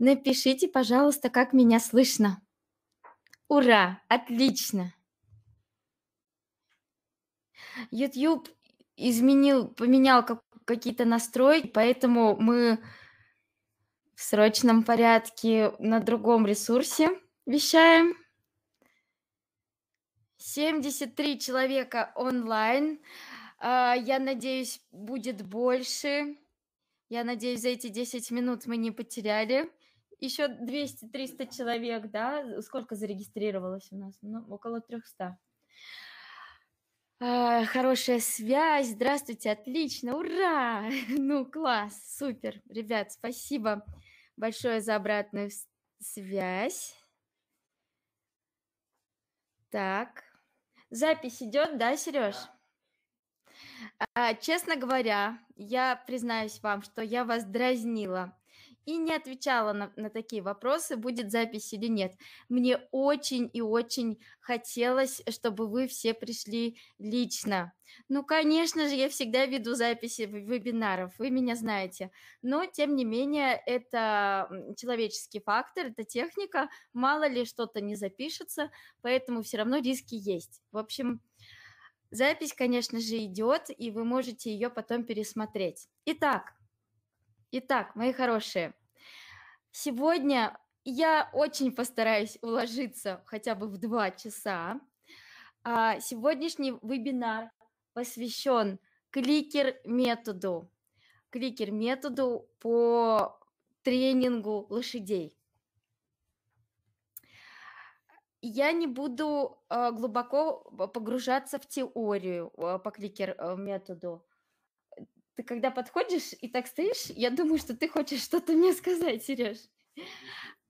Напишите, пожалуйста, как меня слышно. Ура! Отлично! YouTube изменил, поменял как, какие-то настройки, поэтому мы в срочном порядке на другом ресурсе вещаем. 73 человека онлайн. А, я надеюсь, будет больше. Я надеюсь, за эти 10 минут мы не потеряли еще 200-300 человек, да? Сколько зарегистрировалось у нас? Ну, около 300. хорошая связь, здравствуйте, отлично, ура! Ну, класс, супер. Ребят, спасибо большое за обратную связь. Так, запись идет, да, Сереж? Да. А, честно говоря, я признаюсь вам, что я вас дразнила и не отвечала на, на такие вопросы, будет запись или нет. Мне очень и очень хотелось, чтобы вы все пришли лично. Ну, конечно же, я всегда веду записи вебинаров, вы меня знаете. Но, тем не менее, это человеческий фактор, это техника. Мало ли что-то не запишется, поэтому все равно риски есть. В общем, запись, конечно же, идет, и вы можете ее потом пересмотреть. Итак, Итак, мои хорошие, сегодня я очень постараюсь уложиться хотя бы в два часа. А сегодняшний вебинар посвящен кликер-методу. Кликер-методу по тренингу лошадей. Я не буду а, глубоко а, погружаться в теорию а, по кликер-методу. Э, ты когда подходишь и так стоишь, я думаю, что ты хочешь что-то мне сказать, Сереж.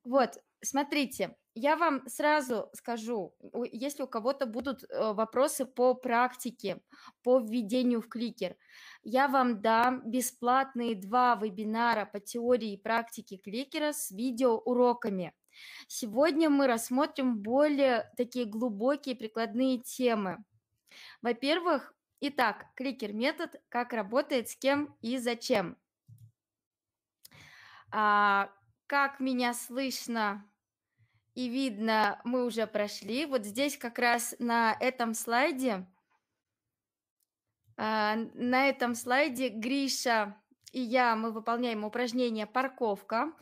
Вот, смотрите, я вам сразу скажу, если у кого-то будут э, вопросы по практике, по введению в кликер, я вам дам бесплатные два вебинара по теории и практике кликера с видеоуроками. Сегодня мы рассмотрим более такие глубокие прикладные темы. Во-первых, Итак, кликер-метод, как работает, с кем и зачем. А, как меня слышно и видно, мы уже прошли. Вот здесь как раз на этом слайде, а, на этом слайде Гриша и я, мы выполняем упражнение «Парковка».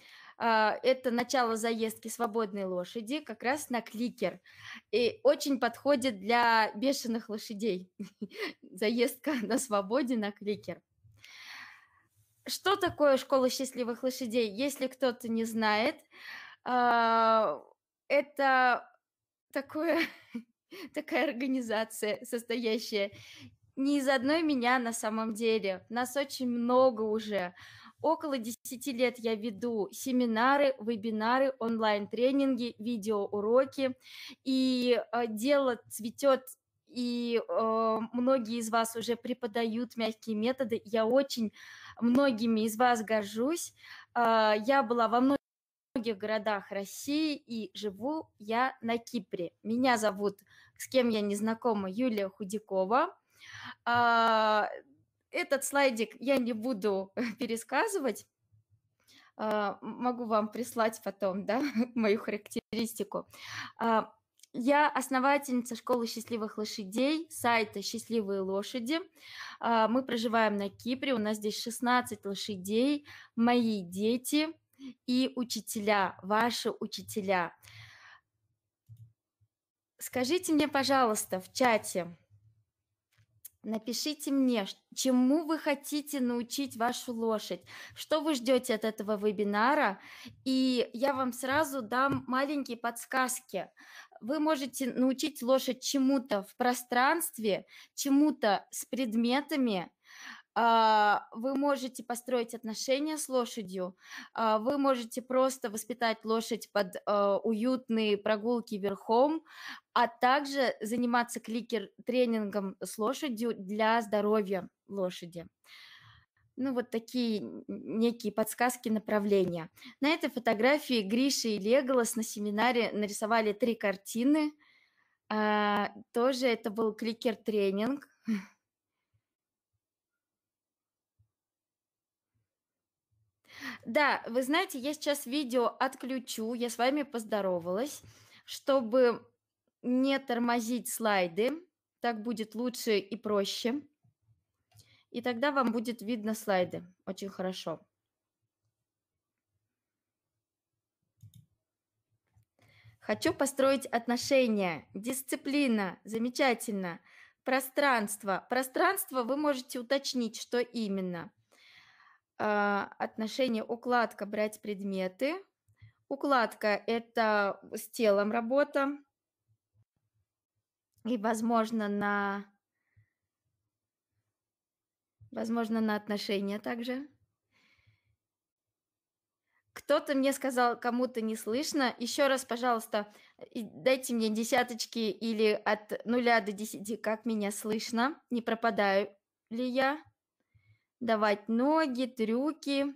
А, это начало заездки свободной лошади как раз на кликер. И очень подходит для бешеных лошадей. Заездка на свободе на кликер. Что такое школа счастливых лошадей? Если кто-то не знает, а, это такое, такая организация, состоящая не из одной меня на самом деле. Нас очень много уже. Около 10 лет я веду семинары, вебинары, онлайн-тренинги, видеоуроки. И э, дело цветет и э, многие из вас уже преподают мягкие методы. Я очень многими из вас горжусь. Э, я была во многих городах России и живу я на Кипре. Меня зовут, с кем я не знакома, Юлия Худякова. А, этот слайдик я не буду пересказывать. А, могу вам прислать потом да, мою характеристику. А, я основательница школы счастливых лошадей, сайта «Счастливые лошади». А, мы проживаем на Кипре, у нас здесь 16 лошадей, мои дети и учителя, ваши учителя. Скажите мне, пожалуйста, в чате, Напишите мне, чему вы хотите научить вашу лошадь, что вы ждете от этого вебинара, и я вам сразу дам маленькие подсказки. Вы можете научить лошадь чему-то в пространстве, чему-то с предметами, а, вы можете построить отношения с лошадью, а, вы можете просто воспитать лошадь под э, уютные прогулки верхом, а также заниматься кликер-тренингом с лошадью для здоровья лошади. Ну, вот такие некие подсказки направления. На этой фотографии Гриша и Леголас на семинаре нарисовали три картины. А, тоже это был кликер-тренинг Да, вы знаете, я сейчас видео отключу, я с вами поздоровалась, чтобы не тормозить слайды, так будет лучше и проще. И тогда вам будет видно слайды очень хорошо. Хочу построить отношения. Дисциплина. Замечательно. Пространство. Пространство вы можете уточнить, что именно. А, отношение укладка брать предметы. Укладка – это с телом работа. И, возможно, на возможно, на отношения также. Кто-то мне сказал, кому-то не слышно. Еще раз, пожалуйста, дайте мне десяточки или от нуля до десяти, как меня слышно, не пропадаю ли я давать ноги, трюки.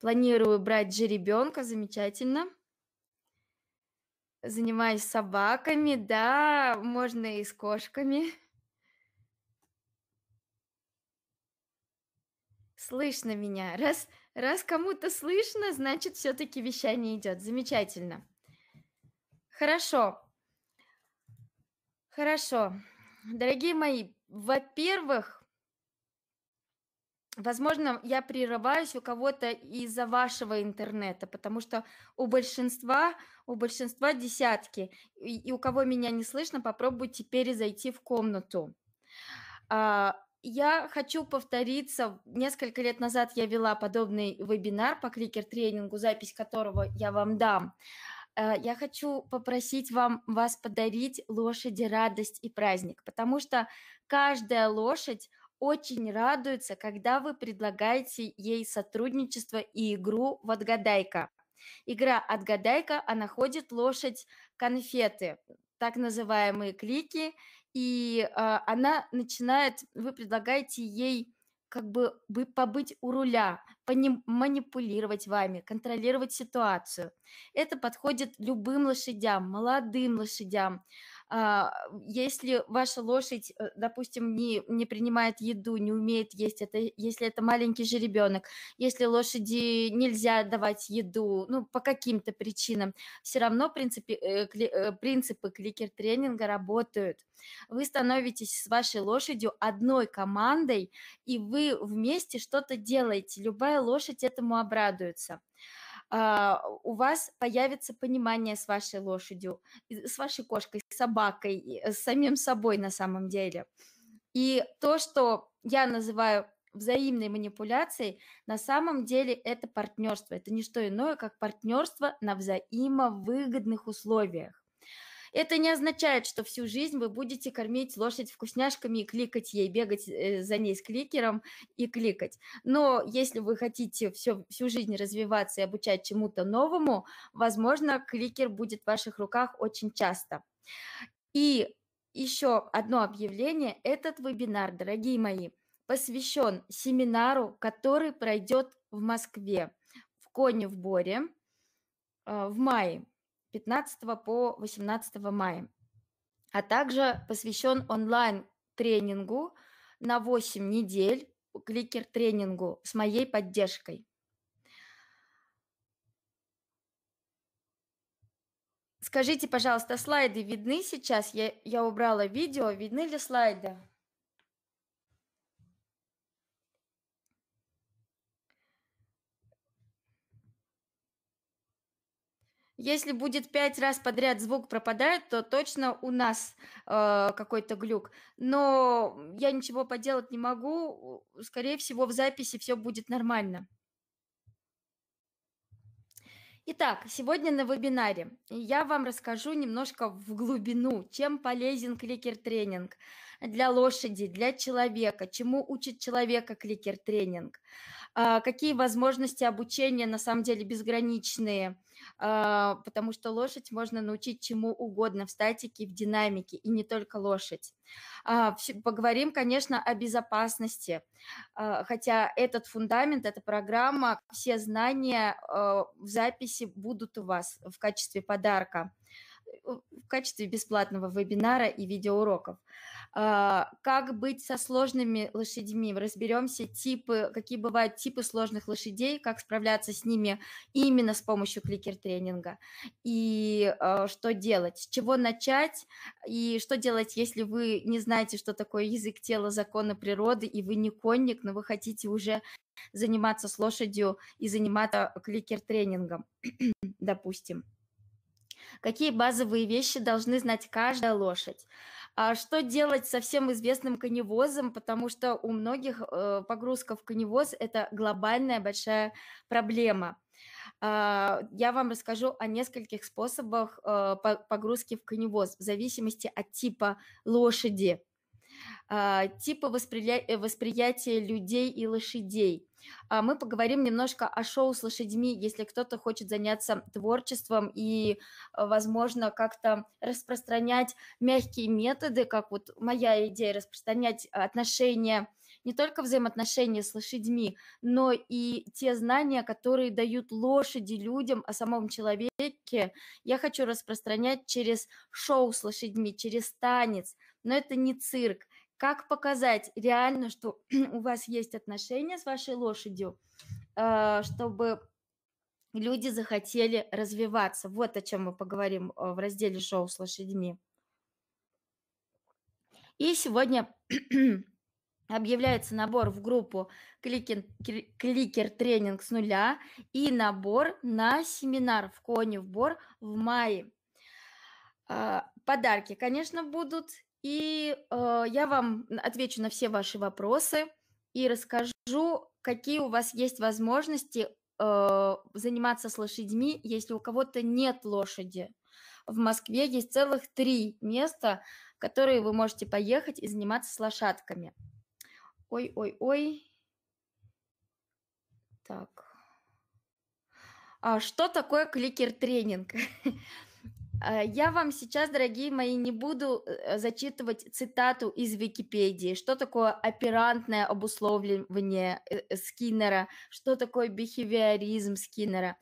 Планирую брать жеребенка, замечательно. Занимаюсь собаками, да, можно и с кошками. Слышно меня. Раз, раз кому-то слышно, значит, все-таки вещание идет. Замечательно. Хорошо. Хорошо. Дорогие мои, во-первых, Возможно, я прерываюсь у кого-то из-за вашего интернета, потому что у большинства, у большинства десятки. И, и у кого меня не слышно, попробуйте перезайти в комнату. А, я хочу повториться. Несколько лет назад я вела подобный вебинар по кликер-тренингу, запись которого я вам дам. А, я хочу попросить вам, вас подарить лошади радость и праздник, потому что каждая лошадь – очень радуется, когда вы предлагаете ей сотрудничество и игру в «Отгадайка». Игра «Отгадайка», она а ходит лошадь конфеты, так называемые клики, и э, она начинает, вы предлагаете ей как бы побыть у руля, манипулировать вами, контролировать ситуацию. Это подходит любым лошадям, молодым лошадям, а, если ваша лошадь, э, допустим, не, не принимает еду, не умеет есть, это, если это маленький же ребенок, если лошади нельзя давать еду, ну, по каким-то причинам, все равно принципе, э, э, принципы кликер-тренинга работают. Вы становитесь с вашей лошадью одной командой, и вы вместе что-то делаете. Любая лошадь этому обрадуется. А, у вас появится понимание с вашей лошадью, с вашей кошкой, с собакой, э, с самим собой на самом деле. И то, что я называю взаимной манипуляцией, на самом деле это партнерство. Это не что иное, как партнерство на взаимовыгодных условиях. Это не означает, что всю жизнь вы будете кормить лошадь вкусняшками и кликать ей, бегать э, за ней с кликером и кликать. Но если вы хотите все, всю жизнь развиваться и обучать чему-то новому, возможно, кликер будет в ваших руках очень часто. И еще одно объявление. Этот вебинар, дорогие мои, посвящен семинару, который пройдет в Москве, в Коне в Боре э, в мае. 15 по 18 мая, а также посвящен онлайн-тренингу на 8 недель, кликер-тренингу с моей поддержкой. Скажите, пожалуйста, слайды видны сейчас? Я, я убрала видео, видны ли слайды? Если будет пять раз подряд звук пропадает, то точно у нас э, какой-то глюк. Но я ничего поделать не могу. Скорее всего, в записи все будет нормально. Итак, сегодня на вебинаре я вам расскажу немножко в глубину, чем полезен кликер-тренинг для лошади, для человека, чему учит человека кликер-тренинг. А, какие возможности обучения на самом деле безграничные, а, потому что лошадь можно научить чему угодно в статике, в динамике, и не только лошадь. А, поговорим, конечно, о безопасности, хотя этот фундамент, эта программа, все знания в записи будут у вас в качестве подарка в качестве бесплатного вебинара и видеоуроков. А, как быть со сложными лошадьми? Разберемся типы, какие бывают типы сложных лошадей, как справляться с ними именно с помощью кликер-тренинга и а, что делать, с чего начать и что делать, если вы не знаете, что такое язык тела, законы природы, и вы не конник, но вы хотите уже заниматься с лошадью и заниматься кликер-тренингом, допустим какие базовые вещи должны знать каждая лошадь, а что делать со всем известным коневозом, потому что у многих э, погрузка в коневоз – это глобальная большая проблема. Э, я вам расскажу о нескольких способах э, погрузки в коневоз в зависимости от типа лошади. А, типа восприятия, э, восприятия людей и лошадей. А мы поговорим немножко о шоу с лошадьми, если кто-то хочет заняться творчеством и, э, возможно, как-то распространять мягкие методы, как вот моя идея распространять отношения, не только взаимоотношения с лошадьми, но и те знания, которые дают лошади людям о самом человеке, я хочу распространять через шоу с лошадьми, через танец. Но это не цирк, как показать реально, что у вас есть отношения с вашей лошадью, э, чтобы люди захотели развиваться. Вот о чем мы поговорим э, в разделе шоу с лошадьми. И сегодня объявляется набор в группу кликер, тренинг с нуля и набор на семинар в Коне в Бор в мае. Э, подарки, конечно, будут и э, я вам отвечу на все ваши вопросы и расскажу, какие у вас есть возможности э, заниматься с лошадьми, если у кого-то нет лошади. В Москве есть целых три места, которые вы можете поехать и заниматься с лошадками. Ой-ой-ой. Так. А что такое кликер-тренинг? Э, я вам сейчас, дорогие мои, не буду э, зачитывать цитату из Википедии, что такое оперантное обусловливание э, Скиннера, что такое бихевиоризм Скиннера.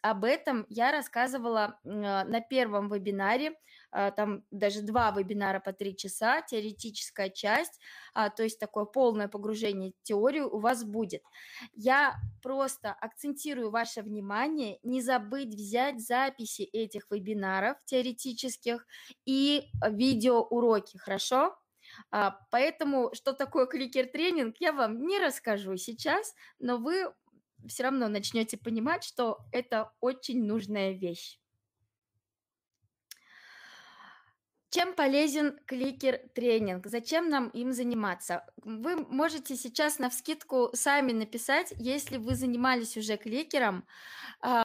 Об этом я рассказывала на первом вебинаре а, там даже два вебинара по три часа, теоретическая часть, а, то есть такое полное погружение в теорию у вас будет. Я просто акцентирую ваше внимание, не забыть взять записи этих вебинаров теоретических и видеоуроки, хорошо? А, поэтому, что такое кликер-тренинг, я вам не расскажу сейчас, но вы все равно начнете понимать, что это очень нужная вещь. Чем полезен кликер-тренинг? Зачем нам им заниматься? Вы можете сейчас на вскидку сами написать, если вы занимались уже кликером, а,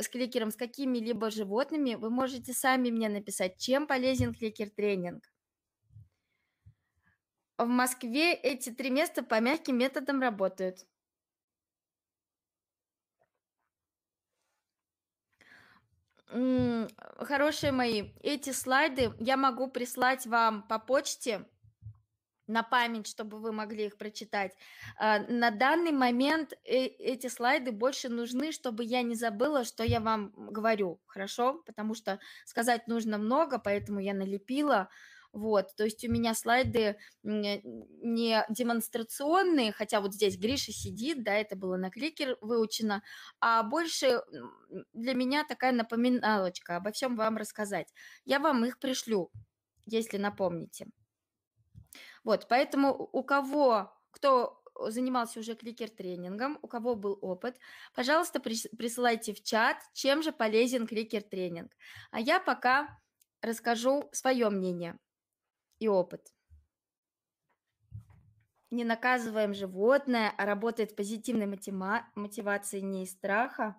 с кликером с какими-либо животными, вы можете сами мне написать, чем полезен кликер-тренинг. В Москве эти три места по мягким методам работают. Э, хорошие мои, эти слайды я могу прислать вам по почте на память, чтобы вы могли их прочитать. А, на данный момент э, эти слайды больше нужны, чтобы я не забыла, что я вам говорю, хорошо? Потому что сказать нужно много, поэтому я налепила. Вот, то есть у меня слайды э, не демонстрационные, хотя вот здесь Гриша сидит, да, это было на кликер выучено, а больше для меня такая напоминалочка обо всем вам рассказать. Я вам их пришлю, если напомните. Вот, поэтому у кого, кто занимался уже кликер-тренингом, у кого был опыт, пожалуйста, присылайте в чат, чем же полезен кликер-тренинг. А я пока расскажу свое мнение и опыт. Не наказываем животное, а работает позитивной мотива- мотивацией не из страха.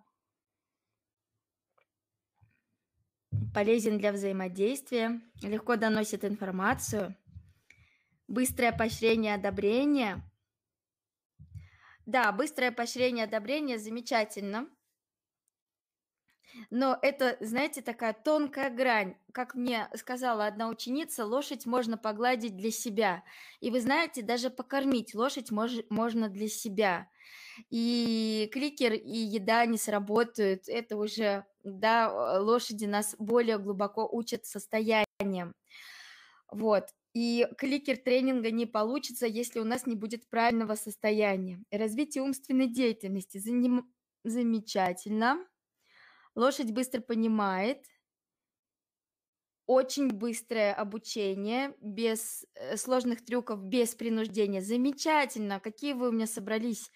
Полезен для взаимодействия, легко доносит информацию. Быстрое поощрение одобрение. Да, быстрое поощрение одобрение замечательно – но это, знаете, такая тонкая грань. Как мне сказала одна ученица, лошадь можно погладить для себя. И вы знаете, даже покормить лошадь мож- можно для себя. И кликер, и еда не сработают. Это уже, да, лошади нас более глубоко учат состоянием. Вот. И кликер тренинга не получится, если у нас не будет правильного состояния. Развитие умственной деятельности. Заним... Замечательно. Лошадь быстро понимает, очень быстрое обучение, без э, сложных трюков, без принуждения. Замечательно, какие вы у меня собрались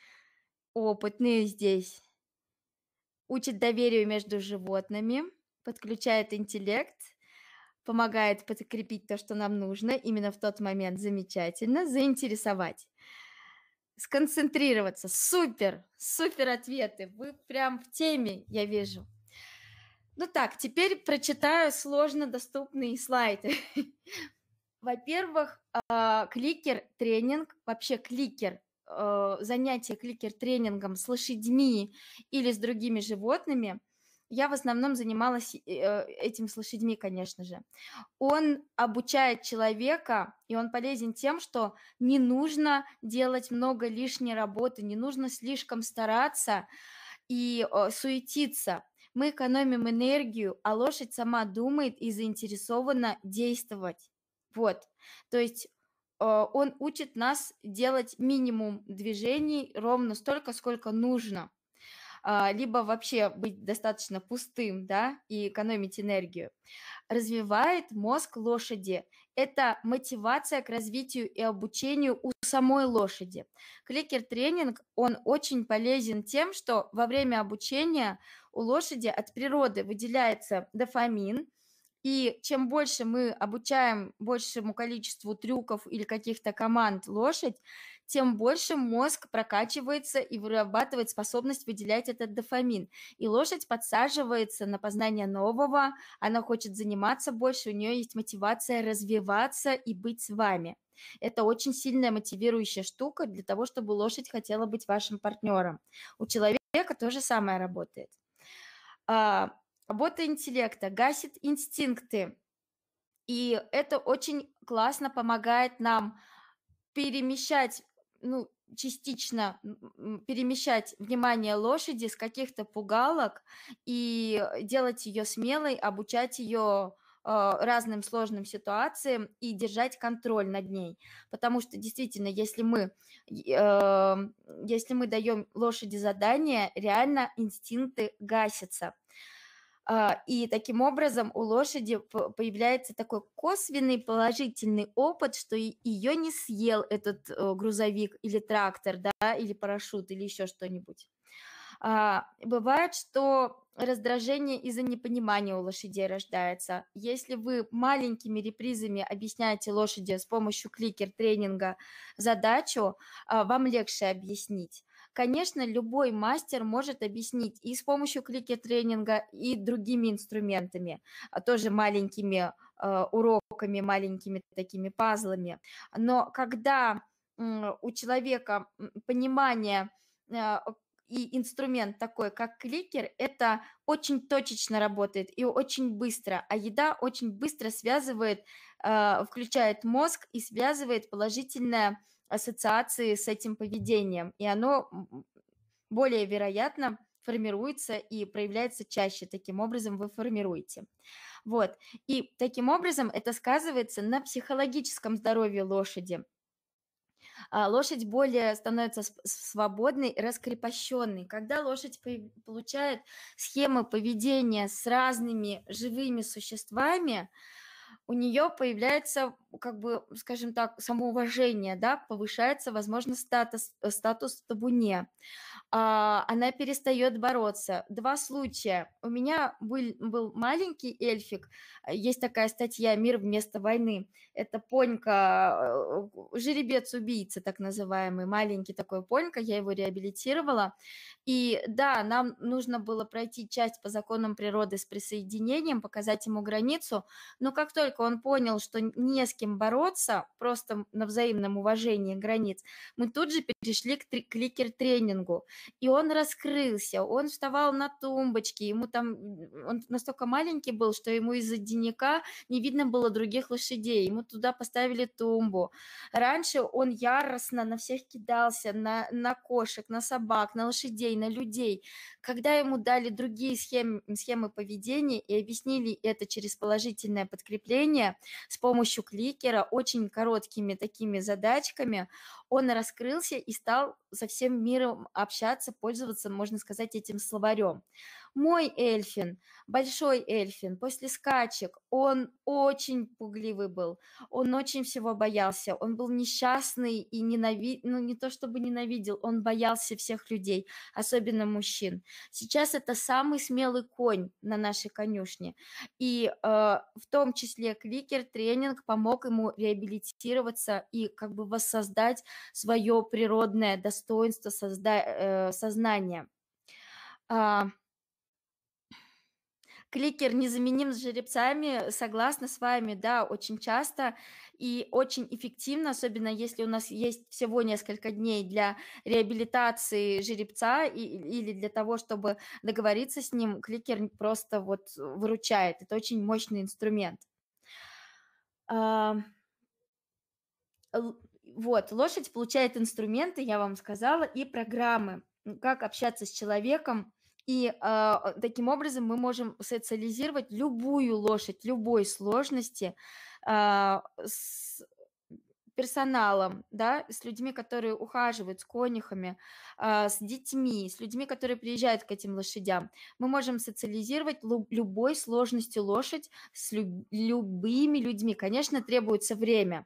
опытные здесь. Учит доверию между животными, подключает интеллект, помогает подкрепить то, что нам нужно именно в тот момент. Замечательно, заинтересовать. Сконцентрироваться. Супер, супер ответы. Вы прям в теме, я вижу. Ну так, теперь прочитаю сложно доступные слайды. Во-первых, а, кликер тренинг, вообще кликер, а, занятие кликер тренингом с лошадьми или с другими животными, я в основном занималась э, этим с лошадьми, конечно же. Он обучает человека, и он полезен тем, что не нужно делать много лишней работы, не нужно слишком стараться и э, суетиться мы экономим энергию, а лошадь сама думает и заинтересована действовать. Вот. То есть э, он учит нас делать минимум движений ровно столько, сколько нужно. А, либо вообще быть достаточно пустым, да, и экономить энергию. Развивает мозг лошади это мотивация к развитию и обучению у самой лошади. Кликер-тренинг, он очень полезен тем, что во время обучения у лошади от природы выделяется дофамин, и чем больше мы обучаем большему количеству трюков или каких-то команд лошадь, тем больше мозг прокачивается и вырабатывает способность выделять этот дофамин. И лошадь подсаживается на познание нового, она хочет заниматься больше, у нее есть мотивация развиваться и быть с вами. Это очень сильная мотивирующая штука для того, чтобы лошадь хотела быть вашим партнером. У человека то же самое работает. А, работа интеллекта гасит инстинкты. И это очень классно помогает нам перемещать ну, частично перемещать внимание лошади с каких-то пугалок и э, делать ее смелой, обучать ее а, разным сложным ситуациям и держать контроль над ней. Потому что действительно, если мы, э, если мы даем лошади задание, реально инстинкты гасятся. А, и таким образом у лошади появляется такой косвенный положительный опыт, что ее не съел этот э, грузовик или трактор, да, или парашют, или еще что-нибудь. А, бывает, что раздражение из-за непонимания у лошадей рождается. Если вы маленькими репризами объясняете лошади с помощью кликер-тренинга задачу, а, вам легче объяснить. Конечно, любой мастер может объяснить и с помощью кликер-тренинга, и другими инструментами, а тоже маленькими э, уроками, маленькими такими пазлами. Но когда э, у человека понимание э, и инструмент такой, как кликер, это очень точечно работает и очень быстро. А еда очень быстро связывает, включает мозг и связывает положительное ассоциации с этим поведением, и оно более вероятно формируется и проявляется чаще. Таким образом вы формируете. Вот. И таким образом это сказывается на психологическом здоровье лошади. А, лошадь более становится свободной, раскрепощенной. Когда лошадь получает схемы поведения с разными живыми существами, у нее появляется, как бы, скажем так, самоуважение, да, повышается, возможно, статус, э, статус в табуне. А, она перестает бороться. Два случая. У меня был, был маленький эльфик, а, есть такая статья «Мир вместо войны». Это понька, э, жеребец-убийца, так называемый, маленький такой понька, я его реабилитировала. И да, нам нужно было пройти часть по законам природы с присоединением, показать ему границу, но как только только он понял, что не с кем бороться, просто на взаимном уважении границ, мы тут же перешли к кликер-тренингу. И он раскрылся, он вставал на тумбочки, ему там, он настолько маленький был, что ему из-за денника не видно было других лошадей, ему туда поставили тумбу. Раньше он яростно на всех кидался, на, на кошек, на собак, на лошадей, на людей. Когда ему дали другие схемы, схемы поведения и объяснили это через положительное подкрепление, движения с помощью кликера, очень короткими такими задачками, он раскрылся и стал со всем миром общаться, пользоваться, можно сказать, этим словарем. Мой эльфин, большой эльфин, после скачек, он очень пугливый был, он очень всего боялся, он был несчастный и ненавидел, ну не то чтобы ненавидел, он боялся всех людей, особенно мужчин. Сейчас это самый смелый конь на нашей конюшне. И э, в том числе кликер, тренинг помог ему реабилитироваться и как бы воссоздать свое природное достоинство созда- э, сознания. А, Кликер незаменим с жеребцами, согласна с вами, да, очень часто и очень эффективно, особенно если у нас есть всего несколько дней для реабилитации жеребца и, или для того, чтобы договориться с ним, кликер просто вот выручает. Это очень мощный инструмент. А, вот, лошадь получает инструменты, я вам сказала, и программы, как общаться с человеком, и э, таким образом мы можем социализировать любую лошадь, любой сложности э, с персоналом, да, с людьми, которые ухаживают, с конюхами, э, с детьми, с людьми, которые приезжают к этим лошадям. Мы можем социализировать любой сложностью лошадь с люб любыми людьми. Конечно, требуется время.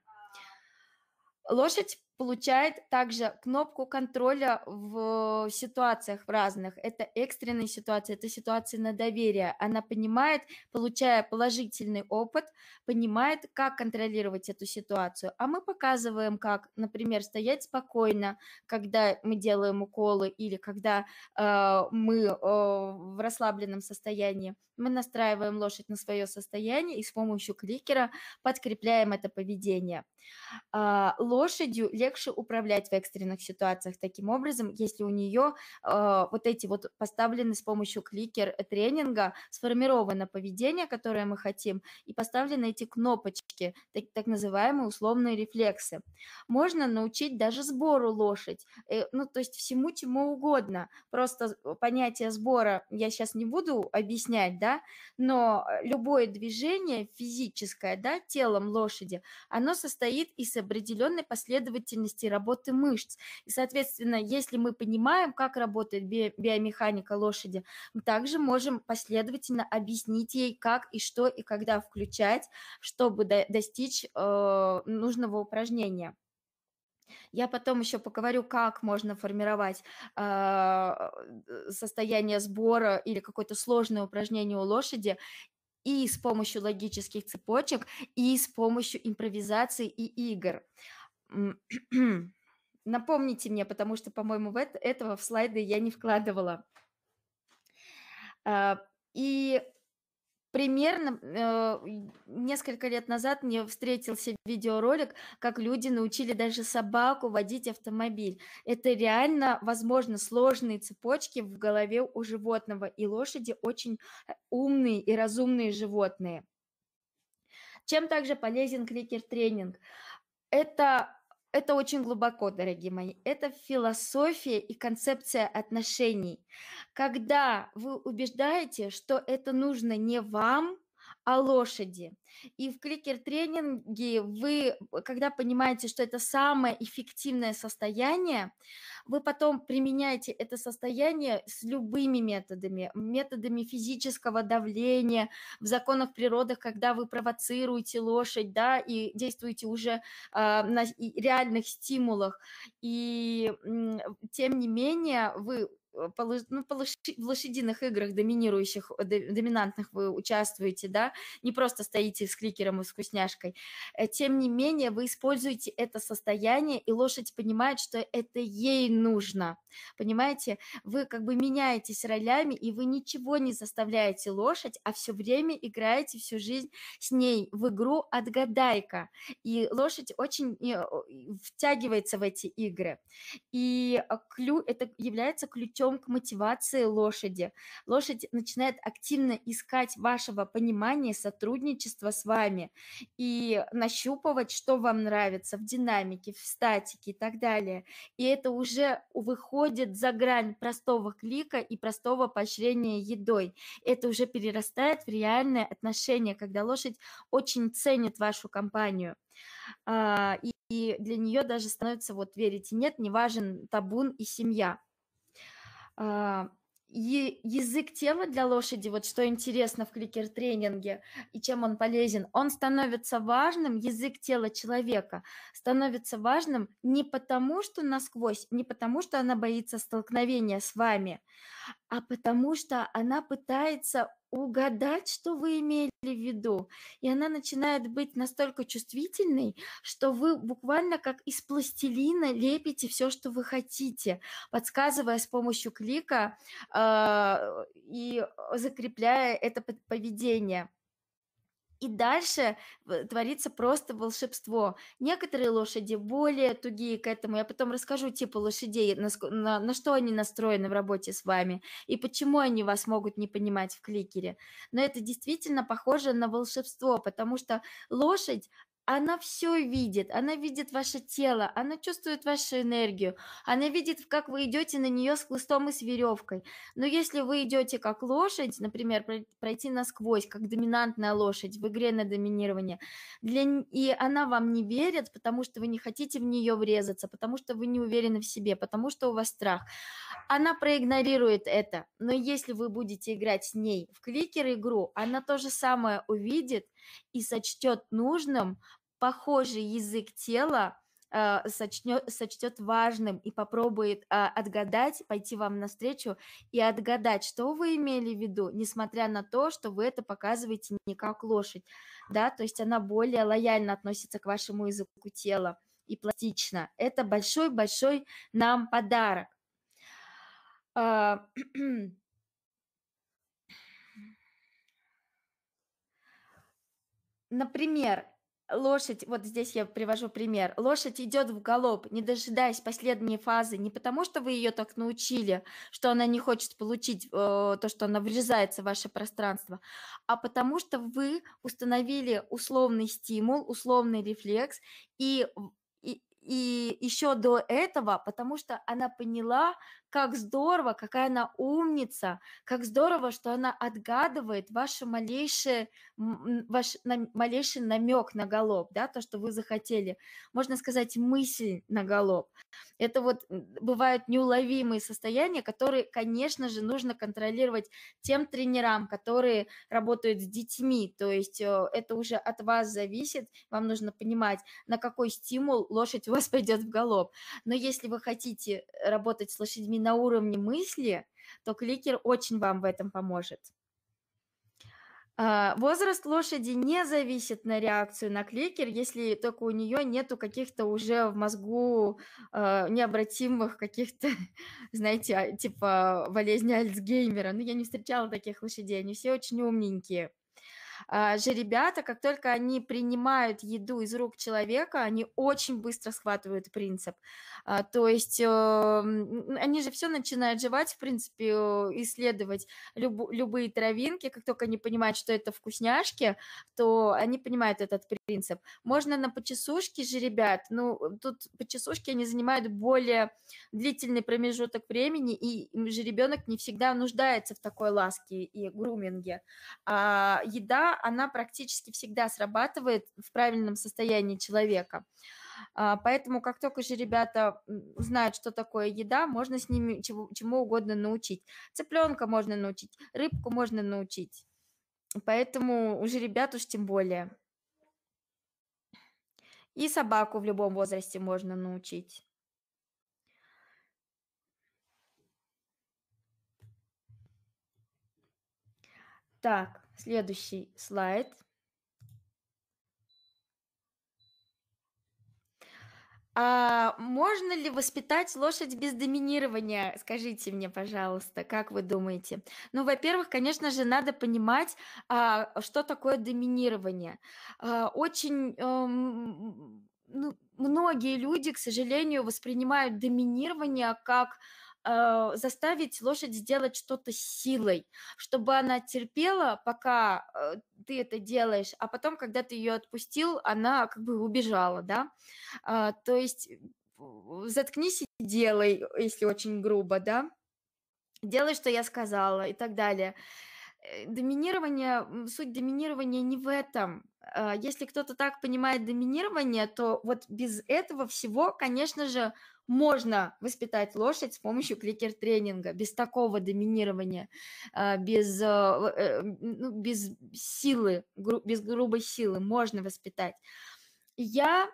Лошадь получает также кнопку контроля в э, ситуациях разных. Это экстренные ситуации, это ситуации на доверие. Она понимает, получая положительный опыт, понимает, как контролировать эту ситуацию. А мы показываем, как, например, стоять спокойно, когда мы делаем уколы или когда э, мы э, в расслабленном состоянии. Мы настраиваем лошадь на свое состояние и с помощью кликера подкрепляем это поведение. Э, лошадью легче легче управлять в экстренных ситуациях таким образом, если у нее э, вот эти вот поставлены с помощью кликер тренинга сформировано поведение, которое мы хотим, и поставлены эти кнопочки, так, так называемые условные рефлексы. Можно научить даже сбору лошадь, э, ну то есть всему чему угодно. Просто понятие сбора я сейчас не буду объяснять, да, но э, любое движение физическое, да, телом лошади, оно состоит из определенной последовательности деятельности, работы мышц. И, соответственно, если мы понимаем, как работает би биомеханика лошади, мы также можем последовательно объяснить ей, как и что и когда включать, чтобы до достичь э, нужного упражнения. Я потом еще поговорю, как можно формировать а, э, состояние сбора или какое-то сложное упражнение у лошади и с помощью логических цепочек, и с помощью импровизации и игр. Напомните мне, потому что, по-моему, в этого в слайды я не вкладывала. А, и примерно э, несколько лет назад мне встретился видеоролик, как люди научили даже собаку водить автомобиль. Это реально, возможно, сложные цепочки в голове у животного, и лошади очень э, умные и разумные животные. Чем также полезен крикер-тренинг? Это это очень глубоко, дорогие мои. Это философия и концепция отношений. Когда вы убеждаете, что это нужно не вам, о лошади. И в кликер-тренинге вы, э, когда понимаете, что это самое эффективное состояние, вы потом применяете это состояние с любыми методами, методами физического давления, в законах природы, когда вы провоцируете лошадь, да, и действуете уже э, на реальных стимулах. И тем не менее вы Э, ну, в лошадиных играх доминирующих, э, доминантных вы участвуете, да, не просто стоите с кликером и с вкусняшкой. Э, тем не менее, вы используете это состояние, и лошадь понимает, что это ей нужно. Понимаете, вы как бы меняетесь ролями, и вы ничего не заставляете лошадь, а все время играете всю жизнь с ней в игру отгадайка. И лошадь очень втягивается в эти игры. И ключ, это является ключом ключом к мотивации лошади. Лошадь начинает активно искать вашего понимания сотрудничества с вами и нащупывать, что вам нравится в динамике, в статике и так далее. И это уже выходит за грань простого клика и простого поощрения едой. Это уже перерастает в реальное отношение, когда лошадь очень ценит вашу компанию. А, и для нее даже становится вот верите, нет, не важен табун и семья. А, язык тела для лошади, вот что интересно в кликер-тренинге и чем он полезен, он становится важным, язык тела человека становится важным не потому, что насквозь, не потому, что она боится столкновения с вами, а потому что она пытается угадать, что вы имели в виду. И она начинает быть настолько чувствительной, что вы буквально как из пластилина лепите все, что вы хотите, подсказывая с помощью клика э, и закрепляя это поведение. И дальше творится просто волшебство. Некоторые лошади более тугие к этому. Я потом расскажу типа лошадей, на, на, на что они настроены в работе с вами и почему они вас могут не понимать в кликере. Но это действительно похоже на волшебство, потому что лошадь, она все видит, она видит ваше тело, она чувствует вашу энергию, она видит, как вы идете на нее с хлыстом и с веревкой. Но если вы идете как лошадь, например, пройти насквозь, как доминантная лошадь в игре на доминирование, для... и она вам не верит, потому что вы не хотите в нее врезаться, потому что вы не уверены в себе, потому что у вас страх, она проигнорирует это. Но если вы будете играть с ней в кликер игру, она то же самое увидит – и сочтет нужным похожий язык тела, сочнет, а, сочтет важным и попробует а, отгадать, пойти вам навстречу и отгадать, что вы имели в виду, несмотря на то, что вы это показываете не как лошадь, да, то есть она более лояльно относится к вашему языку тела и пластично. Это большой-большой нам подарок. А, Например, лошадь, вот здесь я привожу пример, лошадь идет в галоп, не дожидаясь последней фазы, не потому что вы ее так научили, что она не хочет получить э, то, что она врезается в ваше пространство, а потому что вы установили условный стимул, условный рефлекс, и, и, и еще до этого, потому что она поняла, как здорово, какая она умница, как здорово, что она отгадывает ваше малейшее ваш на, малейший намек на галоп, да, то, что вы захотели. Можно сказать, мысль на галоп. Это вот бывают неуловимые состояния, которые, конечно же, нужно контролировать тем тренерам, которые работают с детьми. То есть э, это уже от вас зависит. Вам нужно понимать, на какой стимул лошадь у вас пойдет в галоп. Но если вы хотите работать с лошадьми, не на уровне мысли, то кликер очень вам в этом поможет. А, возраст лошади не зависит на реакцию на кликер, если только у нее нету каких-то уже в мозгу а, необратимых каких-то, знаете, а, типа болезни Альцгеймера. Но ну, я не встречала таких лошадей, они все очень умненькие. А, же ребята, как только они принимают еду из рук человека, они очень быстро схватывают принцип. А, то есть эм, они же все начинают жевать, в принципе, исследовать люб- любые травинки, как только они понимают, что это вкусняшки, то они понимают этот принцип. Можно на почесушке же, ребят, ну, э, тут почесушки, они занимают более длительный промежуток времени, и же ребенок не всегда нуждается в такой ласке и груминге. А еда она практически всегда срабатывает в правильном состоянии человека. А, поэтому как только же ребята знают, что такое еда, можно с ними чего, чему угодно научить. Цыпленка можно научить, рыбку можно научить. Поэтому уже ребят уж тем более. И собаку в любом возрасте можно научить. Так. Следующий слайд. А можно ли воспитать лошадь без доминирования? Скажите мне, пожалуйста, как вы думаете? Ну, во-первых, конечно же, надо понимать, а, что такое доминирование. А, очень эм, ну, многие люди, к сожалению, воспринимают доминирование как э, заставить лошадь сделать что-то силой, чтобы она терпела, пока э, ты это делаешь, а потом, когда ты ее отпустил, она как бы убежала, да. Э, то есть э, заткнись и делай, если очень грубо, да. Делай, что я сказала и так далее э, доминирование, суть доминирования не в этом. А, если кто-то так понимает доминирование, то вот без этого всего, конечно же, можно воспитать лошадь с помощью кликер-тренинга, без такого доминирования, а, без, э, э, ну, без силы, без грубой силы можно воспитать. Я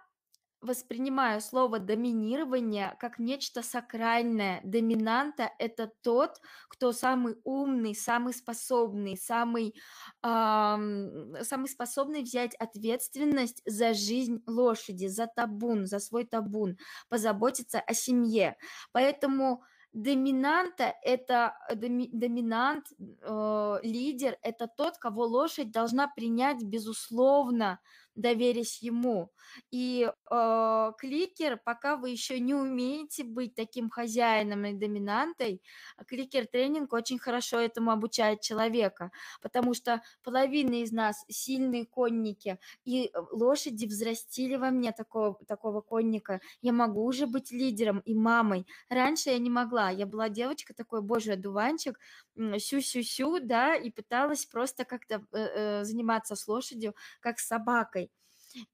воспринимаю слово доминирование как нечто сакральное. Доминанта – это тот, кто самый умный, самый способный, самый, эм, самый способный взять ответственность за жизнь лошади, за табун, за свой табун, позаботиться о семье. Поэтому доминанта это э, доми, доминант э, лидер это тот кого лошадь должна принять безусловно доверясь ему. И э, кликер, пока вы еще не умеете быть таким хозяином и доминантой, а кликер-тренинг очень хорошо этому обучает человека, потому что половина из нас сильные конники, и э, лошади взрастили во мне такого, такого конника. Я могу уже быть лидером и мамой. Раньше я не могла, я была девочка такой, боже, одуванчик, сю-сю-сю, да, и пыталась просто как-то э, э, заниматься с лошадью, как с собакой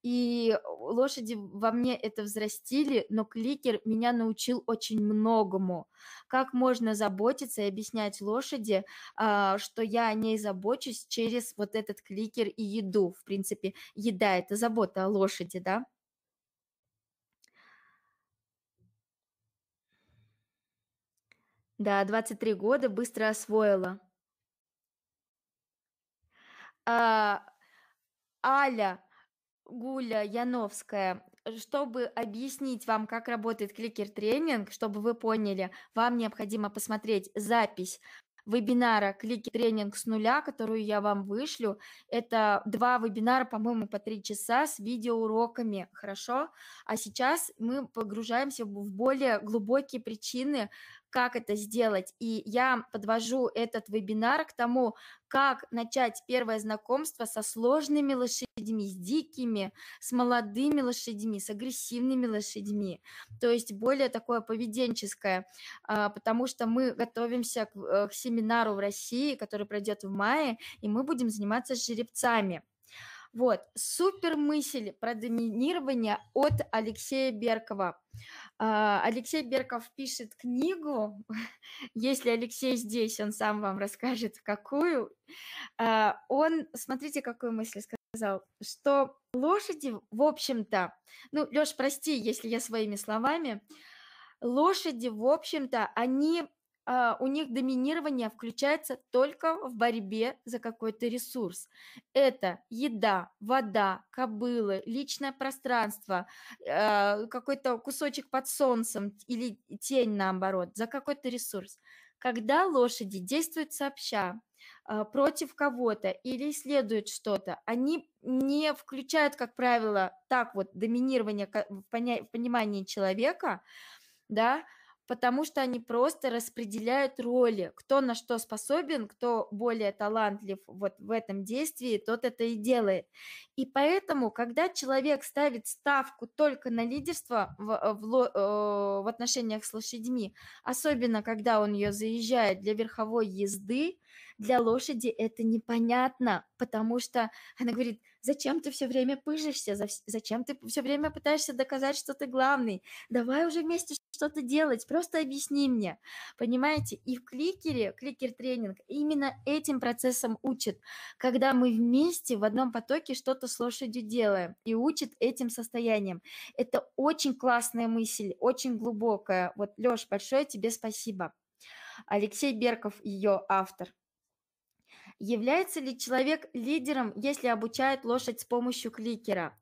и лошади во мне это взрастили, но кликер меня научил очень многому. Как можно заботиться и объяснять лошади, а, что я о ней забочусь через вот этот кликер и еду. В принципе, еда – это забота о лошади, да? Да, 23 года быстро освоила. А, Аля, Гуля Яновская, чтобы объяснить вам, как работает кликер-тренинг, чтобы вы поняли, вам необходимо посмотреть запись вебинара «Кликер-тренинг с нуля», которую я вам вышлю. Это два вебинара, по-моему, по три часа с видеоуроками, хорошо? А сейчас мы погружаемся в более глубокие причины как это сделать. И я подвожу этот вебинар к тому, как начать первое знакомство со сложными лошадьми, с дикими, с молодыми лошадьми, с агрессивными лошадьми. То есть более такое поведенческое, а, потому что мы готовимся э, к, семинару в России, который пройдет в мае, и мы будем заниматься жеребцами. Вот, супер мысль про доминирование от Алексея Беркова. А, Алексей Берков пишет книгу, если Алексей здесь, он сам вам расскажет, какую. А, он, смотрите, какую мысль сказал, что лошади, в общем-то, ну, Леш, прости, если я своими словами, лошади, в общем-то, они а, у них доминирование включается только в борьбе за какой-то ресурс. Это еда, вода, кобылы, личное пространство, а, какой-то кусочек под солнцем или тень наоборот, за какой-то ресурс. Когда лошади действуют сообща, а, против кого-то или исследуют что-то, они не включают, как правило, так вот доминирование в понимании человека, да, потому что они просто распределяют роли, кто на что способен, кто более талантлив вот в этом действии, тот это и делает. И поэтому, когда человек ставит ставку только на лидерство в, э, в, э, в отношениях с лошадьми, особенно когда он ее заезжает для верховой езды, для лошади это непонятно, потому что она говорит, зачем ты все время пыжишься, зачем ты все время пытаешься доказать, что ты главный, давай уже вместе что-то делать, просто объясни мне. Понимаете, и в кликере, кликер-тренинг именно этим процессом учит, когда мы вместе в одном потоке что-то с лошадью делаем и учит этим состоянием. Это очень классная мысль, очень глубокая. Вот, Леш, большое тебе спасибо. Алексей Берков ее автор. Является ли человек лидером, если обучает лошадь с помощью кликера?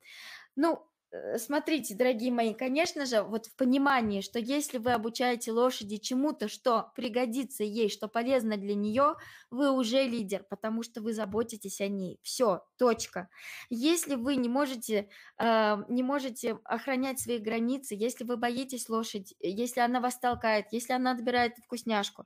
Ну, Э, смотрите, дорогие мои, конечно же, вот в понимании, что если вы обучаете лошади чему-то, что пригодится ей, что полезно для нее, вы уже лидер, потому что вы заботитесь о ней. Все, точка. Если вы не можете, э, не можете охранять свои границы, если вы боитесь лошади, э, если она вас толкает, если она отбирает вкусняшку,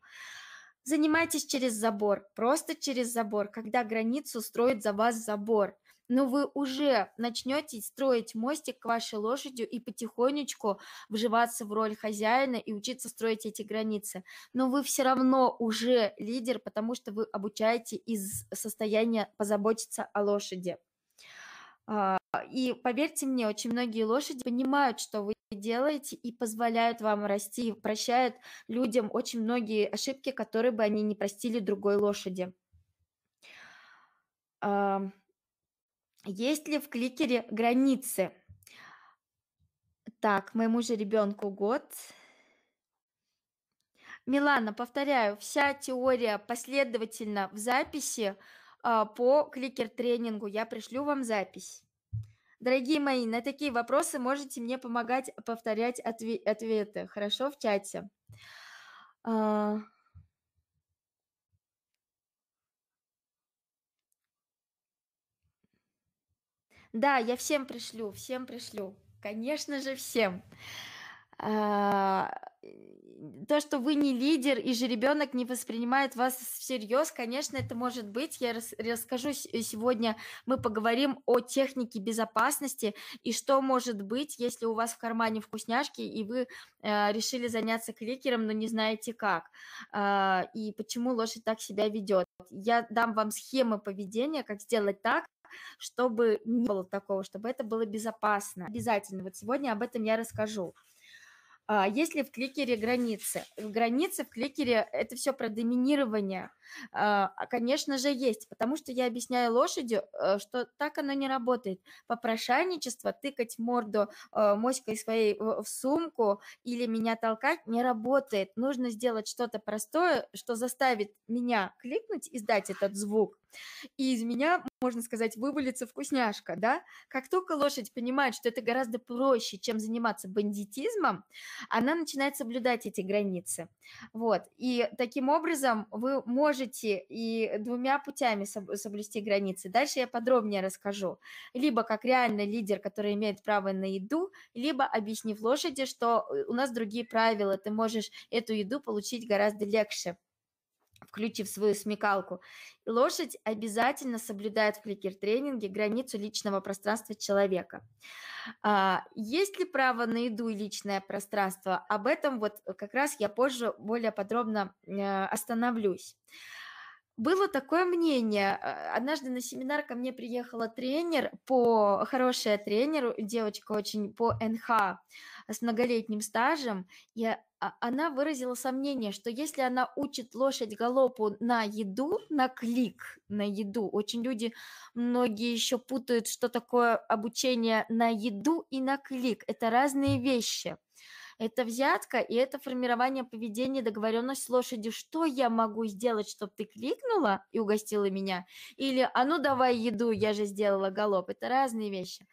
занимайтесь через забор, просто через забор, когда границу строит за вас забор но вы уже начнете строить мостик к вашей лошадью и потихонечку вживаться в роль хозяина и учиться строить эти границы. Но вы все равно уже лидер, потому что вы обучаете из состояния позаботиться о лошади. А, и поверьте мне, очень многие лошади понимают, что вы делаете, и позволяют вам расти, прощают людям очень многие ошибки, которые бы они не простили другой лошади. Uh есть ли в кликере границы? Так, моему же ребенку год. Милана, повторяю, вся теория последовательно в записи а, по кликер-тренингу. Я пришлю вам запись. Дорогие мои, на такие вопросы можете мне помогать повторять отве- ответы. Хорошо в чате. А, Да, я всем пришлю, всем пришлю. Конечно же, всем. А, то, что вы не лидер и же ребенок не воспринимает вас всерьез, конечно, это может быть. Я расскажу сегодня, мы поговорим о технике безопасности и что может быть, если у вас в кармане вкусняшки и вы а, решили заняться кликером, но не знаете как, а, и почему лошадь так себя ведет. Я дам вам схемы поведения, как сделать так, чтобы не было такого, чтобы это было безопасно. Обязательно. Вот сегодня об этом я расскажу. А, есть ли в кликере границы? Границы в кликере – это все про доминирование. А, а, конечно же, есть, потому что я объясняю лошади, э, что так оно не работает. Попрошайничество, тыкать морду э, моськой своей в сумку или меня толкать не работает. Нужно сделать что-то простое, что заставит меня кликнуть, и сдать этот звук, и из меня, можно сказать, вывалится вкусняшка, да? Как только лошадь понимает, что это гораздо проще, чем заниматься бандитизмом, она начинает соблюдать эти границы. Вот. И таким образом вы можете и двумя путями соблюсти границы. Дальше я подробнее расскажу. Либо как реальный лидер, который имеет право на еду, либо объяснив лошади, что э, у нас другие правила, ты можешь эту еду получить гораздо легче включив свою смекалку. Лошадь обязательно соблюдает в кликер-тренинге границу личного пространства человека. А, есть ли право на еду и личное пространство? Об этом вот как раз я позже более подробно э, остановлюсь. Было такое мнение. Э, однажды на семинар ко мне приехала тренер, по, хорошая тренер, девочка очень по НХ с многолетним стажем. Я а, она выразила сомнение, что если она учит лошадь галопу на еду, на клик, на еду, очень люди, многие еще путают, что такое обучение на еду и на клик. Это разные вещи. Это взятка и это формирование поведения, договоренность с лошадью. Что я могу сделать, чтобы ты кликнула и угостила меня? Или «А ну давай еду, я же сделала галоп». Это разные вещи.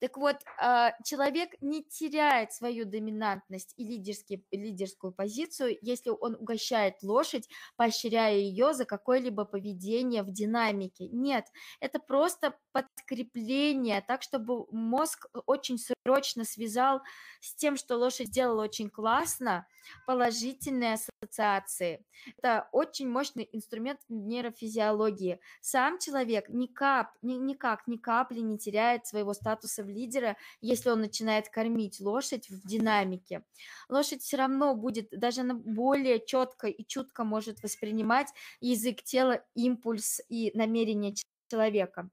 Так вот, а, человек не теряет свою доминантность и лидерский, лидерскую позицию, если он угощает лошадь, поощряя ее за какое-либо поведение в динамике. Нет, это просто подкрепление, так, чтобы мозг очень срочно связал с тем, что лошадь сделала очень классно, положительные ассоциации. Это очень мощный инструмент нейрофизиологии. Сам человек ни кап, ни, никак, ни капли не теряет своего статуса в лидера, если он начинает кормить лошадь в динамике. Лошадь все равно будет, даже она более четко и чутко может воспринимать язык тела, импульс и намерение человека.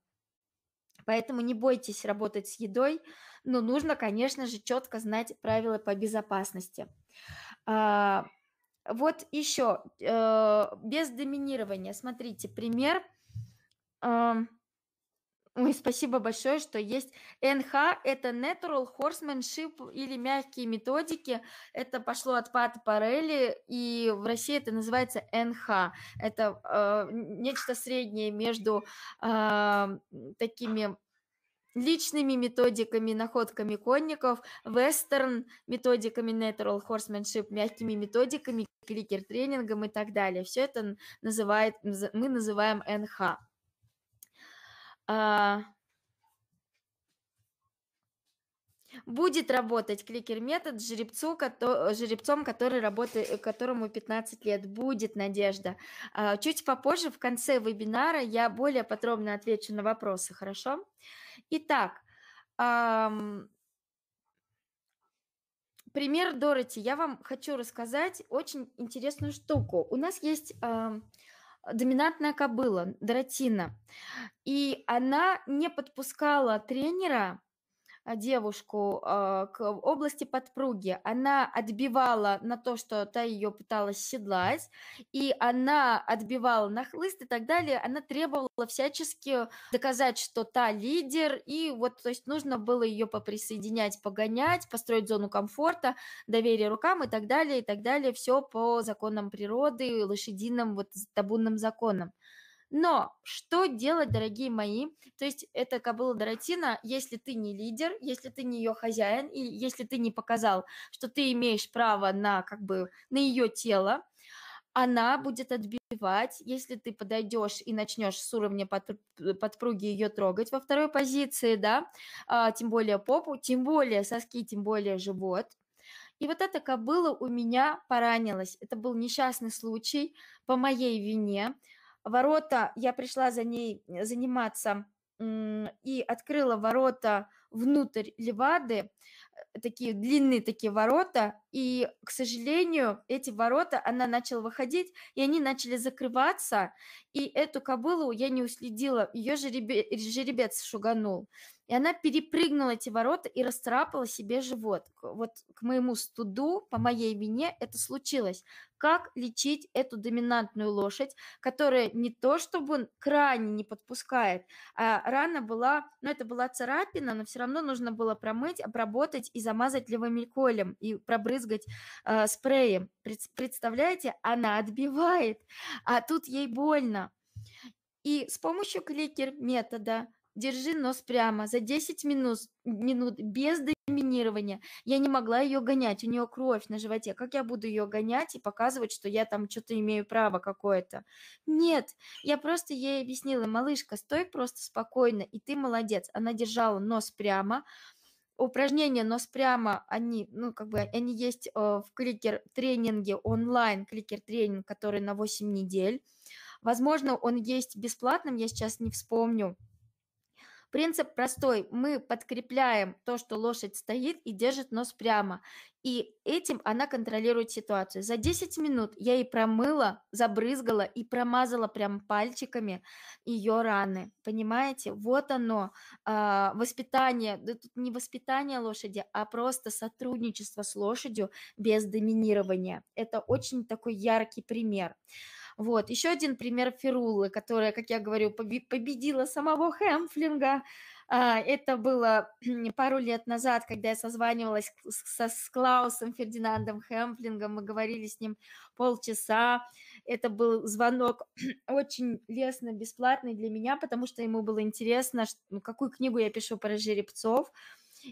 Поэтому не бойтесь работать с едой, но нужно, конечно же, четко знать правила по безопасности. А, вот еще, э, без доминирования, смотрите, пример. А, Ой, спасибо большое, что есть. НХ – это Natural Horsemanship или мягкие методики. Это пошло от Пат Парелли, и в России это называется НХ. Это э, нечто среднее между э, такими личными методиками, находками конников, вестерн методиками Natural Horsemanship, мягкими методиками, кликер-тренингом и так далее. Все это называет, мы называем НХ. А, будет работать кликер-метод жеребцу, кото, жеребцом, который работает, э, которому 15 лет. Будет надежда. А, чуть попозже, в конце вебинара, я более подробно отвечу на вопросы, хорошо? Итак, эм, пример Дороти. Я вам хочу рассказать очень интересную штуку. У нас есть... Эм, доминантная кобыла, Дратина. И она не подпускала тренера а, девушку а, к области подпруги. Она отбивала на то, что та ее пыталась седлать, и она отбивала на хлыст и так далее. Она требовала всячески доказать, что та лидер, и вот, то есть нужно было ее поприсоединять, погонять, построить зону комфорта, доверие рукам и так далее, и так далее. Все по законам природы, лошадиным, вот табунным законам. Но что делать, дорогие мои? То есть это кобыла Доротина, если ты не лидер, если ты не ее хозяин, и если ты не показал, что ты имеешь право на как бы на ее тело, она будет отбивать, если ты подойдешь и начнешь с уровня э, подпруги ее трогать во второй позиции, да, а, тем более попу, тем более соски, тем более живот. И вот эта кобыла у меня поранилась. Это был несчастный случай по моей вине ворота, я пришла за ней э, заниматься и открыла ворота внутрь Левады, э, такие длинные такие ворота, и, к сожалению, эти ворота, она начала выходить, и они начали закрываться, и эту кобылу я не уследила, ее жеребе, жеребец шуганул. И она перепрыгнула эти ворота и расцарапала себе живот. Вот к моему студу, по моей вине, это случилось. Как лечить эту доминантную лошадь, которая не то чтобы крайне не подпускает, а рана была, ну это была царапина, но все равно нужно было промыть, обработать и замазать левомельколем и пробрызгать э, спреем. Представляете, она отбивает, а тут ей больно. И с помощью кликер метода – держи нос прямо. За 10 минут, минут без доминирования я не могла ее гонять. У нее кровь на животе. Как я буду ее гонять и показывать, что я там что-то имею право какое-то? Нет, я просто ей объяснила, малышка, стой просто спокойно, и ты молодец. Она держала нос прямо, упражнения нос прямо, они, ну, как бы, они есть э, в кликер-тренинге онлайн, кликер-тренинг, который на 8 недель. Возможно, он есть бесплатным, я сейчас не вспомню, Принцип простой. Мы подкрепляем то, что лошадь стоит и держит нос прямо. И этим она контролирует ситуацию. За 10 минут я ей промыла, забрызгала и промазала прям пальчиками ее раны. Понимаете? Вот оно. А, воспитание. Да тут не воспитание лошади, а просто сотрудничество с лошадью без доминирования. Это очень такой яркий пример. Пример. Вот, еще один пример Ферулы, которая, как я говорю, победила самого Хэмфлинга. А, это было пару лет назад, когда я созванивалась со, с Клаусом Фердинандом Хэмплингом, мы говорили с ним полчаса. Это был звонок очень лестно, бесплатный для меня, потому что ему было интересно, ну, какую книгу я пишу про жеребцов.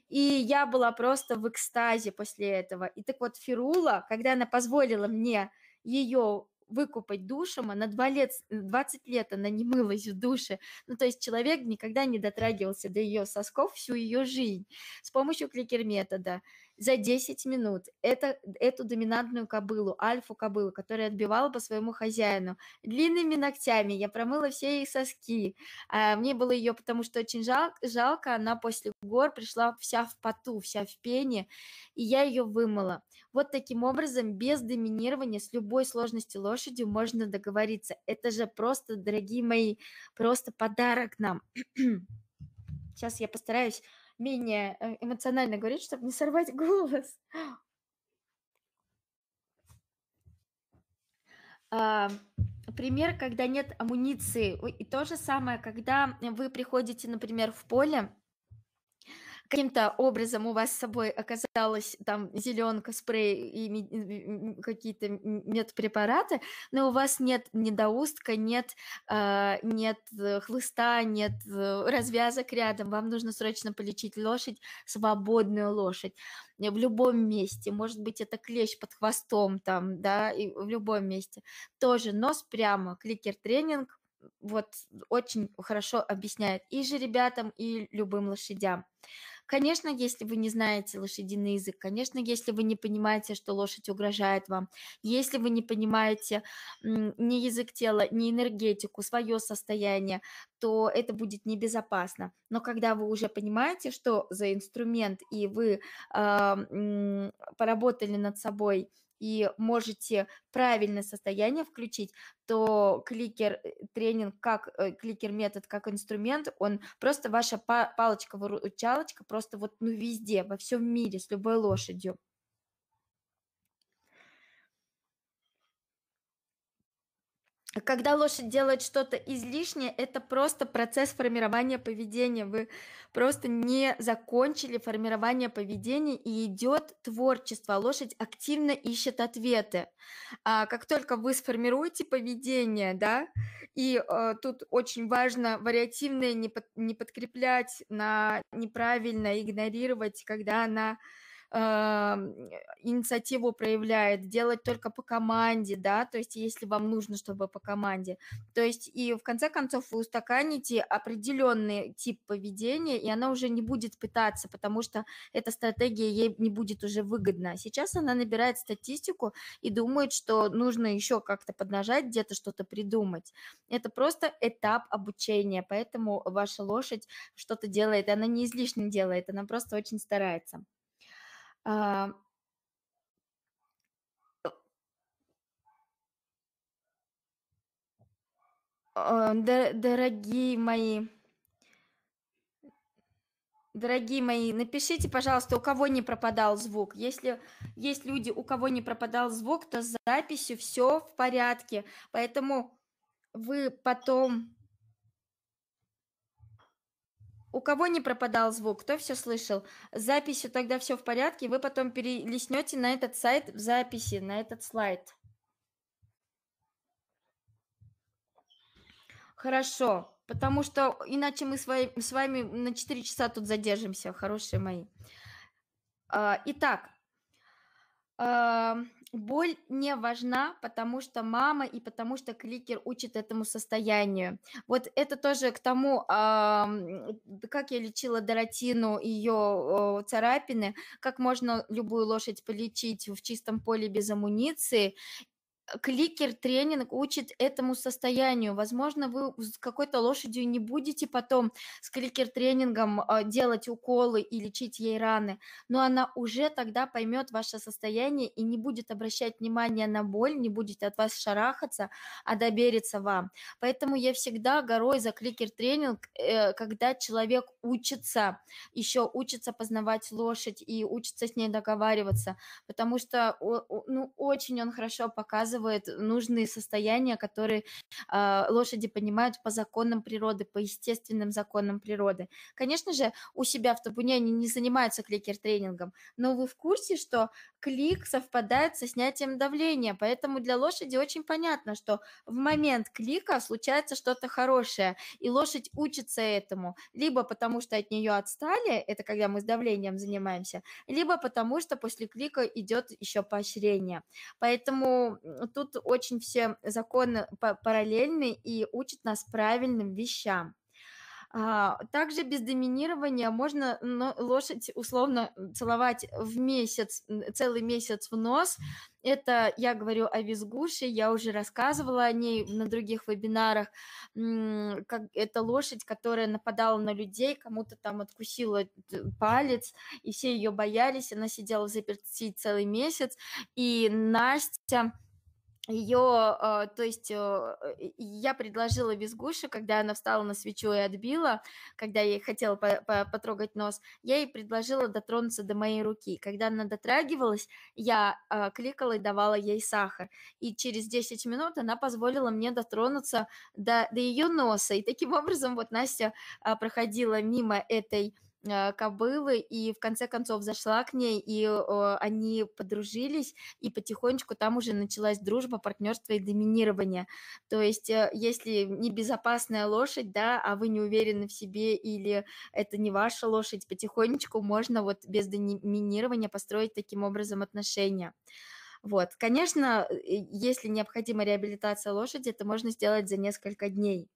И я была просто в экстазе после этого. И так вот Фирула, когда она позволила мне ее выкупать душем, она а 2 лет, 20 лет она не мылась в душе. Ну, то есть человек никогда не дотрагивался до ее сосков всю ее жизнь. С помощью кликер-метода за 10 минут это, эту доминантную кобылу, альфу-кобылу, которая отбивала по своему хозяину длинными ногтями. Я промыла все их соски. А, мне было ее, потому что очень жал, жалко. Она после гор пришла вся в поту, вся в пене, и я ее вымыла. Вот таким образом, без доминирования, с любой сложности лошадью можно договориться. Это же просто, дорогие мои, просто подарок нам. Сейчас я постараюсь менее э, эмоционально говорить, чтобы не сорвать голос. А, пример, когда нет амуниции. И то же самое, когда вы приходите, например, в поле, каким-то образом у вас с собой оказалась там зеленка, спрей и какие-то медпрепараты, но у вас нет недоустка, нет, а, нет э, хлыста, нет э, развязок рядом, вам нужно срочно полечить лошадь, свободную лошадь э, в любом месте, может быть, это клещ под хвостом там, да, и в любом месте, тоже нос прямо, кликер-тренинг, вот очень хорошо объясняет и же ребятам, и любым лошадям. Конечно, если вы не знаете лошадиный язык, конечно, если вы не понимаете, что лошадь угрожает вам, если вы не понимаете ни язык тела, ни энергетику, свое состояние, то это будет небезопасно. Но когда вы уже понимаете, что за инструмент, и вы э, поработали над собой, и можете правильное состояние включить, то кликер э, тренинг как э, кликер метод как инструмент, он просто ваша палочка-выручалочка, просто вот ну везде, во всем мире, с любой лошадью. когда лошадь делает что-то излишнее, это просто процесс формирования поведения. Вы просто не закончили формирование поведения, и идет творчество. Лошадь активно ищет ответы. А как только вы сформируете поведение, да, и э, тут очень важно вариативное не, под, не подкреплять на неправильно, игнорировать, когда она а, инициативу проявляет, делать только по команде, да, то есть если вам нужно, чтобы по команде. То есть и в конце концов вы устаканите определенный тип поведения, и она уже не будет пытаться, потому что эта стратегия ей не будет уже выгодна. Сейчас она набирает статистику и думает, что нужно еще как-то поднажать, где-то что-то придумать. Это просто этап обучения, поэтому ваша лошадь что-то делает, она не излишне делает, она просто очень старается. А, э, а дорогие мои, дорогие мои, напишите, пожалуйста, у кого не пропадал звук. Если есть люди, у кого не пропадал звук, то с записью все в порядке. Поэтому вы потом у кого не пропадал звук, кто все слышал. С записью тогда все в порядке, вы потом перелистнете на этот сайт в записи, на этот слайд. Хорошо, потому что иначе мы с вами, на 4 часа тут задержимся, хорошие мои. А, итак, а, боль не важна, потому что мама и потому что кликер учит этому состоянию. Вот это тоже к тому, как я лечила Доротину, ее царапины, как можно любую лошадь полечить в чистом поле без амуниции, кликер-тренинг учит этому состоянию. Возможно, вы с какой-то лошадью не будете потом с кликер-тренингом а, делать уколы и лечить ей раны, но она уже тогда поймет ваше состояние и не будет обращать внимания на боль, не будет от вас шарахаться, а доберется вам. Поэтому я всегда горой за кликер-тренинг, э, когда человек учится, еще учится познавать лошадь и учится с ней договариваться, потому что ну, очень он хорошо показывает показывает нужные состояния, которые э, лошади понимают по законам природы, по естественным законам природы. Конечно же, у себя в табуне они не занимаются кликер-тренингом, но вы в курсе, что клик совпадает со снятием давления, поэтому для лошади очень понятно, что в момент клика случается что-то хорошее, и лошадь учится этому, либо потому что от нее отстали, это когда мы с давлением занимаемся, либо потому что после клика идет еще поощрение. Поэтому тут очень все законы параллельны и учат нас правильным вещам. А, также без доминирования можно лошадь условно целовать в месяц, целый месяц в нос. Это я говорю о визгуше, я уже рассказывала о ней на других вебинарах. Как это лошадь, которая нападала на людей, кому-то там откусила палец, и все ее боялись. Она сидела в заперти целый месяц. И Настя ее, э, то есть э, я предложила безгуши, когда она встала на свечу и отбила, когда я ей хотела по -по потрогать нос, я ей предложила дотронуться до моей руки. Когда она дотрагивалась, я э, кликала и давала ей сахар. И через 10 минут она позволила мне дотронуться до, до ее носа. И таким образом вот Настя а, проходила мимо этой Э, кобылы, и в конце концов зашла к ней, и э, они подружились, и потихонечку там уже началась дружба, партнерство и доминирование. То есть, э, если небезопасная лошадь, да, а вы не уверены в себе, или это не ваша лошадь, потихонечку можно вот без доминирования построить таким образом отношения. Вот, конечно, э, если необходима реабилитация лошади, это можно сделать за несколько дней.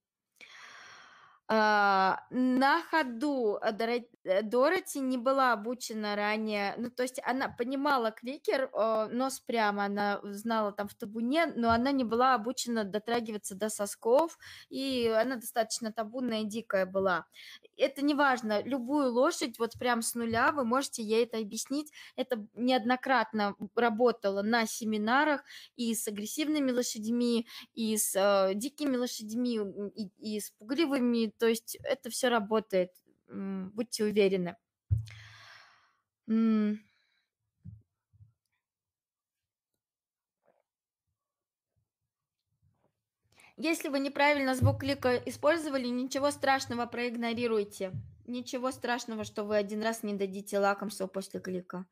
А, на ходу э, э, Дороти не была обучена ранее, ну, то есть она понимала кликер, нос прямо, она знала там в табуне, но она не была обучена дотрагиваться до сосков, и она достаточно табунная и дикая была. Это не важно, любую лошадь вот прям с нуля вы можете ей это объяснить, это неоднократно работало на семинарах и с агрессивными лошадьми, и с э, дикими лошадьми, и, и с пугливыми то есть это все работает, будьте уверены. Если вы неправильно звук клика использовали, ничего страшного, проигнорируйте. Ничего страшного, что вы один раз не дадите лакомство после клика.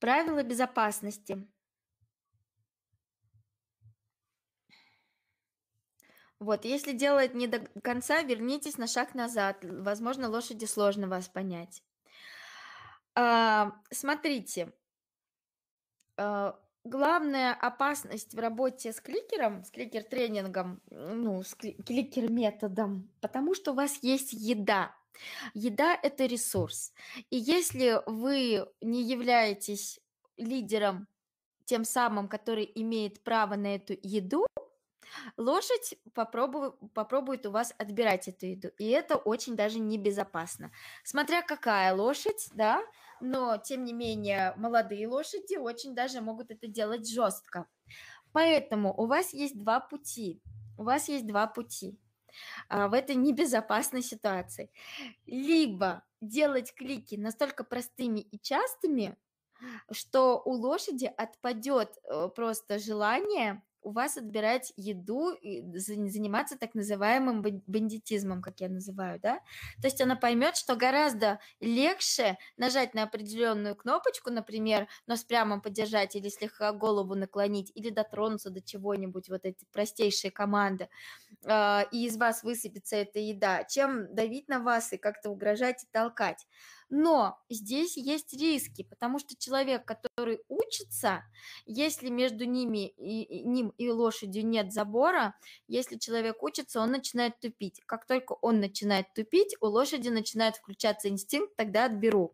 Правила безопасности. Вот, если делает не до конца, вернитесь на шаг назад. Возможно, лошади сложно вас понять. А, смотрите, а, главная опасность в работе с кликером, с кликер-тренингом, ну, с кликер-методом, потому что у вас есть еда. Еда – это ресурс. И если вы не являетесь лидером, тем самым, который имеет право на эту еду – Лошадь попробует, попробует у вас отбирать эту еду, и это очень даже небезопасно. Смотря какая лошадь, да, но тем не менее молодые лошади очень даже могут это делать жестко. Поэтому у вас есть два пути. У вас есть два пути а, в этой небезопасной ситуации. Либо делать клики настолько простыми и частыми, что у лошади отпадет э, просто желание у вас отбирать еду и заниматься так называемым бандитизмом, как я называю, да? То есть она поймет, что гораздо легче нажать на определенную кнопочку, например, нос прямо подержать или слегка голову наклонить, или дотронуться до чего-нибудь, вот эти простейшие команды, а, и из вас высыпется эта еда, чем давить на вас и как-то угрожать и толкать. Но здесь есть риски, потому что человек, который учится, если между ними и, ним и лошадью нет забора, если человек учится, он начинает тупить. Как только он начинает тупить, у лошади начинает включаться инстинкт, тогда отберу.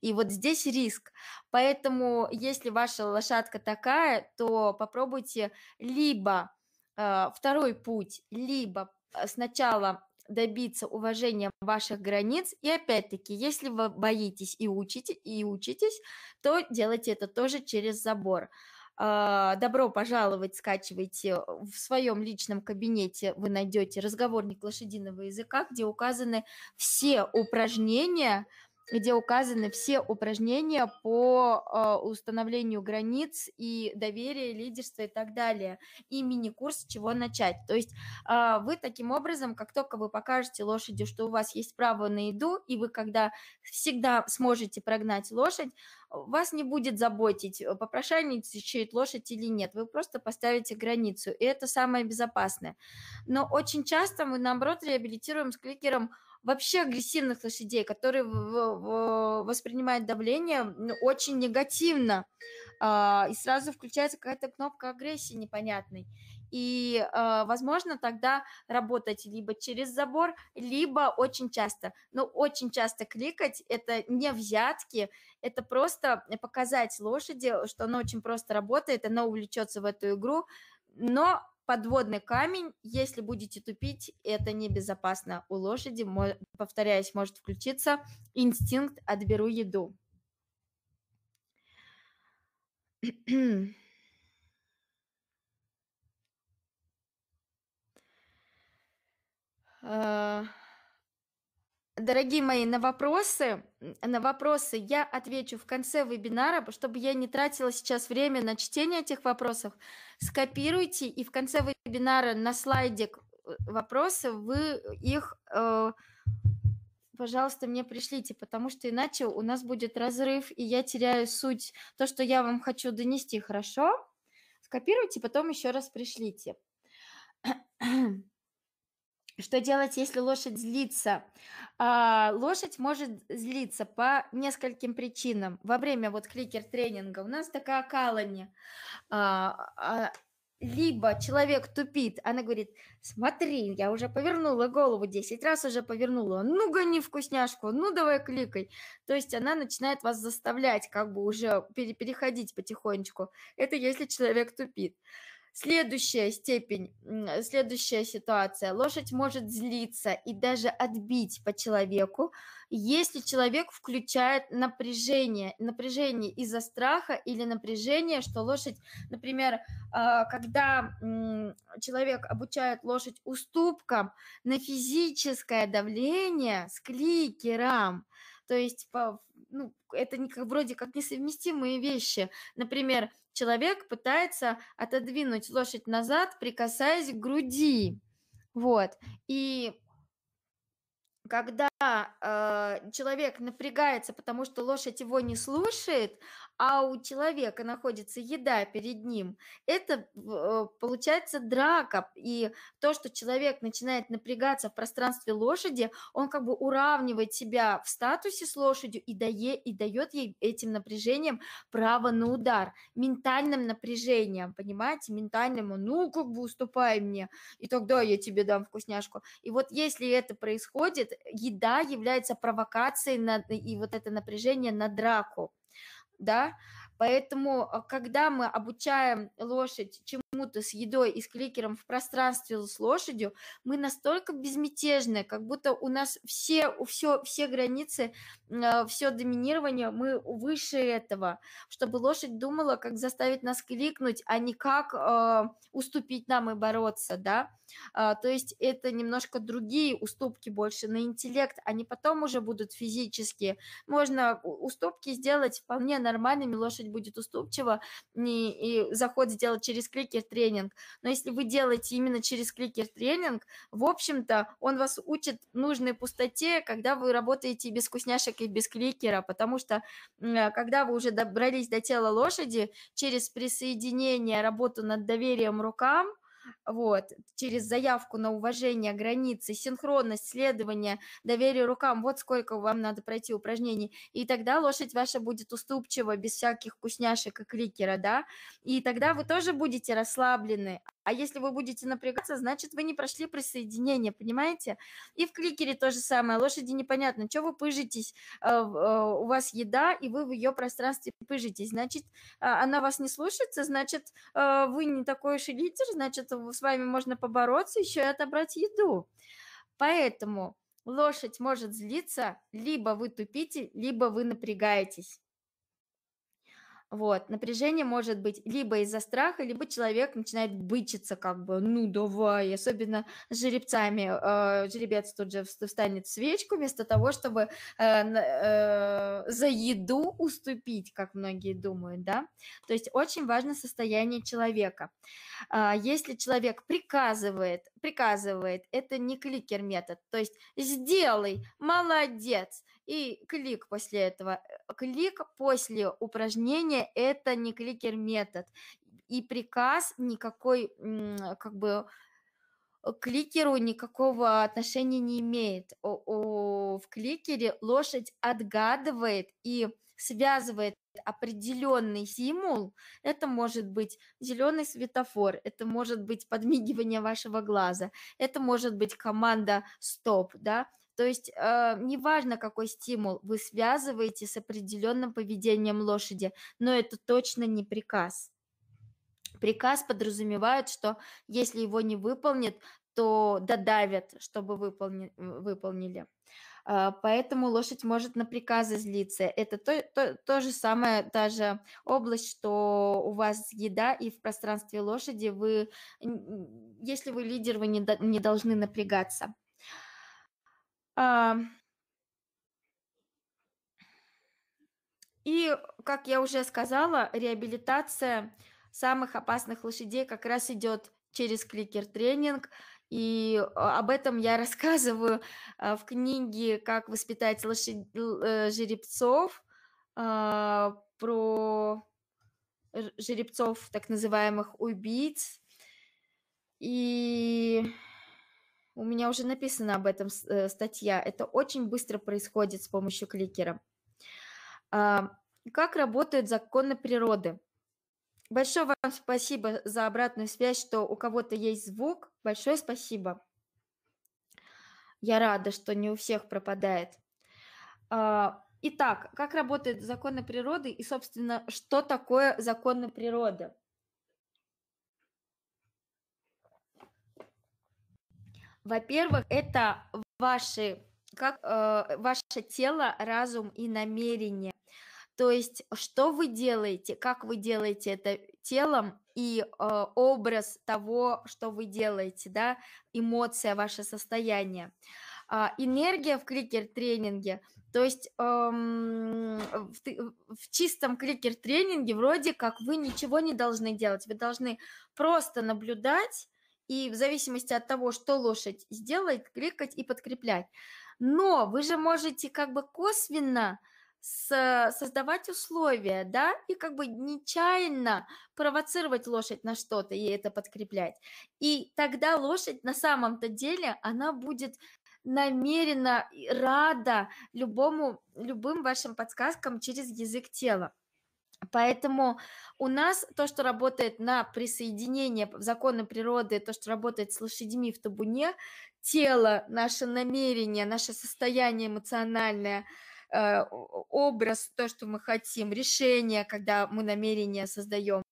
И вот здесь риск. Поэтому, если ваша лошадка такая, то попробуйте либо э, второй путь, либо э, сначала добиться уважения ваших границ. И опять-таки, если вы боитесь и учите, и учитесь, то делайте это тоже через забор. А, добро пожаловать, скачивайте э, в своем личном кабинете, вы найдете разговорник лошадиного языка, где указаны все упражнения, где указаны все упражнения по э, установлению границ и доверия, лидерства и так далее, и мини-курс с чего начать. То есть э, вы таким образом, как только вы покажете лошади, что у вас есть право на еду, и вы когда всегда сможете прогнать лошадь, вас не будет заботить, попрошайничает лошадь или нет, вы просто поставите границу, и это самое безопасное. Но очень часто мы, наоборот, реабилитируем с кликером – вообще агрессивных лошадей, которые в, в, воспринимают давление очень негативно. Э, и сразу включается какая-то кнопка агрессии непонятной. И, э, возможно, тогда работать либо через забор, либо очень часто. Но очень часто кликать – это не взятки, это просто показать лошади, что она очень просто работает, она увлечется в эту игру, но подводный камень, если будете тупить, это небезопасно. У лошади, повторяюсь, может включиться инстинкт «отберу еду». Uh... Дорогие мои, на вопросы, на вопросы я отвечу в конце вебинара, чтобы я не тратила сейчас время на чтение этих вопросов. Скопируйте и в конце вебинара на слайдик э, вопросы вы их, э, пожалуйста, мне пришлите, потому что иначе у нас будет разрыв, и я теряю суть, то, что я вам хочу донести, хорошо? Скопируйте, потом еще раз пришлите. Что делать, если лошадь злится? А, лошадь может злиться по нескольким причинам. Во время вот кликер-тренинга у нас такая калани. А, а, либо человек тупит, она говорит, смотри, я уже повернула голову 10 раз уже повернула, ну гони вкусняшку, ну давай кликай. То есть она начинает вас заставлять как бы уже переходить потихонечку. Это если человек тупит. Следующая степень, следующая ситуация. Лошадь может злиться и даже отбить по человеку, если человек включает напряжение, напряжение из-за страха или напряжение, что лошадь, например, а, когда человек обучает лошадь уступкам на физическое давление с кликером, то есть по, ну, это не, как, вроде как несовместимые вещи. Например, человек пытается отодвинуть лошадь назад, прикасаясь к груди. Вот. И когда когда э, а, человек напрягается, потому что лошадь его не слушает, а у человека находится еда перед ним, это э, получается драка. И то, что человек начинает напрягаться в пространстве лошади, он как бы уравнивает себя в статусе с лошадью и, дае, и дает ей этим напряжением право на удар, ментальным напряжением, понимаете, ментальным, ну, как бы уступай мне, и тогда я тебе дам вкусняшку. И вот если это происходит, еда да, является провокацией на, и вот это напряжение на драку, да, поэтому, а, когда мы обучаем лошадь чему-то с едой и с кликером в пространстве с лошадью, мы настолько безмятежны, как будто у нас все, все, все границы, а, все доминирование, мы выше этого, чтобы лошадь думала, как заставить нас кликнуть, а не как э, уступить нам и бороться, да, а, то есть это немножко другие уступки больше на интеллект, они потом уже будут физические. Можно уступки сделать вполне нормальными, лошадь будет уступчива, не, и заход сделать через кликер-тренинг. Но если вы делаете именно через кликер-тренинг, в общем-то, он вас учит нужной пустоте, когда вы работаете без вкусняшек и без кликера, потому что когда вы уже добрались до тела лошади, через присоединение, работу над доверием рукам – вот, через заявку на уважение границы, синхронность, следование, доверие рукам, вот сколько вам надо пройти упражнений, и тогда лошадь ваша будет уступчива, без всяких вкусняшек и кликера, да, и тогда вы тоже будете расслаблены, а если вы будете напрягаться, значит, вы не прошли присоединение, понимаете? И в кликере то же самое. Лошади непонятно, что вы пыжитесь, а, а, у вас еда, и вы в ее пространстве пыжитесь. Значит, а, она вас не слушается, значит, вы не такой уж и лидер, значит, с вами можно побороться, еще и отобрать еду. Поэтому лошадь может злиться, либо вы тупите, либо вы напрягаетесь. Вот, напряжение может быть либо из-за страха, либо человек начинает бычиться как бы, ну давай, особенно с жеребцами. Э, жеребец тут же встанет в свечку вместо того, чтобы э, э, за еду уступить, как многие думают, да. То есть очень важно состояние человека. Э, если человек приказывает, приказывает, это не кликер метод, то есть сделай, молодец, и клик после этого. Э, клик после упражнения – это не кликер-метод. И приказ никакой, э, как бы, э, кликеру никакого отношения не имеет. О, в кликере лошадь отгадывает и связывает определенный символ. Это может быть зеленый светофор, это может быть подмигивание вашего глаза, это может быть команда стоп, да, то есть э, неважно, какой стимул вы связываете с определенным поведением лошади, но это точно не приказ. Приказ подразумевает, что если его не выполнит, то додавят, чтобы выполни, э, выполнили. А, поэтому лошадь может на приказы злиться. Это то, то, то же самое, та же область, что у вас еда, и в пространстве лошади вы, если вы лидер, вы не, не должны напрягаться. А, и, как я уже сказала, реабилитация самых опасных лошадей как раз идет через кликер-тренинг. И а, об этом я рассказываю а, в книге «Как воспитать лошадь... Э, жеребцов» а, про жеребцов так называемых убийц. И у меня уже написана об этом э, статья. Это очень быстро происходит с помощью кликера. А, как работают законы природы? Большое вам спасибо за обратную связь, что у кого-то есть звук. Большое спасибо. Я рада, что не у всех пропадает. А, итак, как работают законы природы и, собственно, что такое законы природы? Во-первых, это ваши, как, э, ваше тело, разум и намерение. То есть, что вы делаете, как вы делаете это телом и э, образ того, что вы делаете, да, эмоция, ваше состояние. Э, энергия в крикер-тренинге, то есть эм, в, в чистом крикер-тренинге вроде как вы ничего не должны делать, вы должны просто наблюдать и в зависимости от того, что лошадь сделает, кликать и подкреплять. Но вы же можете как бы косвенно создавать условия, да, и как бы нечаянно провоцировать лошадь на что-то и это подкреплять. И тогда лошадь на самом-то деле, она будет намеренно рада любому, любым вашим подсказкам через язык тела. Поэтому у нас то, что работает на присоединение закона природы, то, что работает с лошадьми в табуне, тело, наше намерение, наше состояние эмоциональное – Э, образ, то, что мы хотим, решение, когда мы намерение создаем,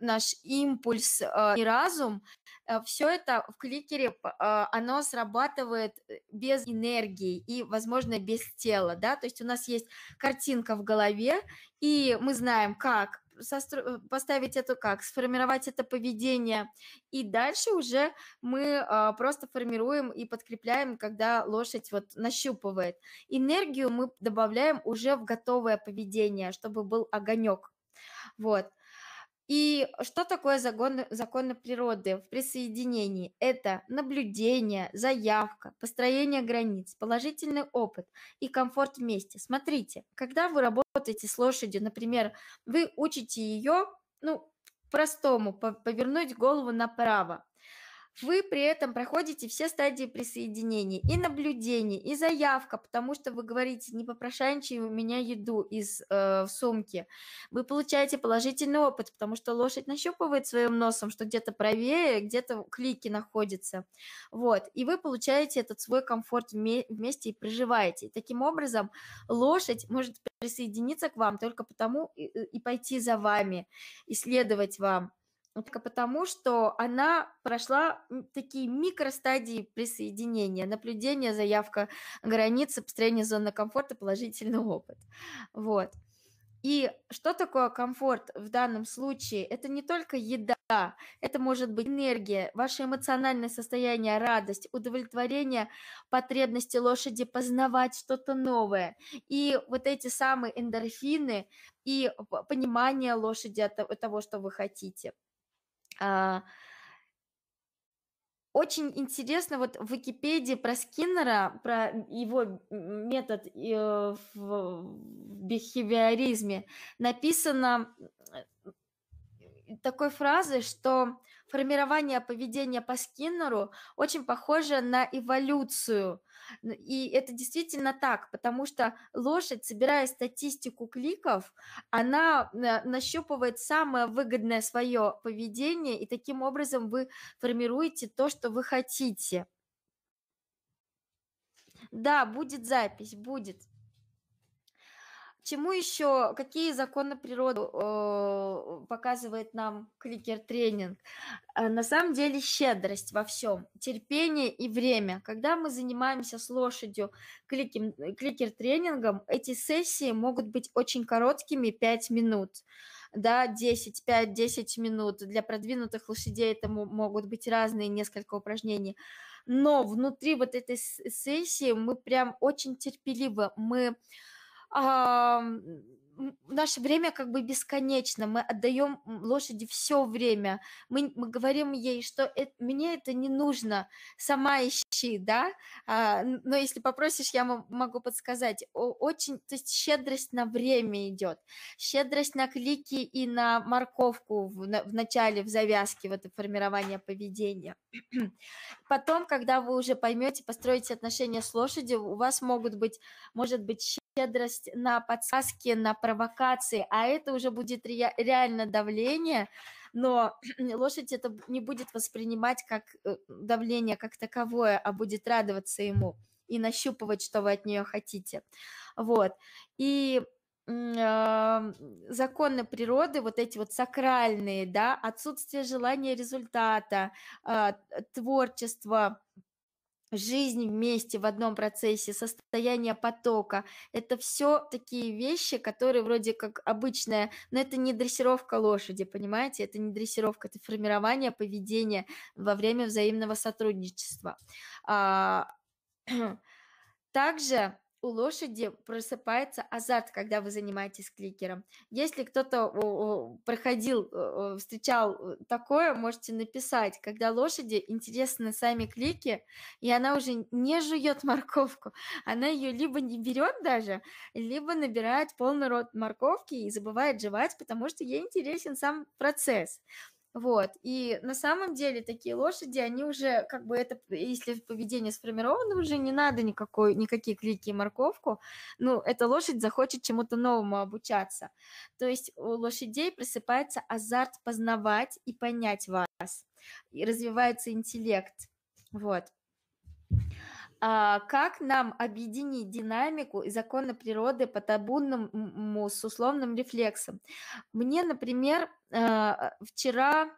наш импульс э, и разум, э, все это в кликере, оно срабатывает без энергии и, возможно, без тела, да, то есть у нас есть картинка в голове, и мы знаем, как состро... Э, поставить эту как, сформировать это поведение. И дальше уже мы а, просто формируем и подкрепляем, когда лошадь вот нащупывает. Энергию мы добавляем уже в готовое поведение, чтобы был огонек. Вот. И что такое закон, законы природы в присоединении? Это наблюдение, заявка, построение границ, положительный опыт и комфорт вместе. Смотрите, когда вы работаете с лошадью, например, вы учите ее, ну, простому, повернуть голову направо, вы при этом проходите все стадии присоединения, и наблюдение, и заявка, потому что вы говорите, не попрошайничай у меня еду из э, сумки. Вы получаете положительный опыт, потому что лошадь нащупывает своим носом, что где-то правее, где-то клики находятся. Вот, и вы получаете этот свой комфорт вместе и проживаете. таким образом лошадь может присоединиться к вам только потому и, и пойти за вами, исследовать вам. Только потому, что она прошла такие микростадии присоединения, наблюдение, заявка границы, построение зоны комфорта, положительный опыт. Вот. И что такое комфорт в данном случае? Это не только еда, это может быть энергия, ваше эмоциональное состояние, радость, удовлетворение потребности лошади познавать что-то новое. И вот эти самые эндорфины и понимание лошади от того, что вы хотите. А, очень интересно, вот в Википедии про Скиннера, про его метод э, в бихевиоризме написано э, такой фразы, что формирование поведения по Скиннеру очень похоже на эволюцию. И это действительно так, потому что лошадь, собирая статистику кликов, она э, нащупывает самое выгодное свое поведение, и таким образом вы формируете то, что вы хотите. Да, будет запись, будет. Чему еще, какие законы природы э, показывает нам кликер-тренинг? А, на самом деле щедрость во всем, терпение и время. Когда мы занимаемся с лошадью э, кликер-тренингом, эти сессии могут быть очень короткими, 5 минут да, 10, 5, 10 минут. Для продвинутых лошадей это могут быть разные несколько упражнений. Но внутри вот этой сессии мы прям очень терпеливо, мы а, наше время как бы бесконечно, мы отдаем лошади все время, мы, мы говорим ей, что это, мне это не нужно, сама ищи, да, а, но если попросишь, я могу подсказать, очень, то есть щедрость на время идет, щедрость на клики и на морковку в, в начале, в завязке, вот это формирование поведения. Потом, когда вы уже поймете, построите отношения с лошадью, у вас могут быть, может быть, щедрость на подсказки, на провокации, а это уже будет ре- реально давление, но лошадь это не будет воспринимать как э, давление как таковое, а будет радоваться ему и нащупывать, что вы от нее хотите. Вот. И а, законы природы, вот эти вот сакральные, да, отсутствие желания результата, а, творчество, жизнь вместе в одном процессе, состояние потока. Это все такие вещи, которые вроде как обычные, но это не дрессировка лошади, понимаете? Это не дрессировка, это формирование поведения во время взаимного сотрудничества. А, также у лошади просыпается азарт, когда вы занимаетесь кликером. Если кто-то проходил, э, встречал э, такое, можете написать, когда лошади интересны сами клики, и она уже не жует морковку. Она ее либо не берет даже, либо набирает полный рот морковки и забывает жевать, потому что ей интересен сам процесс. Вот, и на самом деле такие лошади, они уже, как бы это, если поведение сформировано, уже не надо никакой, никакие клики и морковку, ну, эта лошадь захочет чему-то новому обучаться. То есть у лошадей просыпается азарт познавать и понять вас, и развивается интеллект, вот. А как нам объединить динамику и законы природы по табунному с условным рефлексом? Мне, например, а, а, вчера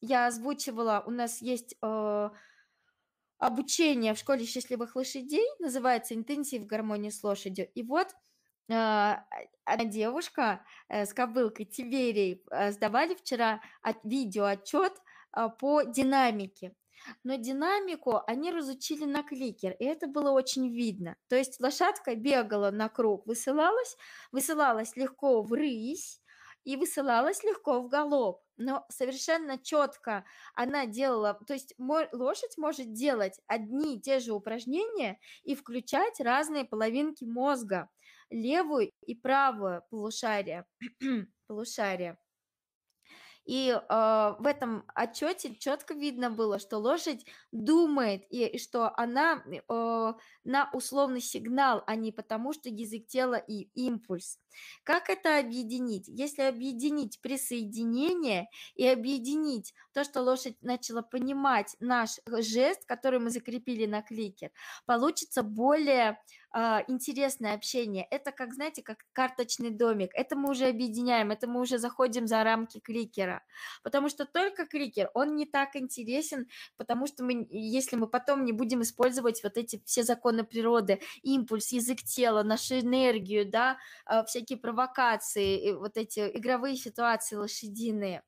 я озвучивала, у нас есть а, обучение в школе счастливых лошадей, называется «Интенсив гармонии с лошадью». И вот одна девушка э, с кобылкой Тиверией э, сдавали вчера видеоотчет по динамике. Но динамику они разучили на кликер, и это было очень видно. То есть лошадка бегала на круг, высылалась, высылалась легко в рысь и высылалась легко в галоп. Но совершенно четко она делала, то есть лошадь может делать одни и те же упражнения и включать разные половинки мозга, левую и правую полушария. полушария. И э, в этом отчете четко видно было, что лошадь думает, и, и что она э, на условный сигнал, а не потому, что язык тела и импульс. Как это объединить? Если объединить присоединение и объединить то, что лошадь начала понимать наш э, жест, который мы закрепили на кликер, получится более а, интересное общение. Это как, знаете, как карточный домик. Это мы уже объединяем, это мы уже заходим за рамки крикера. Потому что только крикер, он не так интересен, потому что мы, если мы потом не будем использовать вот эти все законы природы, импульс, язык тела, нашу энергию, да, а, всякие провокации, вот эти игровые ситуации лошадиные.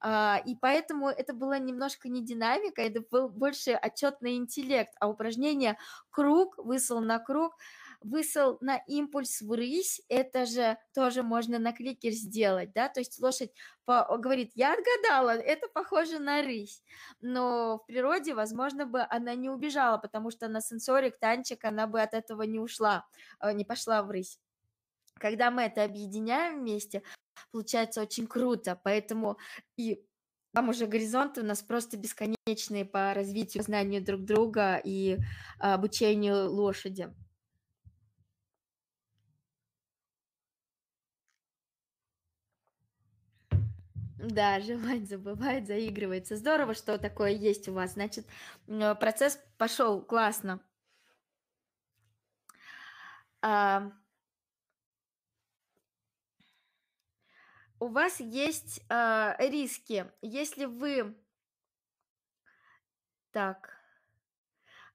А, и поэтому это было немножко не динамика, это был больше отчетный интеллект, а упражнение круг, высыл на круг, высыл на импульс в рысь. это же тоже можно на кликер сделать, да, то есть лошадь по, говорит, я отгадала, это похоже на рысь, но в природе, возможно, бы она не убежала, потому что на сенсорик, танчик, она бы от этого не ушла, э, не пошла в рысь. Когда мы это объединяем вместе, получается очень круто, поэтому и там уже горизонты у нас просто бесконечные по развитию, знанию друг друга и а, обучению лошади. Да, желать забывает, заигрывается. Здорово, что такое есть у вас. Значит, процесс пошел классно. А, у вас есть э, риски. Если вы... Так.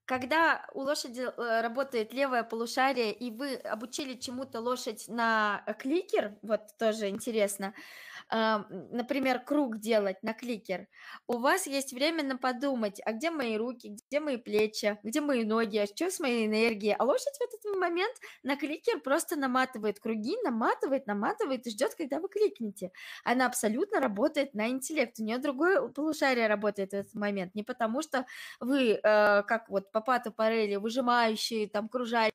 Когда у лошади э, работает левое полушарие, и вы обучили чему-то лошадь на э, кликер, вот тоже интересно, а, например, круг делать на кликер, у вас есть время на подумать, а где мои руки, где мои плечи, где мои ноги, а что с моей энергией. А лошадь в этот момент на кликер просто наматывает круги, наматывает, наматывает и ждет, когда вы кликнете. Она абсолютно работает на интеллект. У нее другое полушарие работает в этот момент. Не потому, что вы, э, как вот Папату Парели, выжимающие, там, кружащие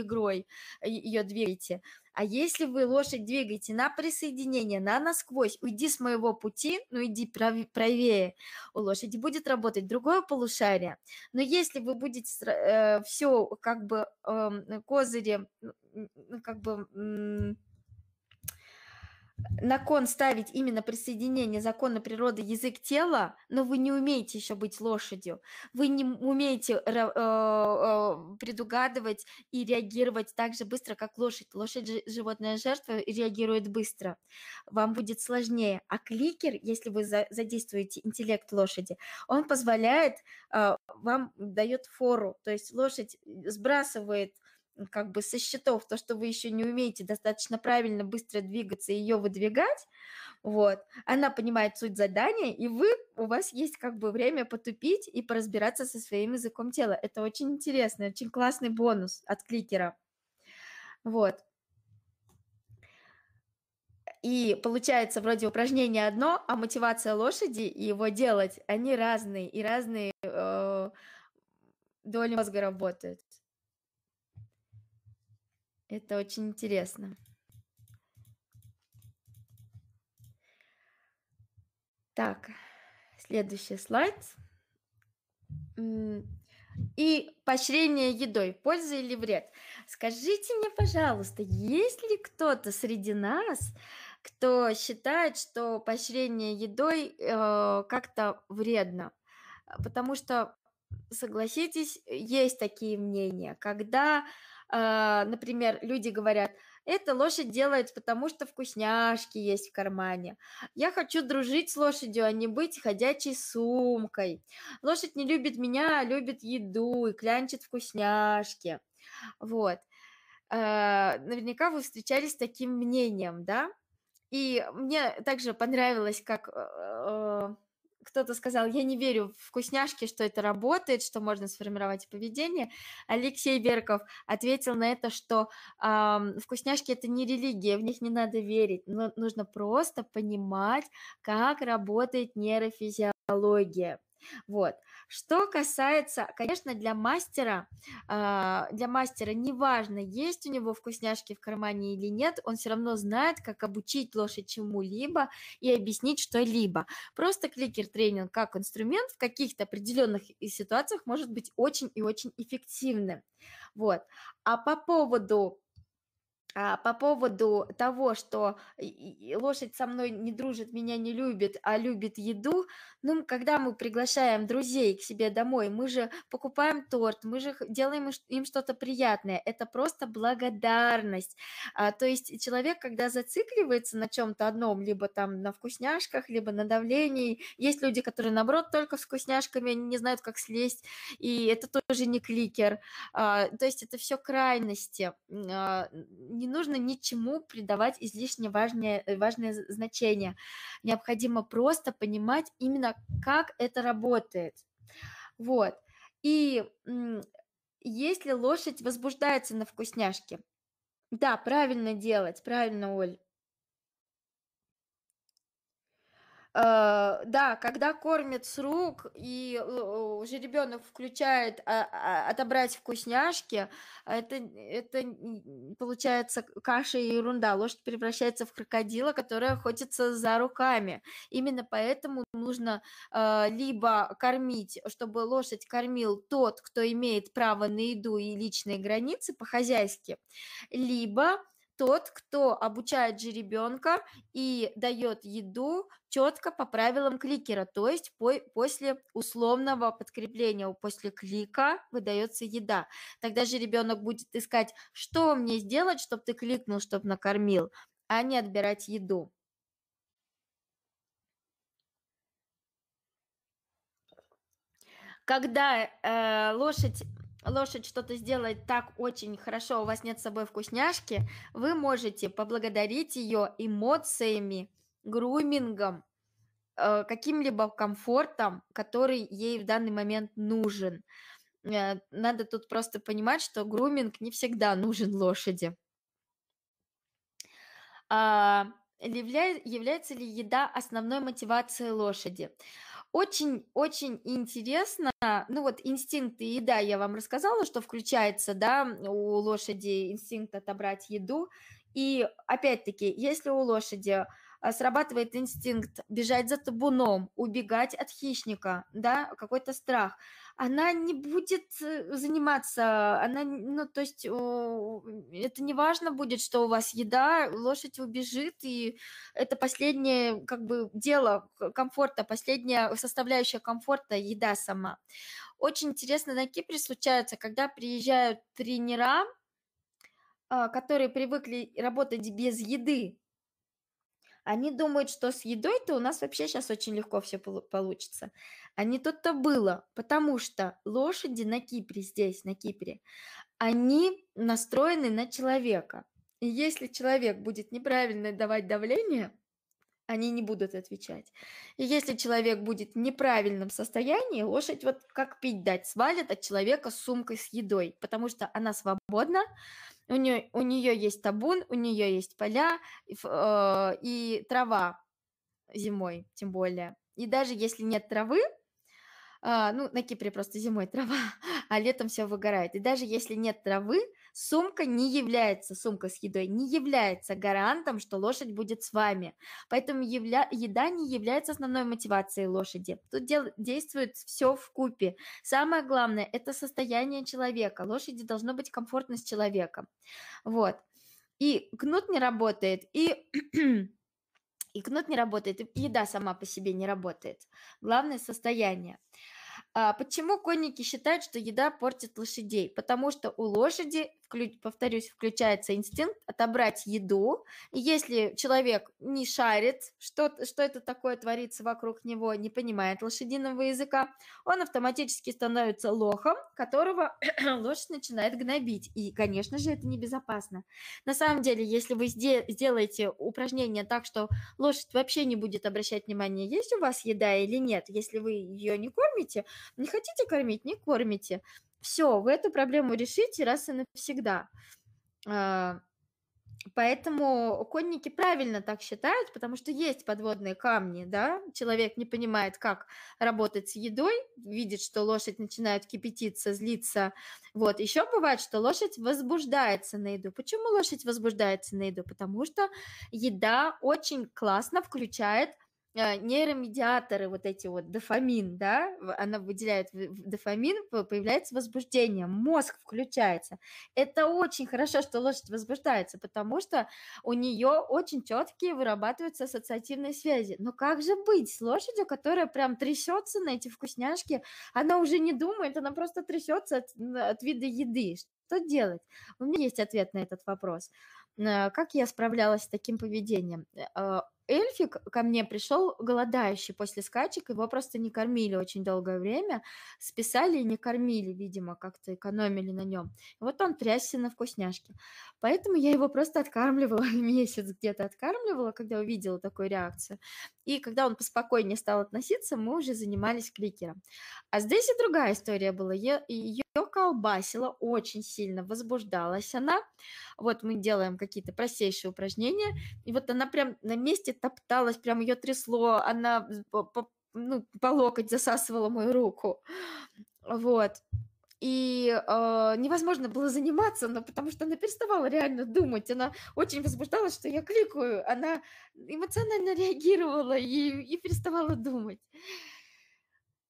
игрой ее двигаете, а если вы лошадь двигаете на присоединение, на насквозь, уйди с моего пути, ну иди правее, у лошади будет работать другое полушарие. Но если вы будете э, все как бы э, козыри, ну, как бы... Э, на кон ставить именно присоединение закона природы язык тела, но вы не умеете еще быть лошадью, вы не умеете э, э, предугадывать и реагировать так же быстро, как лошадь. Лошадь животное жертва реагирует быстро, вам будет сложнее. А кликер, если вы за, задействуете интеллект лошади, он позволяет э, вам дает фору, то есть лошадь сбрасывает как бы со счетов то, что вы еще не умеете достаточно правильно, быстро двигаться и ее выдвигать, вот, она понимает суть задания, и вы, у вас есть как бы время потупить и поразбираться со своим языком тела. Это очень интересно, очень классный бонус от кликера. Вот. И получается вроде упражнение одно, а мотивация лошади и его делать, они разные, и разные э, доли мозга работают. Это очень интересно. Так, следующий слайд. И поощрение едой, польза или вред. Скажите мне, пожалуйста, есть ли кто-то среди нас, кто считает, что поощрение едой э, как-то вредно? Потому что, согласитесь, есть такие мнения, когда а, например, люди говорят, это лошадь делает, потому что вкусняшки есть в кармане. Я хочу дружить с лошадью, а не быть ходячей сумкой. Лошадь не любит меня, а любит еду и клянчит вкусняшки. Вот. А, наверняка вы встречались с таким мнением, да? И мне также понравилось, как э, э, кто-то сказал, я не верю в вкусняшки, что это работает, что можно сформировать поведение. Алексей Берков ответил на это, что э, вкусняшки это не религия, в них не надо верить, но нужно просто понимать, как работает нейрофизиология. Вот. Что касается, конечно, для мастера, а, для мастера неважно, есть у него вкусняшки в кармане или нет, он все равно знает, как обучить лошадь чему-либо и объяснить что-либо. Просто кликер-тренинг как инструмент в каких-то определенных ситуациях может быть очень и очень эффективным. Вот. А по поводу а, по поводу того, что лошадь со мной не дружит, меня не любит, а любит еду, ну, когда мы приглашаем друзей к себе домой, мы же покупаем торт, мы же делаем им что-то приятное, это просто благодарность. А, то есть человек, когда зацикливается на чем-то одном, либо там на вкусняшках, либо на давлении, есть люди, которые, наоборот, только с вкусняшками, они не знают, как слезть, и это тоже не кликер. А, то есть это все крайности а, не нужно ничему придавать излишне важное, э, важное значение. Необходимо просто понимать именно, как это работает. Вот. И если лошадь возбуждается на вкусняшке, да, правильно делать, правильно, Оль. Э, да, когда кормят с рук и э, э, уже ребенок включает а, а, отобрать вкусняшки, а это, это получается каша и ерунда. Лошадь превращается в крокодила, который охотится за руками. Именно поэтому нужно либо кормить, чтобы лошадь кормил тот, кто имеет право на еду и личные границы по-хозяйски, либо тот, кто обучает же ребенка и дает еду четко по правилам кликера, то есть по, после условного подкрепления, после клика выдается еда. Тогда же ребенок будет искать, что мне сделать, чтобы ты кликнул, чтобы накормил, а не отбирать еду. Когда э, лошадь лошадь что-то сделает так очень хорошо, у вас нет с собой вкусняшки, вы можете поблагодарить ее эмоциями, грумингом, э, каким-либо комфортом, который ей в данный момент нужен. Э, надо тут просто понимать, что груминг не всегда нужен лошади. А, является ли еда основной мотивацией лошади? Очень-очень интересно, ну вот инстинкты еда, я вам рассказала, что включается, да, у лошади инстинкт отобрать еду, и опять-таки, если у лошади а, срабатывает инстинкт бежать за табуном, убегать от хищника, да, какой-то страх, она не будет э, заниматься, она, ну, то есть это не важно будет, что у вас еда, лошадь убежит, и это последнее, как бы, дело комфорта, последняя составляющая комфорта – еда сама. Очень интересно на Кипре случается, когда приезжают тренера, а, которые привыкли работать без еды, они думают, что с едой-то у нас вообще сейчас очень легко все получится. А не тут-то было, потому что лошади на Кипре, здесь, на Кипре, они настроены на человека. И если человек будет неправильно давать давление, они не будут отвечать. И если человек будет в неправильном состоянии, лошадь вот как пить дать, свалит от человека с сумкой с едой, потому что она свободна, у нее, у нее есть табун, у нее есть поля э, и трава зимой, тем более. И даже если нет травы, э, ну, на Кипре просто зимой трава, а летом все выгорает. И даже если нет травы, сумка не является, сумка с едой не является гарантом, что лошадь будет с вами. Поэтому явля... еда не является основной мотивацией лошади. Тут дел... действует все в купе. Самое главное – это состояние человека. Лошади должно быть комфортно с человеком. Вот. И кнут не работает, и и кнут не работает, и еда сама по себе не работает. Главное – состояние. А почему конники считают, что еда портит лошадей? Потому что у лошади вклю... повторюсь, включается инстинкт отобрать еду. И если человек не шарит, что, что это такое творится вокруг него, не понимает лошадиного языка, он автоматически становится лохом, которого лошадь начинает гнобить. И, конечно же, это небезопасно. На самом деле, если вы сделаете упражнение так, что лошадь вообще не будет обращать внимание есть у вас еда или нет, если вы ее не кормите, не хотите кормить, не кормите все, вы эту проблему решите раз и навсегда. А, поэтому конники правильно так считают, потому что есть подводные камни, да, человек не понимает, как работать с едой, видит, что лошадь начинает кипятиться, злиться, вот. Еще бывает, что лошадь возбуждается на еду. Почему лошадь возбуждается на еду? Потому что еда очень классно включает а, нейромедиаторы, вот эти вот, дофамин, да, она выделяет дофамин, появляется возбуждение, мозг включается. Это очень хорошо, что лошадь возбуждается, потому что у нее очень четкие вырабатываются ассоциативные связи. Но как же быть с лошадью, которая прям трясется на эти вкусняшки, она уже не думает, она просто трясется от, от вида еды. Что делать? У меня есть ответ на этот вопрос. А, как я справлялась с таким поведением? Э, а, эльфик ко мне пришел голодающий после скачек, его просто не кормили очень долгое время, списали и не кормили, видимо, как-то экономили на нем. вот он трясся на вкусняшке. Поэтому я его просто откармливала, месяц где-то откармливала, когда увидела такую реакцию. И когда он поспокойнее стал относиться, мы уже занимались кликером. А здесь и другая история была. Ее колбасила очень сильно, возбуждалась она. Вот мы делаем какие-то простейшие упражнения, и вот она прям на месте топталась, прям ее трясло, она по, ну, по локоть засасывала мою руку. Вот. И э, невозможно было заниматься, но потому что она переставала реально думать. Она очень возбуждалась, что я кликаю. Она эмоционально реагировала и, и переставала думать.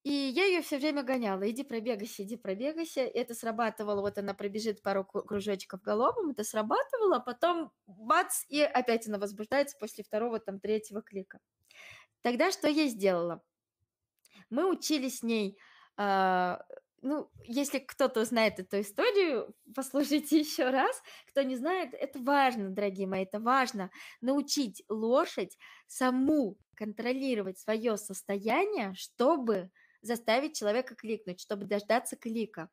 И я ее все время гоняла. Иди пробегайся, иди пробегайся. это срабатывало. Вот она пробежит пару кружочков головом, это срабатывало. А потом бац, и опять она возбуждается после второго, там, третьего клика. Тогда что я сделала? Мы учили с ней... Э, ну, если кто-то знает эту историю, послушайте еще раз. Кто не знает, это важно, дорогие мои, это важно. Научить лошадь саму контролировать свое состояние, чтобы заставить человека кликнуть, чтобы дождаться клика.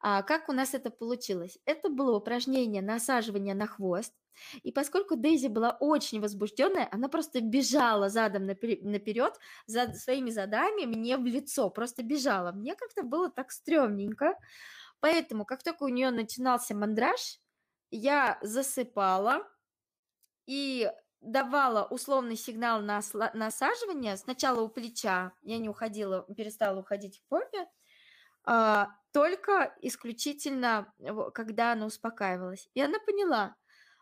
А как у нас это получилось? Это было упражнение насаживания на хвост. И поскольку Дейзи была очень возбужденная, она просто бежала задом наперед за своими задами мне в лицо, просто бежала. Мне как-то было так стрёмненько. Поэтому, как только у нее начинался мандраж, я засыпала, и давала условный сигнал на насаживание сначала у плеча, я не уходила, перестала уходить в попе, а, только исключительно, когда она успокаивалась. И она поняла,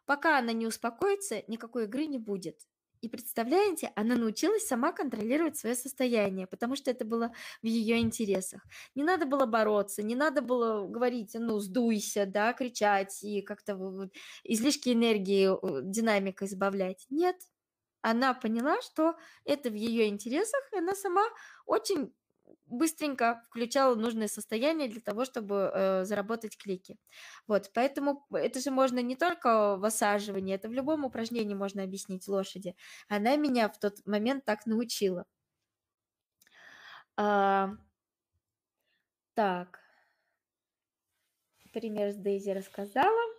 пока она не успокоится, никакой игры не будет. И представляете, она научилась сама контролировать свое состояние, потому что это было в ее интересах. Не надо было бороться, не надо было говорить, ну, сдуйся, да, кричать и как-то вот, излишки энергии, э, динамика избавлять. Нет, она поняла, что это в ее интересах, и она сама очень быстренько включала нужное состояние для того, чтобы э, заработать клики. Вот, поэтому это же можно не только в осаживании, это в любом упражнении можно объяснить лошади. Она меня в тот момент так научила. А, так, пример с Дейзи рассказала.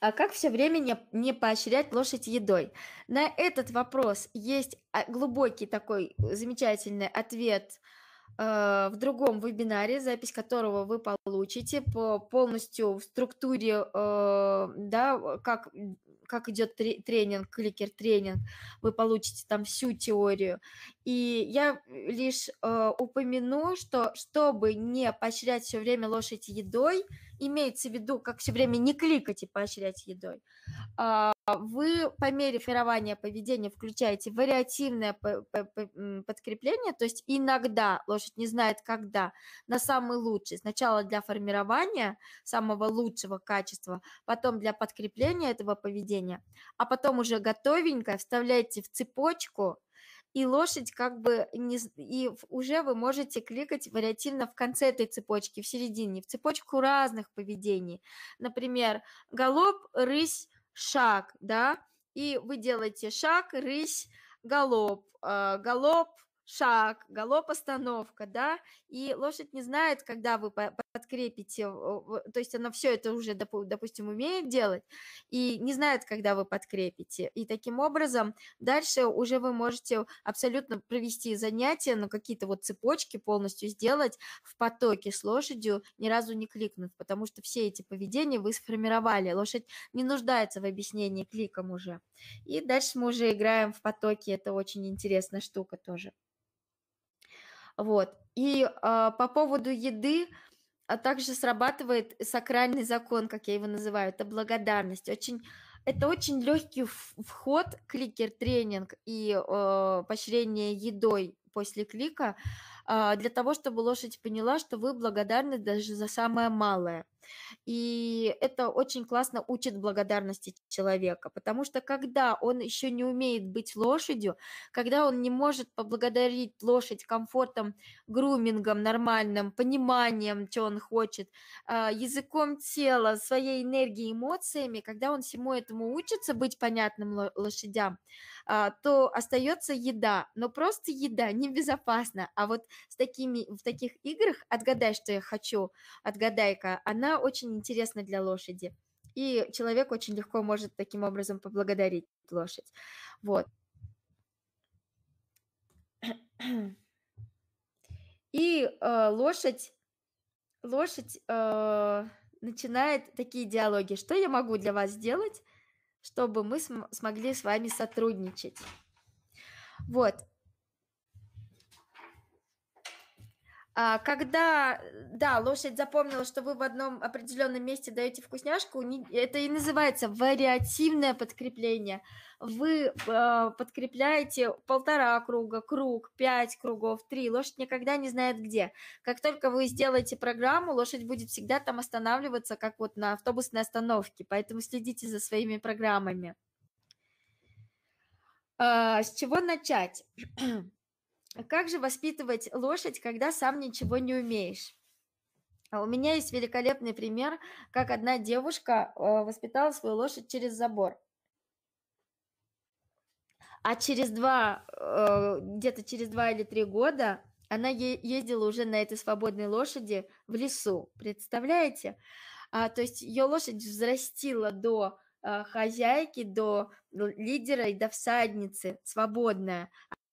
А как все время не, не поощрять лошадь едой? На этот вопрос есть а, глубокий такой э, замечательный ответ э, в другом вебинаре, запись которого вы получите по полностью в структуре, э, да, как, как идет тренинг, кликер-тренинг, вы получите там всю теорию. И я э, лишь э, упомяну, что чтобы не поощрять все время лошадь едой, имеется в виду, как все время не кликать и поощрять едой. А, вы по мере формирования поведения включаете вариативное подкрепление, то есть иногда, лошадь не знает когда, на самый лучший. Сначала для формирования самого лучшего качества, потом для подкрепления этого поведения, а потом уже готовенько вставляете в цепочку – и лошадь как бы не... И уже вы можете кликать вариативно в конце этой цепочки, в середине, в цепочку разных поведений. Например, галоп, рысь, шаг, да, и вы делаете шаг, рысь, галоп, э, галоп, шаг, галоп, остановка, да, и лошадь не знает, когда вы подкрепите, то есть она все это уже, допустим, умеет делать и не знает, когда вы подкрепите. И таким образом дальше уже вы можете абсолютно провести занятия, но ну, какие-то вот цепочки полностью сделать в потоке с лошадью, ни разу не кликнув, потому что все эти поведения вы сформировали. Лошадь не нуждается в объяснении кликом уже. И дальше мы уже играем в потоке, это очень интересная штука тоже. Вот. И э, по поводу еды, а также срабатывает сакральный закон, как я его называю, это благодарность. Очень, это очень легкий вход, кликер-тренинг и э, поощрение едой после клика, э, для того, чтобы лошадь поняла, что вы благодарны даже за самое малое. И это очень классно учит благодарности человека, потому что когда он еще не умеет быть лошадью, когда он не может поблагодарить лошадь комфортом, грумингом нормальным, пониманием, что он хочет, а, языком тела, своей энергией, эмоциями, когда он всему этому учится быть понятным лошадям, а, то остается еда, но просто еда небезопасна. А вот с такими, в таких играх «Отгадай, что я хочу», «Отгадай-ка», она очень интересна для лошади. И человек очень легко может таким образом поблагодарить лошадь. Вот. И э, лошадь, лошадь э, начинает такие диалоги. Что я могу для вас сделать? чтобы мы см смогли с вами сотрудничать. Вот, А, когда, да, лошадь запомнила, что вы в одном определенном месте даете вкусняшку, это и называется вариативное подкрепление. Вы а, подкрепляете полтора круга, круг, пять кругов, три. Лошадь никогда не знает где. Как только вы сделаете программу, лошадь будет всегда там останавливаться, как вот на автобусной остановке. Поэтому следите за своими программами. А, с чего начать? А как же воспитывать лошадь, когда сам ничего не умеешь? А у меня есть великолепный пример, как одна девушка а, воспитала свою лошадь через забор. А через два, где-то через два или три года она ездила уже на этой свободной лошади в лесу, представляете? то есть ее лошадь взрастила до хозяйки, до лидера и до всадницы, свободная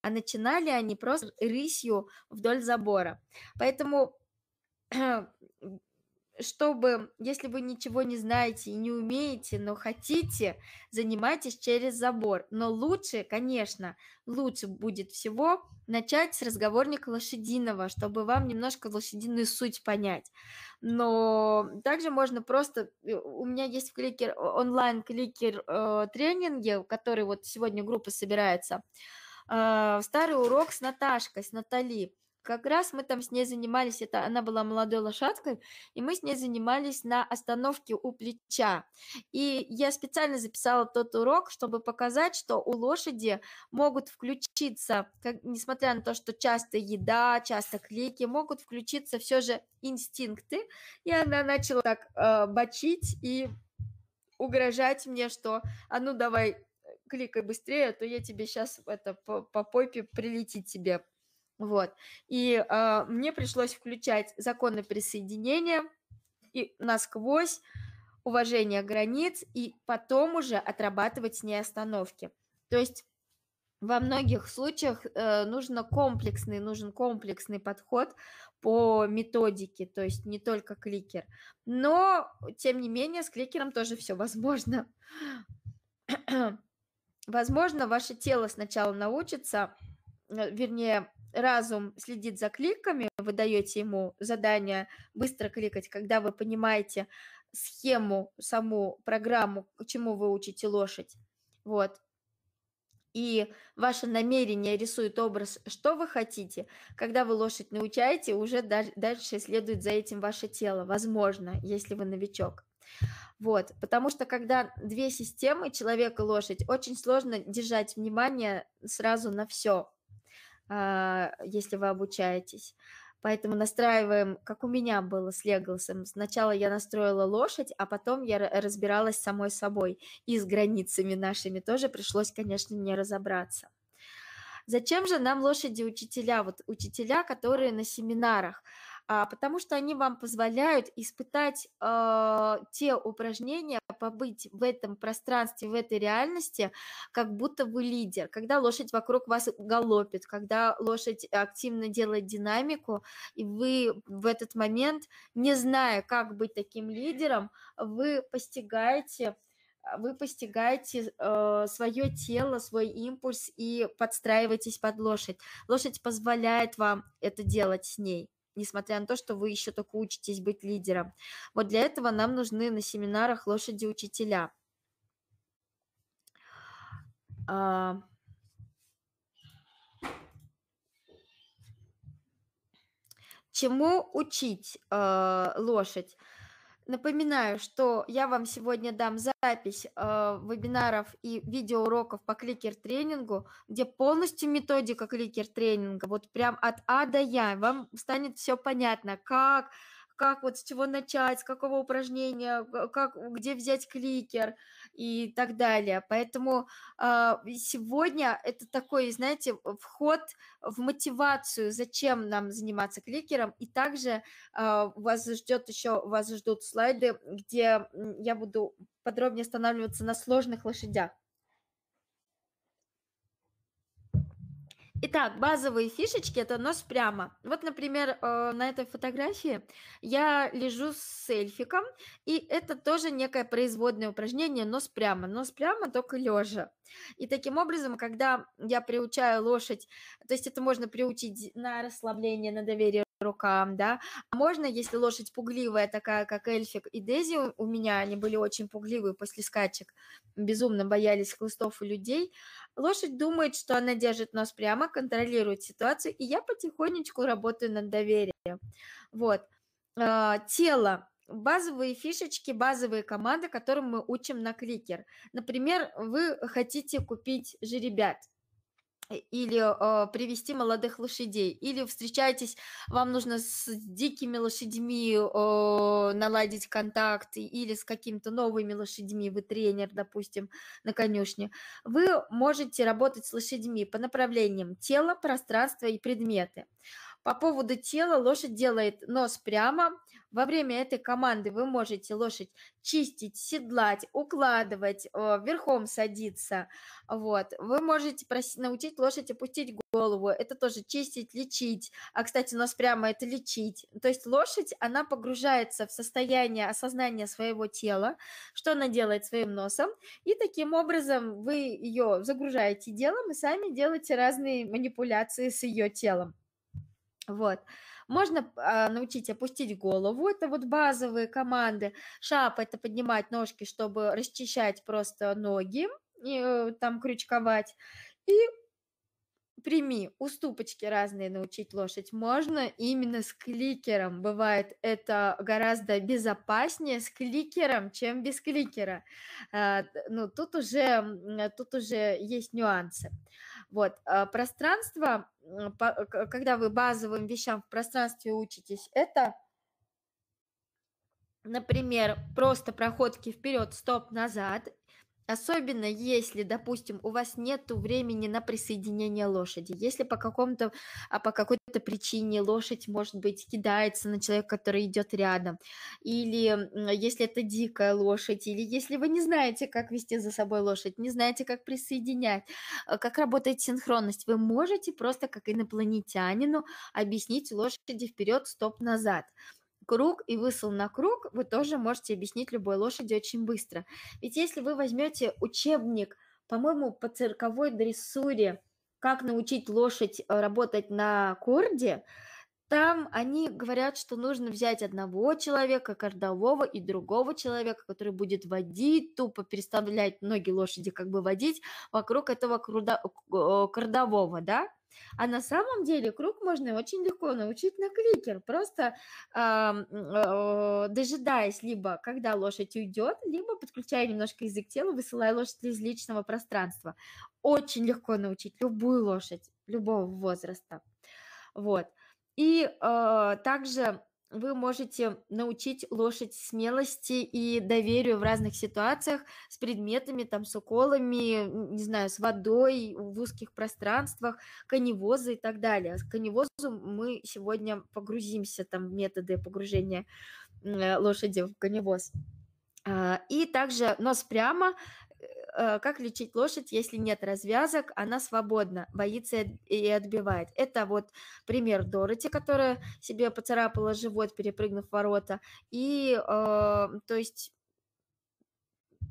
а начинали они просто рысью вдоль забора. Поэтому чтобы, если вы ничего не знаете и не умеете, но хотите, занимайтесь через забор. Но лучше, конечно, лучше будет всего начать с разговорника лошадиного, чтобы вам немножко лошадиную суть понять. Но также можно просто... Э, у меня есть кликер, онлайн-кликер э, тренинги, который вот сегодня группа собирается. А, старый урок с Наташкой, с Натали. Как раз мы там с ней занимались, это она была молодой лошадкой, и мы с ней занимались на остановке у плеча. И я специально записала тот урок, чтобы показать, что у лошади могут включиться, как, несмотря на то, что часто еда, часто клики, могут включиться все же инстинкты. И она начала так э, бочить и угрожать мне, что «а ну давай кликай быстрее, а то я тебе сейчас это по, по попе прилетит тебе. Вот. И э, мне пришлось включать законы присоединения и насквозь уважение границ и потом уже отрабатывать неостановки. То есть во многих случаях э, нужно комплексный, нужен комплексный подход по методике, то есть не только кликер. Но, тем не менее, с кликером тоже все возможно. Возможно, ваше тело сначала научится, э, вернее, разум следит за кликами, вы даете ему задание быстро кликать, когда вы понимаете схему, саму программу, чему вы учите лошадь. Вот. И ваше намерение рисует образ, что вы хотите. Когда вы лошадь научаете, уже дальше следует за этим ваше тело, возможно, если вы новичок. Вот, потому что когда две системы, человек и лошадь, очень сложно держать внимание сразу на все, а, если вы обучаетесь. Поэтому настраиваем, как у меня было с Леголсом. Сначала я настроила лошадь, а потом я разбиралась самой собой. И с границами нашими тоже пришлось, конечно, мне разобраться. Зачем же нам лошади учителя? Вот учителя, которые на семинарах – а, потому что они вам позволяют испытать а, те упражнения, побыть в этом пространстве, в этой реальности, как будто вы лидер. Когда лошадь вокруг вас галопит, когда лошадь активно делает динамику, и вы в этот момент, не зная, как быть таким лидером, вы постигаете вы постигаете э, а, свое тело, свой импульс и подстраиваетесь под лошадь. Лошадь позволяет вам это делать с ней несмотря на то, что вы еще только учитесь быть лидером. Вот для этого нам нужны на семинарах лошади учителя. А, чему учить э, лошадь? Напоминаю, что я вам сегодня дам запись э, вебинаров и видеоуроков по кликер-тренингу, где полностью методика кликер-тренинга, вот прям от А до Я. Вам станет все понятно, как как вот с чего начать, с какого упражнения, как, где взять кликер и так далее. Поэтому а, сегодня это такой, знаете, вход в мотивацию, зачем нам заниматься кликером. И также а, вас ждет еще, вас ждут слайды, где я буду подробнее останавливаться на сложных лошадях. Итак, базовые фишечки – это нос прямо. Вот, например, э, на этой фотографии я лежу с сельфиком, и это тоже некое производное упражнение нос прямо. Нос прямо, только лежа. И таким образом, когда я приучаю лошадь, то есть это можно приучить на расслабление, на доверие рукам, да. А можно, если лошадь пугливая, такая, как Эльфик и Дези у меня, они были очень пугливые после скачек, безумно боялись хлыстов и людей, лошадь думает, что она держит нос прямо, контролирует ситуацию, и я потихонечку работаю над доверием. Вот. А, тело базовые фишечки, базовые команды, которым мы учим на кликер. Например, вы хотите купить жеребят – или э, привести молодых лошадей, или встречаетесь, вам нужно с дикими лошадьми э, наладить контакты, или с какими-то новыми лошадьми, вы тренер, допустим, на конюшне, вы можете работать с лошадьми по направлениям тела, пространства и предметы. Э, по поводу тела лошадь делает нос прямо. Во время этой команды вы можете лошадь чистить, седлать, укладывать, э, верхом садиться. Вот. Вы можете просить, научить лошадь опустить голову. Это тоже чистить, лечить. А, кстати, нос прямо – это лечить. То есть лошадь, она погружается в состояние осознания своего тела, что она делает своим носом. И таким образом вы ее загружаете делом и сами делаете разные манипуляции с ее телом. Вот. Можно э, научить опустить голову, это вот базовые команды. Шапа – это поднимать ножки, чтобы расчищать просто ноги, и, э, там крючковать. И прими уступочки разные научить лошадь можно именно с кликером. Бывает это гораздо безопаснее с кликером, чем без кликера. А, ну, тут уже, тут уже есть нюансы. Вот, а, пространство, э, когда вы базовым вещам в пространстве учитесь, это, например, просто проходки вперед, стоп, назад, Особенно если, допустим, у вас нет времени на присоединение лошади. Если по какому-то, а по какой-то причине лошадь, может быть, кидается на человека, который идет рядом. Или если это дикая лошадь, или если вы не знаете, как вести за собой лошадь, не знаете, как присоединять, э, как работает синхронность, вы можете просто как инопланетянину объяснить лошади вперед, стоп, назад круг и высыл на круг, вы тоже можете объяснить любой лошади очень быстро. Ведь если вы возьмете учебник, по-моему, по цирковой дрессуре, как научить лошадь э, работать на корде, там они говорят, что нужно взять одного человека, кордового, и другого человека, который будет водить, тупо переставлять ноги лошади, как бы водить вокруг этого круда, кордового, э, да? А на самом деле круг можно очень легко научить на кликер, просто э, э, дожидаясь либо, когда лошадь уйдет, либо подключая немножко язык тела, высылая лошадь из личного пространства. Очень легко научить любую лошадь любого возраста. Вот. И э, также вы можете научить лошадь смелости и доверию в разных ситуациях с предметами, там, с уколами, не знаю, с водой, в узких пространствах, коневозы и так далее. С коневозу мы сегодня погрузимся, там, в методы погружения э, лошади в коневоз. А, и также нос прямо Э, как лечить лошадь, если нет развязок, она свободна, боится и отбивает. Это вот пример Дороти, которая себе поцарапала живот, перепрыгнув ворота. И, э, то есть,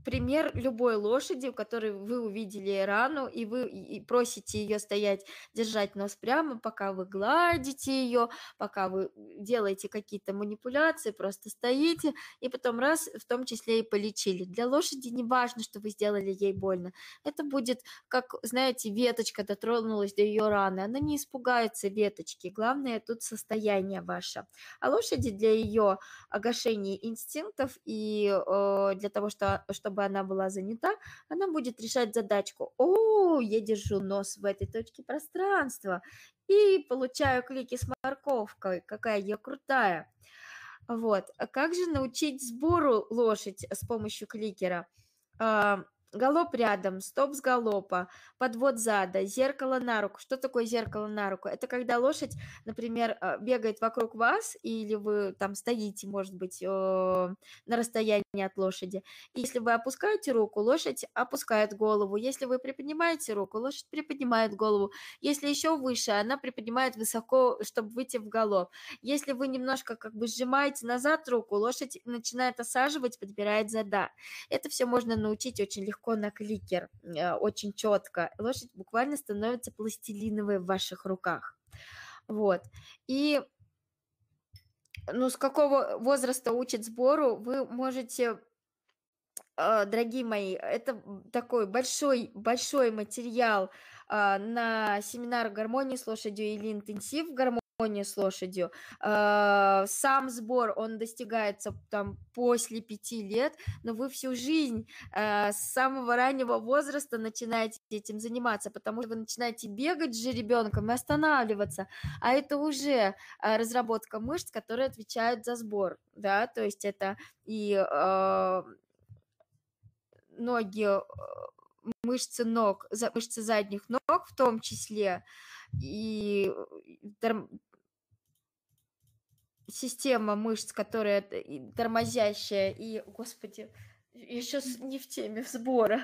пример любой лошади, у которой вы увидели рану, и вы и просите ее стоять, держать нос прямо, пока вы гладите ее, пока вы делаете какие-то манипуляции, просто стоите, и потом раз, в том числе и полечили. Для лошади не важно, что вы сделали ей больно. Это будет, как, знаете, веточка дотронулась до ее раны. Она не испугается веточки. Главное тут состояние ваше. А лошади для ее огашения инстинктов и э, для того, что, чтобы чтобы она была занята, она будет решать задачку. О, я держу нос в этой точке пространства и получаю клики с морковкой, какая я крутая. Вот. А как же научить сбору лошадь с помощью кликера? А, галоп рядом, стоп с галопа, подвод зада, зеркало на руку. Что такое зеркало на руку? Это когда лошадь, например, а, бегает вокруг вас, или вы там стоите, может быть, а, на расстоянии не от лошади. И если вы опускаете руку, лошадь опускает голову. Если вы приподнимаете руку, лошадь приподнимает голову. Если еще выше, она приподнимает высоко, чтобы выйти в галоп. Если вы немножко как бы сжимаете назад руку, лошадь начинает осаживать, подбирает зада. Это все можно научить очень легко на кликер, э, очень четко. Лошадь буквально становится пластилиновой в ваших руках. Вот. И ну, с какого возраста учат сбору, вы можете а, дорогие мои, это такой большой, большой материал а, на семинар гармонии с лошадью или интенсив гармонии не с лошадью. А, сам сбор, он достигается там после пяти лет, но вы всю жизнь а, с самого раннего возраста начинаете этим заниматься, потому что вы начинаете бегать же ребенком и останавливаться, а это уже а, разработка мышц, которые отвечают за сбор, да, то есть это и ноги, мышцы ног, мышцы задних ног в том числе, и э, система мышц, которая тормозящая, и, господи, еще не в теме сбора.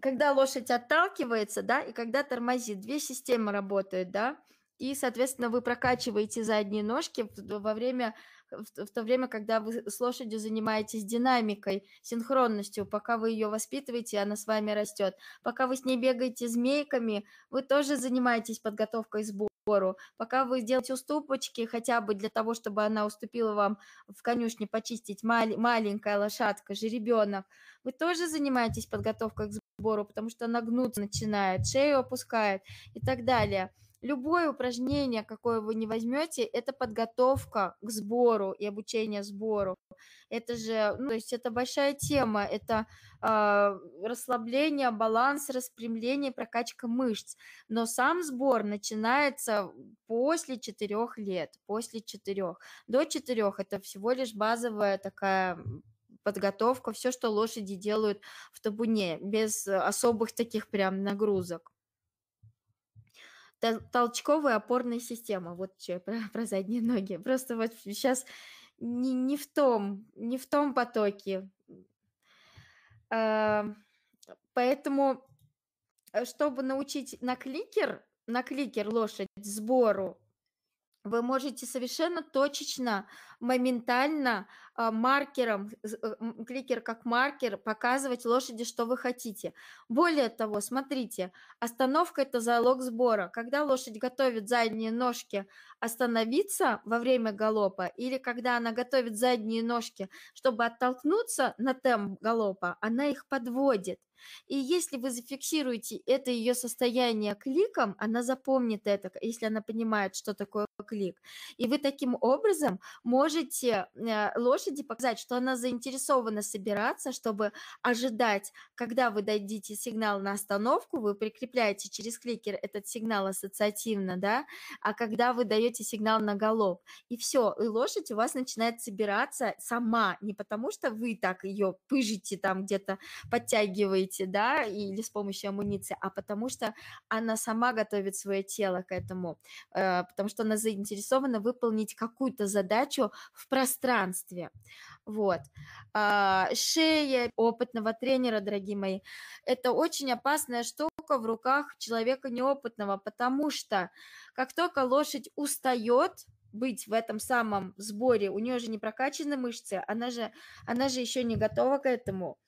Когда лошадь отталкивается, да, и когда тормозит, две системы работают, да, и, соответственно, вы прокачиваете задние ножки во время в, в то время, когда вы с лошадью занимаетесь динамикой, синхронностью, пока вы ее воспитываете, она с вами растет. Пока вы с ней бегаете змейками, вы тоже занимаетесь подготовкой сбора сбору, пока вы делаете уступочки хотя бы для того, чтобы она уступила вам в конюшне почистить мал- маленькая лошадка, жеребенок, вы тоже занимаетесь подготовкой к сбору, потому что она гнуться начинает, шею опускает и так далее – любое упражнение, какое вы не возьмете, это подготовка к сбору и обучение сбору. Это же, ну, то есть это большая тема, это э, расслабление, баланс, распрямление, прокачка мышц. Но сам сбор начинается после четырех лет, после четырех. До четырех это всего лишь базовая такая подготовка, все, что лошади делают в табуне, без э, особых таких прям нагрузок толчковая опорная система. Вот что я про, про задние ноги. Просто вот сейчас не, не в том, не в том потоке. А, поэтому, э, чтобы научить на кликер, на кликер лошадь сбору вы можете совершенно точечно, моментально а, маркером, э, кликер как маркер, показывать лошади, что вы хотите. Более того, смотрите, остановка – это залог сбора. Когда лошадь готовит задние ножки остановиться во время галопа или когда она готовит задние ножки, чтобы оттолкнуться на темп галопа, она их подводит. И если вы зафиксируете это ее состояние кликом, она запомнит это, если она понимает, что такое клик. И вы таким образом можете э, лошади показать, что она заинтересована собираться, чтобы ожидать, когда вы дадите сигнал на остановку, вы прикрепляете через кликер этот сигнал ассоциативно, да, а когда вы даете сигнал на галоп, и все, и лошадь у вас начинает собираться сама, не потому что вы так ее пыжите там где-то, подтягиваете, выстрелите, да, или с помощью амуниции, а потому что она сама готовит свое тело к этому, э, потому что она заинтересована выполнить какую-то задачу в пространстве. Вот. А, шея опытного тренера, дорогие мои, это очень опасная штука в руках человека неопытного, потому что как только лошадь устает, быть в этом самом сборе, у нее же не прокачаны мышцы, она же, она же еще не готова к этому.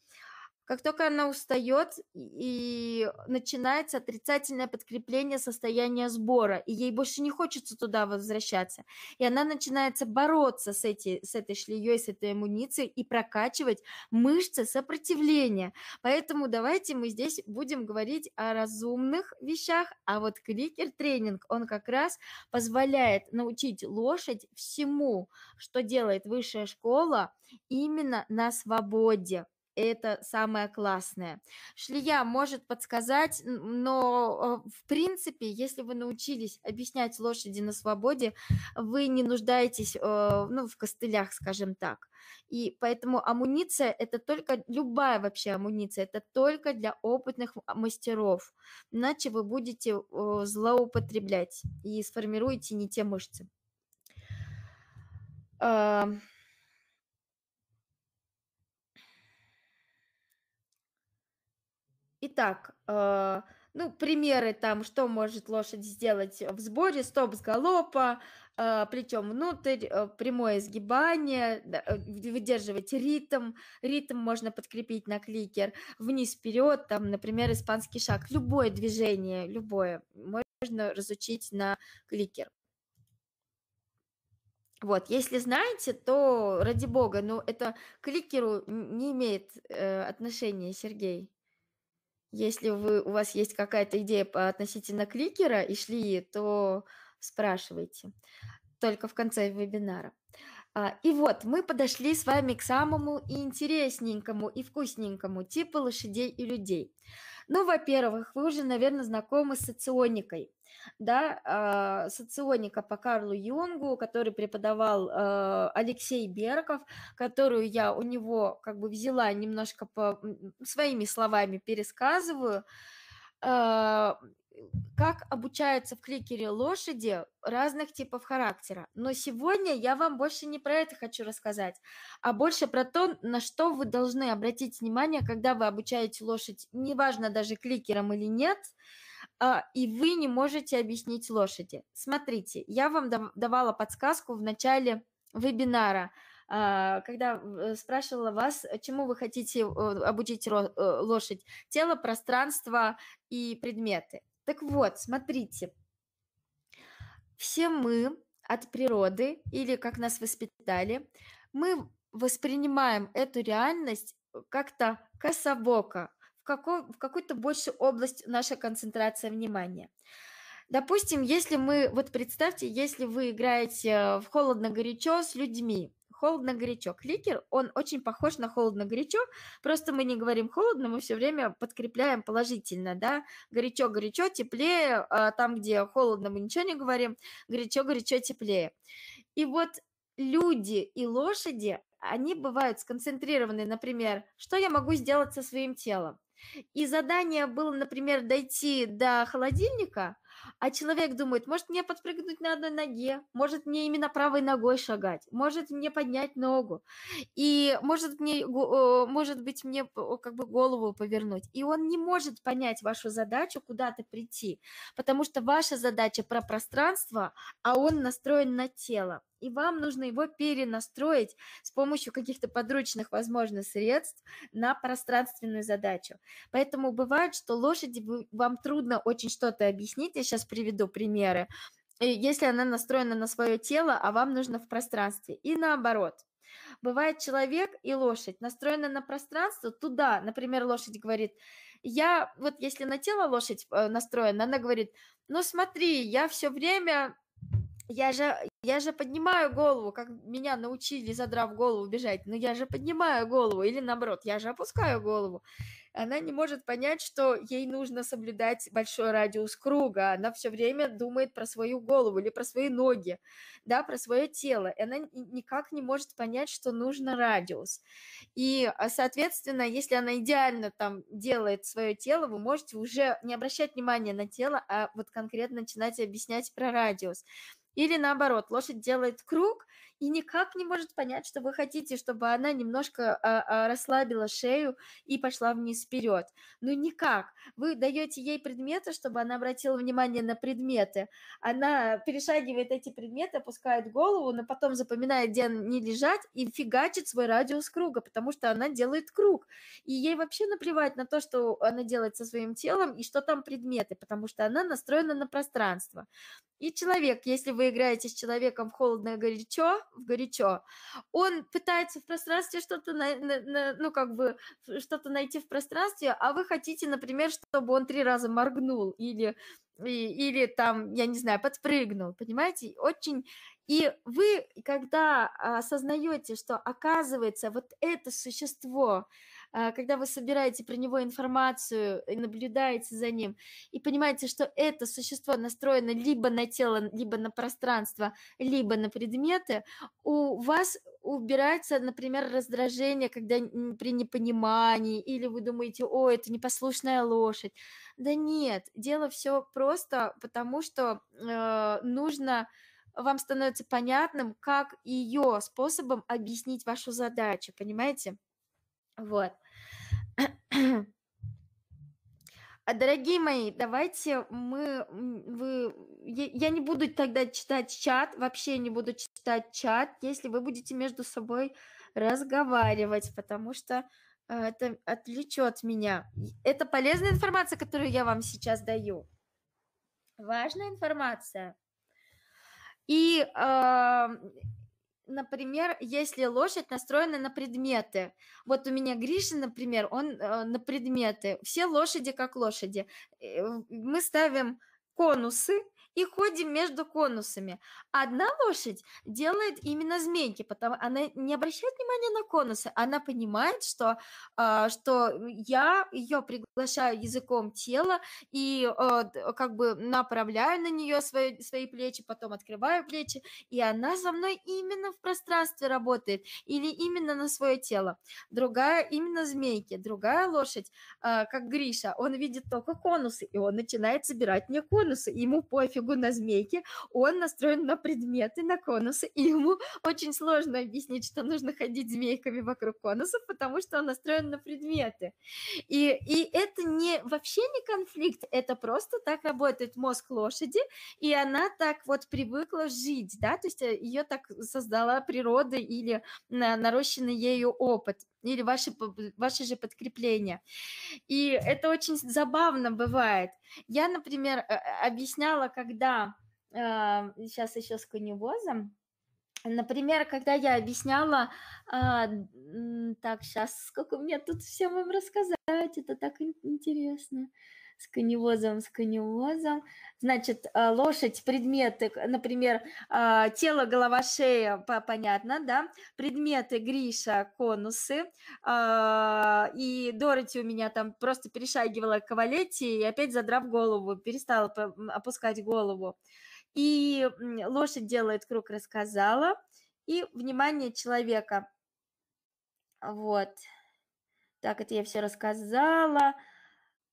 Как только она устает и э, начинается отрицательное подкрепление состояния сбора, и ей больше не хочется туда возвращаться. И она начинается бороться с, эти, с этой шлеей, с этой амуницией и прокачивать мышцы сопротивления. Поэтому давайте мы здесь будем говорить о разумных вещах, а вот кликер тренинг он как раз позволяет научить лошадь всему, что делает высшая школа именно на свободе это самое классное. Шлия может подсказать, но э, в принципе, если вы научились объяснять лошади на свободе, вы не нуждаетесь э, ну, в костылях, скажем так. И поэтому амуниция – это только любая вообще амуниция, это только для опытных мастеров. Иначе вы будете э, злоупотреблять и сформируете не те мышцы. Итак, э, ну, примеры там, что может лошадь сделать в сборе, стоп с галопа, э, плетем внутрь, э, прямое сгибание, э, выдерживать ритм, ритм можно подкрепить на кликер, вниз-вперед, там, например, испанский шаг, любое движение, любое, можно разучить на кликер. Вот, если знаете, то ради бога, но ну, это к кликеру не имеет э, отношения, Сергей. Если вы, у вас есть какая-то идея по относительно кликера и шли, то спрашивайте только в конце вебинара. А, и вот мы подошли с вами к самому и интересненькому и вкусненькому типу лошадей и людей. Ну, во-первых, вы уже, наверное, знакомы с соционикой. Да, а, соционика по Карлу Юнгу, который преподавал э, Алексей Берков, которую я у него как бы взяла немножко по своими словами пересказываю. А, Э, как обучаются в кликере лошади разных типов характера. Но сегодня я вам больше не про это хочу рассказать, а больше про то, на что вы должны обратить внимание, когда вы обучаете лошадь, неважно даже кликером или нет, а, и вы не можете объяснить лошади. Смотрите, я вам давала подсказку в начале вебинара, а, когда э, спрашивала вас, чему вы хотите э, обучить лошадь, тело, пространство и предметы. Так вот, смотрите, все мы от природы или как нас воспитали, мы воспринимаем эту реальность э, как-то кособоко, в, какой, в какую-то большую область наша концентрация внимания. Допустим, если мы, вот представьте, если вы играете в холодно-горячо с людьми, холодно-горячо. Кликер, он очень похож на холодно-горячо, просто мы не говорим холодно, мы все время подкрепляем положительно, да, горячо-горячо, теплее, а, там, где холодно, мы ничего не говорим, горячо-горячо, теплее. И вот люди и лошади, они бывают сконцентрированы, например, что я могу сделать со своим телом. И задание было, например, дойти до холодильника, а человек думает, может мне подпрыгнуть на одной ноге, может мне именно правой ногой шагать, может мне поднять ногу, и может, мне, э, может быть мне как бы голову повернуть. И он не может понять вашу задачу, куда-то прийти, потому что ваша задача про пространство, а он настроен на тело и вам нужно его перенастроить с помощью каких-то подручных, возможно, средств на пространственную задачу. Поэтому бывает, что лошади вам трудно очень что-то объяснить. Я сейчас приведу примеры. Э, если она настроена на свое тело, а вам нужно в пространстве. И наоборот – Бывает человек и лошадь настроены на пространство, туда, например, лошадь говорит, я, вот если на тело лошадь э, настроена, она говорит, ну смотри, я все время я же, я же поднимаю голову, как меня научили, задрав голову, бежать. Но ну, я же поднимаю голову, или наоборот, я же опускаю голову. Она не может понять, что ей нужно соблюдать большой радиус круга. Она все время думает про свою голову или про свои ноги, да, про свое тело. И она никак не может понять, что нужно радиус. И, а, соответственно, если она идеально там делает свое тело, вы можете уже не обращать внимания на тело, а вот конкретно начинать объяснять про радиус. Или наоборот, лошадь делает круг и никак не может понять, что вы хотите, чтобы она немножко а, а, расслабила шею и пошла вниз вперед. Ну никак. Вы даете ей предметы, чтобы она обратила внимание на предметы. Она перешагивает эти предметы, опускает голову, но потом запоминает, где не лежать, и фигачит свой радиус круга, потому что она делает круг. И ей вообще наплевать на то, что она делает со своим телом и что там предметы, потому что она настроена на пространство. И человек, если вы играете с человеком в холодное-горячо, в горячо, он пытается в пространстве что-то, на, на, на, ну, как бы, что-то найти в пространстве, а вы хотите, например, чтобы он три раза моргнул или, и, или там, я не знаю, подпрыгнул, понимаете? Очень... И вы, когда осознаете, что оказывается вот это существо, а, когда вы собираете про него информацию, и наблюдаете за ним и понимаете, что это существо настроено либо на тело, либо на пространство, либо на предметы, у вас убирается, например, раздражение, когда при непонимании, или вы думаете, о, это непослушная лошадь. Да нет, дело все просто, потому что э, нужно вам становится понятным, как ее способом объяснить вашу задачу, понимаете? Вот. А, дорогие мои, давайте мы... Вы, я не буду тогда читать чат, вообще не буду читать чат, если вы будете между собой разговаривать, потому что а, это отвлечет меня. Это полезная информация, которую я вам сейчас даю. Важная информация. И а, например, если лошадь настроена на предметы. Вот у меня Гриша, например, он э, на предметы. Все лошади как лошади. Э, мы ставим конусы, и ходим между конусами. Одна лошадь делает именно змейки, потому она не обращает внимания на конусы, она понимает, что, э, что я ее приглашаю языком тела и э, как бы направляю на нее свои, свои плечи, потом открываю плечи, и она за мной именно в пространстве работает или именно на свое тело. Другая именно змейки, другая лошадь, э, как Гриша, он видит только конусы, и он начинает собирать мне конусы, ему пофиг, пофигу на змейки, он настроен на предметы, на конусы, и ему очень сложно объяснить, что нужно ходить змейками вокруг конусов, потому что он настроен на предметы. И, и это не вообще не конфликт, это просто так работает мозг лошади, и она так вот привыкла жить, да, то есть э, ее так создала природа или на нарощенный ею опыт или ваши, ваши же подкрепления. И это очень забавно бывает. Я, например, э, э, объясняла, когда... Сейчас а, еще с коневозом. Например, когда я объясняла, а, так, сейчас, сколько мне тут всем вам рассказать, это так интересно с коневозом, с коневозом. Значит, э, лошадь, предметы, например, а, тело, голова, шея, понятно, да? Предметы Гриша, конусы. А, и Дороти у меня там просто перешагивала к и опять задрав голову, перестала опускать голову. И лошадь делает круг, рассказала. И внимание человека. Вот. Так, это я все рассказала.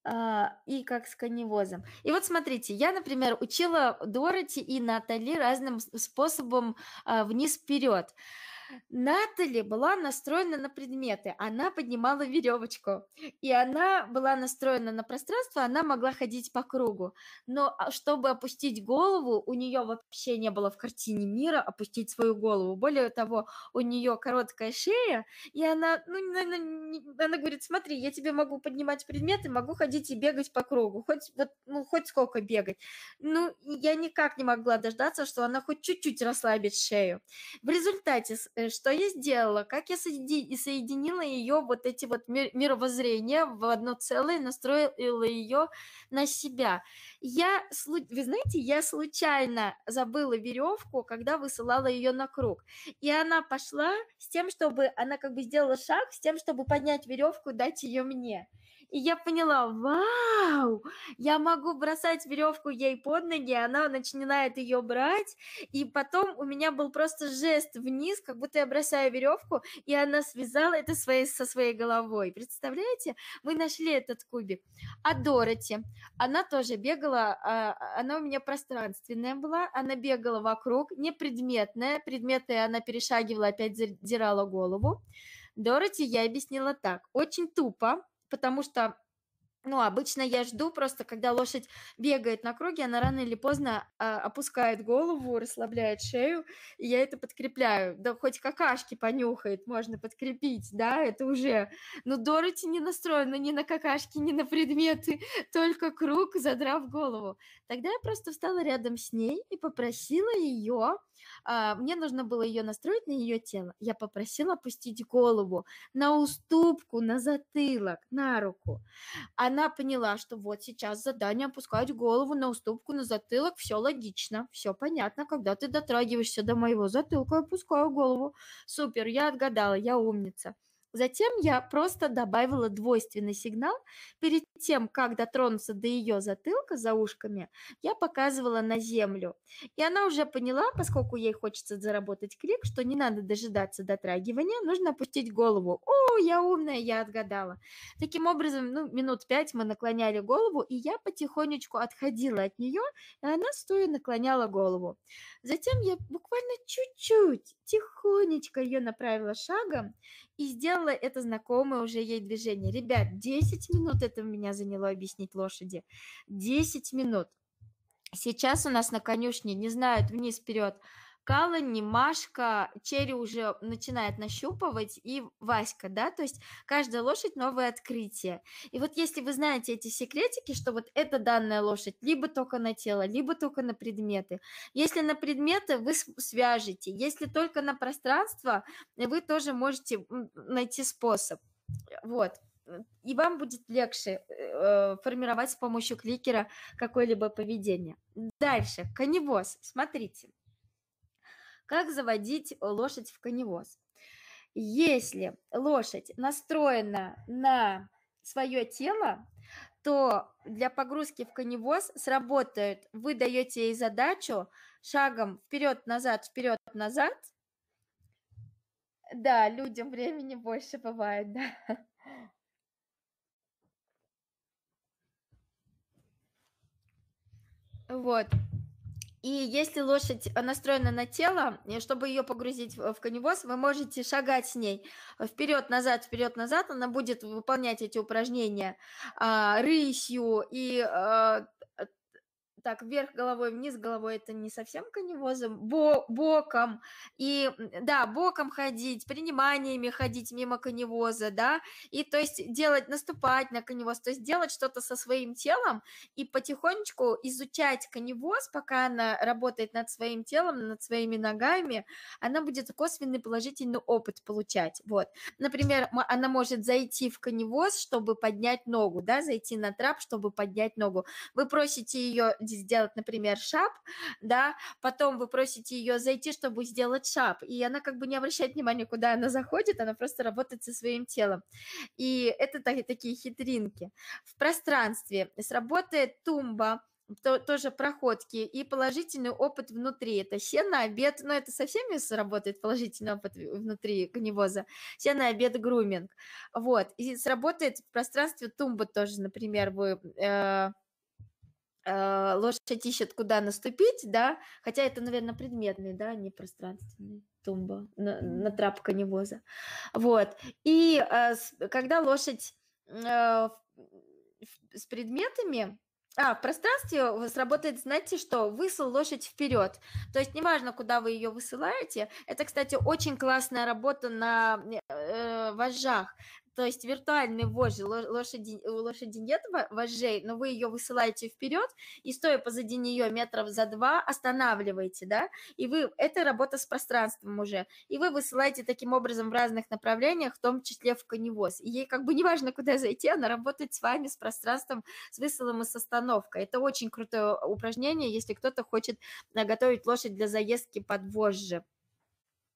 А, и как с каневозом. И вот смотрите, я, например, учила Дороти и Натали разным способом а, вниз-вперед. Натали была настроена на предметы, она поднимала веревочку, и она была настроена на пространство, она могла ходить по кругу. Но а, чтобы опустить голову, у нее вообще не было в картине мира опустить свою голову. Более того, у нее короткая шея, и она, ну, она, она говорит, смотри, я тебе могу поднимать предметы, могу ходить и бегать по кругу, хоть, вот, ну, хоть сколько бегать. Ну, я никак не могла дождаться, что она хоть чуть-чуть расслабит шею. В результате Э, что я сделала, как я соединила ее вот эти вот мировоззрения в одно целое, настроила ее на себя. Я, вы знаете, я случайно забыла веревку, когда высылала ее на круг, и она пошла с тем, чтобы она как бы сделала шаг, с тем, чтобы поднять веревку, дать ее мне. И я поняла, вау, я могу бросать веревку ей под ноги, она начинает ее брать, и потом у меня был просто жест вниз, как будто я бросаю веревку, и она связала это своей, со своей головой. Представляете? Мы нашли этот кубик. А Дороти, она тоже бегала, а, а, она у меня пространственная была, она бегала вокруг, не предметная предметы она перешагивала, опять задирала голову. Дороти я объяснила так, очень тупо, потому что ну, обычно я жду просто, когда лошадь бегает на круге, она рано или поздно э, опускает голову, расслабляет шею, и я это подкрепляю. Да хоть какашки понюхает, можно подкрепить, да, это уже. Но Дороти не настроена ни на какашки, ни на предметы, только круг, задрав голову. Тогда я просто встала рядом с ней и попросила ее а, мне нужно было ее настроить на ее тело. Я попросила опустить голову на уступку, на затылок, на руку. Она поняла, что вот сейчас задание опускать голову на уступку, на затылок. Все логично, все понятно. Когда ты дотрагиваешься до моего затылка, опускаю голову. Супер, я отгадала, я умница. Затем я просто добавила двойственный сигнал. Перед тем, как дотронуться до ее затылка за ушками, я показывала на землю. И она уже поняла, поскольку ей хочется заработать клик, что не надо дожидаться дотрагивания, нужно опустить голову. О, я умная, я отгадала. Таким образом, ну, минут пять мы наклоняли голову, и я потихонечку отходила от нее, и она стоя наклоняла голову. Затем я буквально чуть-чуть, тихонечко ее направила шагом, и сделала это знакомое уже ей движение. Ребят, 10 минут это у меня заняло объяснить лошади. 10 минут. Сейчас у нас на конюшне не знают вниз-вперед, Калани, Машка, Черри уже начинает нащупывать, и Васька, да, то есть каждая лошадь новое открытие. И вот если вы знаете эти секретики, что вот эта данная лошадь либо только на тело, либо только на предметы. Если на предметы, вы свяжете. Если только на пространство, вы тоже можете найти способ. Вот и вам будет легче э, формировать с помощью кликера какое-либо поведение. Дальше, коневоз. Смотрите, как заводить лошадь в коневоз? Если лошадь настроена на свое тело, то для погрузки в коневоз сработает, вы даете ей задачу шагом вперед-назад, вперед-назад. Да, людям времени больше бывает, да. Вот. И если лошадь э, настроена на тело, э, чтобы ее погрузить в коневоз, вы можете шагать с ней вперед-назад, вперед-назад. Она будет выполнять эти упражнения а, рысью и э, так, вверх головой, вниз головой, это не совсем коневозом. бо боком, и, да, боком ходить, приниманиями ходить мимо коневоза, да, и, то есть, делать, наступать на коневоз, то есть, делать что-то со своим телом и потихонечку изучать коневоз, пока она работает над своим телом, над своими ногами, она будет косвенный положительный опыт получать, вот. Например, она может зайти в коневоз, чтобы поднять ногу, да, зайти на трап, чтобы поднять ногу. Вы просите ее сделать, например, шап, да, потом вы просите ее зайти, чтобы сделать шап, и она как бы не обращает внимания, куда она заходит, она просто работает со своим телом. И это такие хитринки. В пространстве сработает тумба, то, тоже проходки и положительный опыт внутри. Это сено, обед, но ну, это совсем не сработает положительный опыт внутри гневоза. Сено, обед, груминг. Вот. И сработает в пространстве тумба тоже, например, вы... Э, э, лошадь ищет, куда наступить, да, хотя это, наверное, предметный, да, не пространственный тумба, на, на трап коневоза. Вот. И э, когда лошадь э, с предметами, а, в пространстве сработает, знаете что, высыл лошадь вперед. То есть неважно, куда вы ее высылаете. Это, кстати, очень классная работа на э, вожжах, то есть виртуальный вожжи лошади, у лошади нет вожжей, но вы ее высылаете вперед и стоя позади нее метров за два останавливаете, да, и вы, это работа с пространством уже, и вы высылаете таким образом в разных направлениях, в том числе в коневоз. И ей как бы неважно, куда зайти, она работает с вами, с пространством, с высылом и с остановкой. Это очень крутое упражнение, если кто-то хочет э, готовить лошадь для заездки под вожжи.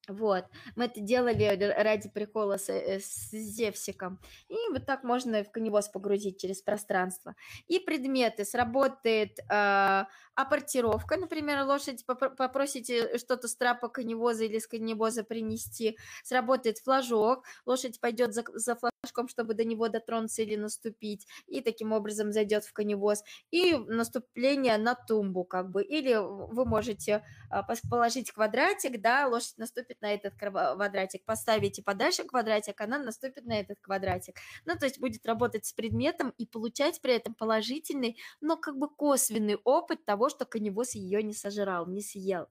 Вот. Мы это делали ради прикола с, э, с Зевсиком. И вот так можно в коневоз погрузить через пространство. И предметы. Сработает э, апортировка. Например, лошадь поп- попросите э, что-то с трапа коневоза или с коневоза принести. Сработает флажок. Лошадь пойдет за, за флажком, чтобы до него дотронуться или наступить. И таким образом зайдет в коневоз. И наступление на тумбу как бы. Или вы можете э, положить квадратик, да, лошадь наступит наступит на этот квадратик, поставите подальше квадратик, она наступит на этот квадратик. Ну, то есть будет работать с предметом и получать при этом положительный, но как бы косвенный опыт того, что коневоз ее не сожрал, не съел.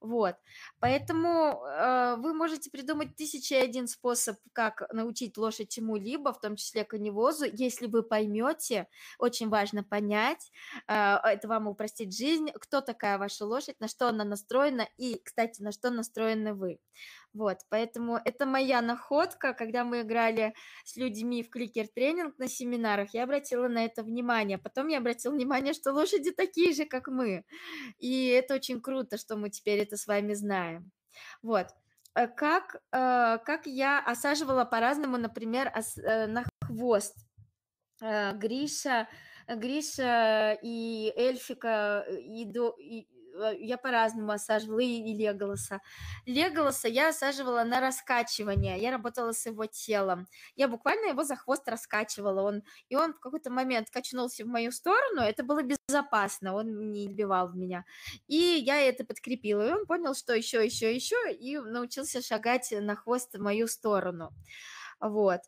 Вот. Поэтому э, вы можете придумать тысячи один способ, как научить лошадь чему-либо, в том числе коневозу, если вы поймете, очень важно понять, э, это вам упростит жизнь, кто такая ваша лошадь, на что она настроена и, кстати, на что настроены вы. Вот, поэтому это моя находка. Когда мы играли с людьми в кликер-тренинг на семинарах, я обратила на это внимание. Потом я обратила внимание, что лошади такие же, как мы. И это очень круто, что мы теперь это с вами знаем. Вот. Э, как, э, как я осаживала по-разному, например, э, на хвост. Гриша, Гриша и Эльфика, и, до, и Э, я по-разному осаживала, и, и Леголоса. Леголоса я осаживала на раскачивание, я работала с его телом. Я буквально его за хвост раскачивала, он, и он в какой-то момент качнулся в мою сторону, это было безопасно, он не сбивал меня. И я это подкрепила, и он понял, что еще, еще, еще, и научился шагать на хвост в мою сторону. Вот.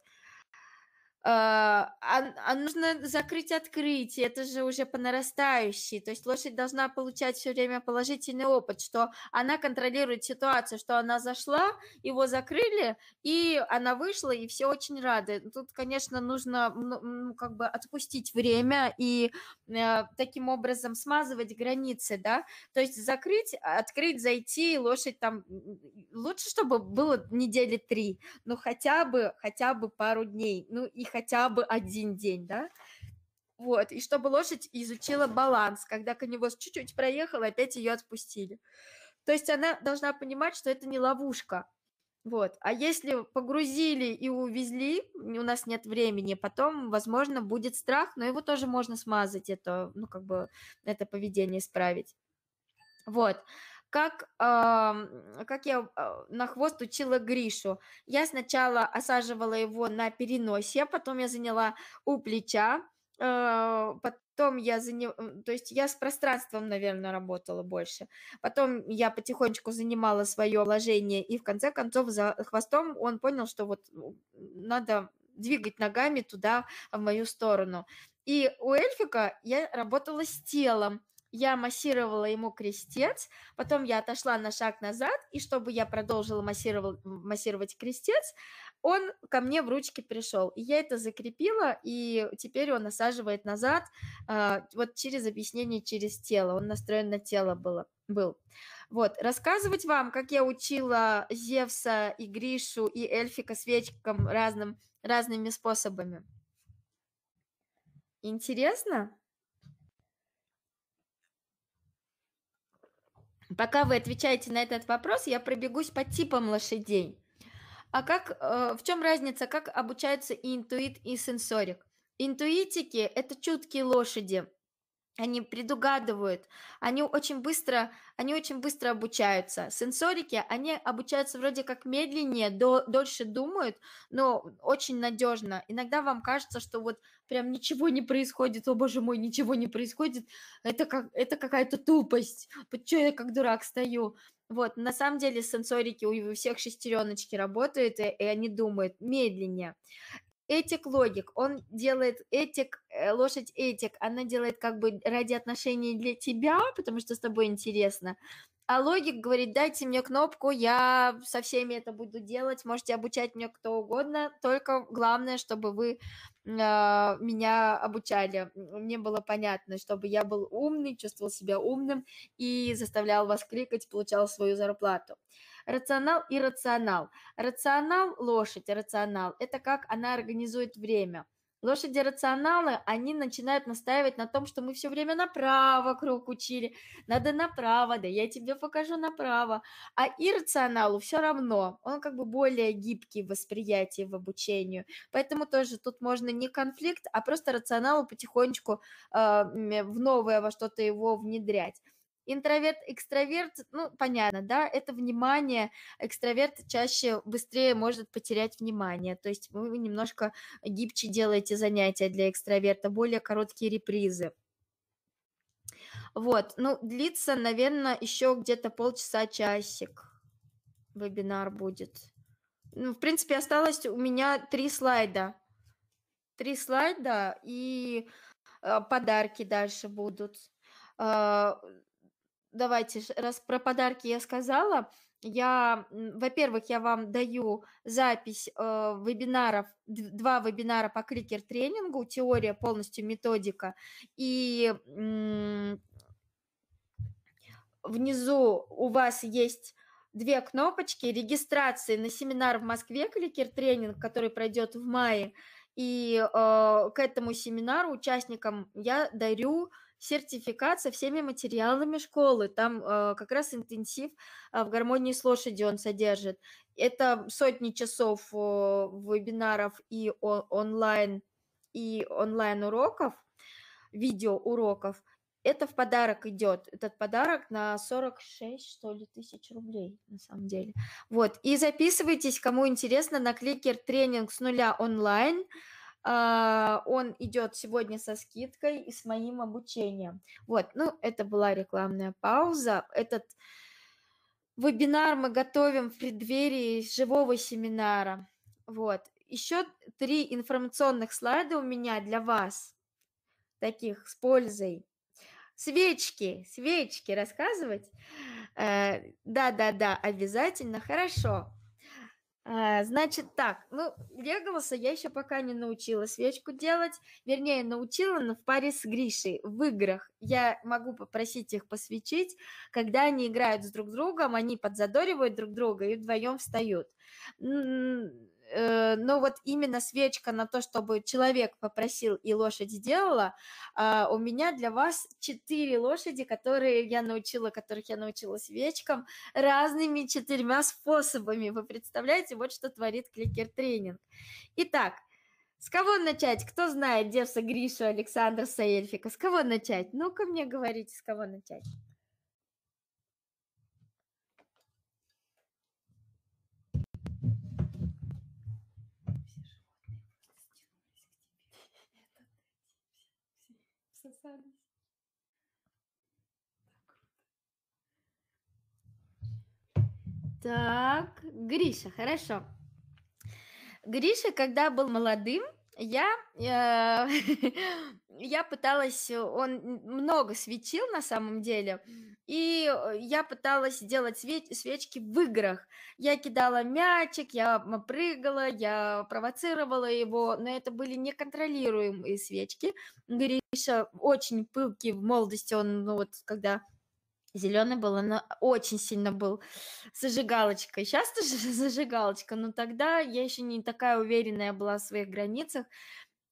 А, а, а, нужно закрыть открытие, это же уже по нарастающей. То есть лошадь должна получать все время положительный опыт, что она контролирует ситуацию, что она зашла, его закрыли, и она вышла, и все очень рады. Тут, конечно, нужно ну, как бы отпустить время и Э, таким образом смазывать границы, да, то есть закрыть, открыть, зайти, и лошадь там, лучше, чтобы было недели три, но хотя бы, хотя бы пару дней, ну и хотя бы один день, да, вот, и чтобы лошадь изучила баланс, когда коневоз чуть-чуть проехал, опять ее отпустили. То есть она должна понимать, что это не ловушка, вот. А если погрузили и увезли, у нас нет времени, потом, возможно, будет страх, но его тоже можно смазать, это, ну, как бы, это поведение исправить. Вот. Как, э, как я а, на хвост учила Гришу. Я сначала осаживала его на переносе, потом я заняла у плеча, а, потом я заним... то есть я с пространством, наверное, работала больше. Потом я потихонечку занимала свое вложение, и в конце концов за хвостом он понял, что вот ну, надо двигать ногами туда, в мою сторону. И у эльфика я работала с телом. Я массировала ему крестец, потом я отошла на шаг назад, и чтобы я продолжила массировать крестец, он ко мне в ручки пришел. И я это закрепила, и теперь он осаживает назад а, вот через объяснение через тело. Он настроен на тело было, был. Вот. Рассказывать вам, как я учила Зевса и Гришу и Эльфика свечкам разным, разными способами. Интересно? Пока вы отвечаете на этот вопрос, я пробегусь по типам лошадей. А как, э, в чем разница, как обучаются и интуит, и сенсорик? Интуитики – это чуткие лошади, они предугадывают, они очень быстро, они очень быстро обучаются. Сенсорики, они обучаются вроде как медленнее, до, дольше думают, но очень надежно. Иногда вам кажется, что вот прям ничего не происходит, о боже мой, ничего не происходит, это, как, это какая-то тупость, вот что я как дурак стою. Вот, на самом деле сенсорики у всех шестереночки работают, и, и они думают медленнее этик логик, он делает этик, э, лошадь этик, она делает как бы ради отношений для тебя, потому что с тобой интересно, а логик говорит, дайте мне кнопку, я со всеми это буду делать, можете обучать мне кто угодно, только главное, чтобы вы э, меня обучали. Мне было понятно, чтобы я был умный, чувствовал себя умным и заставлял вас кликать, получал свою зарплату. Рационал и рационал. Рационал – лошадь, рационал. Это как она организует время. Лошади рационалы, они начинают настаивать на том, что мы все время направо круг учили. Надо направо, да я тебе покажу направо. А иррационалу все равно, он как бы более гибкий в восприятии, в обучении. Поэтому тоже тут можно не конфликт, а просто рационалу потихонечку э, в новое во что-то его внедрять. Интроверт, экстраверт, ну, понятно, да, это внимание. Экстраверт чаще быстрее может потерять внимание. То есть вы немножко гибче делаете занятия для экстраверта, более короткие репризы. Вот, ну, длится, наверное, еще где-то полчаса-часик вебинар будет. Ну, в принципе, осталось у меня три слайда. Три слайда и э, подарки дальше будут. Э, давайте, раз про подарки я сказала, я, во-первых, я вам даю запись э, вебинаров, два вебинара по крикер-тренингу, теория полностью, методика, и внизу у вас есть две кнопочки регистрации на семинар в Москве кликер-тренинг, который пройдет в мае, и э, к этому семинару участникам я дарю сертификат со всеми материалами школы. Там э, как раз интенсив э, в гармонии с лошадью он содержит. Это сотни часов э, вебинаров и о- онлайн и онлайн уроков, видео уроков. Это в подарок идет. Этот подарок на 46, что ли, тысяч рублей, на самом деле. Вот. И записывайтесь, кому интересно, на кликер тренинг с нуля онлайн. А, он идет сегодня со скидкой и с моим обучением. Вот, ну, это была рекламная пауза. Этот вебинар мы готовим в преддверии живого семинара. Вот. Еще три информационных слайда у меня для вас, таких с пользой. Свечки, свечки рассказывать? Да-да-да, э, обязательно, хорошо. А, значит так, ну, Леголоса я еще пока не научила свечку делать. Вернее, научила, но в паре с Гришей. В играх я могу попросить их посвечить. Когда они играют с друг другом, они подзадоривают друг друга и вдвоем встают. Э, но вот именно свечка на то, чтобы человек попросил и лошадь сделала, а, у меня для вас четыре лошади, которые я научила, которых я научила свечкам разными четырьмя способами. Вы представляете, вот что творит кликер-тренинг. Итак, с кого начать? Кто знает Девса, Гришу, Александра, Саэльфика? С кого начать? Ну-ка мне говорите, с кого начать. специальность. Так, Гриша, хорошо. Гриша, когда был молодым, я э, я пыталась, э, он много светил на самом деле, и э, я пыталась делать свеч, свечки в играх. Я кидала мячик, я прыгала, я провоцировала его, но это были неконтролируемые свечки. Гриша очень пылкий в молодости, он, ну вот, когда Зеленый был, он очень сильно был зажигалочкой. Сейчас тоже зажигалочка, но тогда я еще не такая уверенная была в своих границах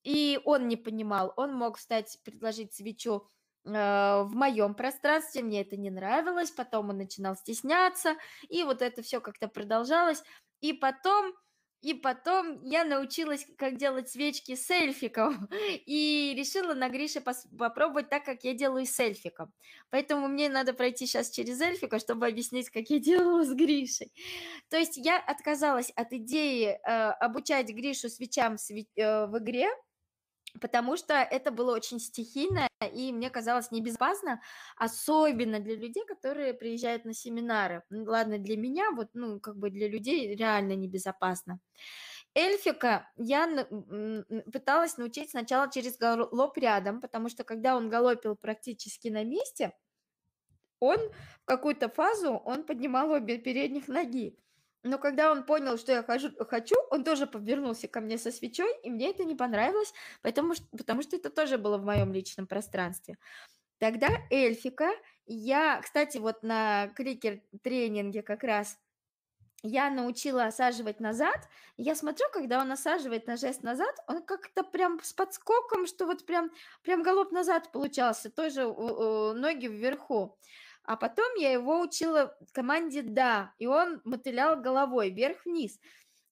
и он не понимал, он мог встать, предложить свечу э, в моем пространстве, мне это не нравилось, потом он начинал стесняться, и вот это все как-то продолжалось, и потом... И потом я научилась, как делать свечки с эльфиком. И решила на Грише попробовать так, как я делаю с эльфиком. Поэтому мне надо пройти сейчас через эльфика, чтобы объяснить, как я делала с Гришей. То есть я отказалась от идеи э, обучать Гришу свечам сви- э, в игре, потому что это было очень стихийно и мне казалось небезопасно, особенно для людей, которые приезжают на семинары. ладно, для меня, вот, ну, как бы для людей реально небезопасно. Эльфика я пыталась научить сначала через галоп рядом, потому что когда он галопил практически на месте, он в какую-то фазу он поднимал обе передних ноги. Но когда он понял, что я хожу, хочу, он тоже повернулся ко мне со свечой, и мне это не понравилось, потому, что потому что это тоже было в моем личном пространстве. Тогда эльфика, я, кстати, вот на крикер-тренинге как раз я научила осаживать назад. Я смотрю, когда он осаживает на жест назад, он как-то прям с подскоком, что вот прям, прям голоб назад получался, тоже ноги вверху. А потом я его учила команде «да», и он мотылял головой вверх-вниз.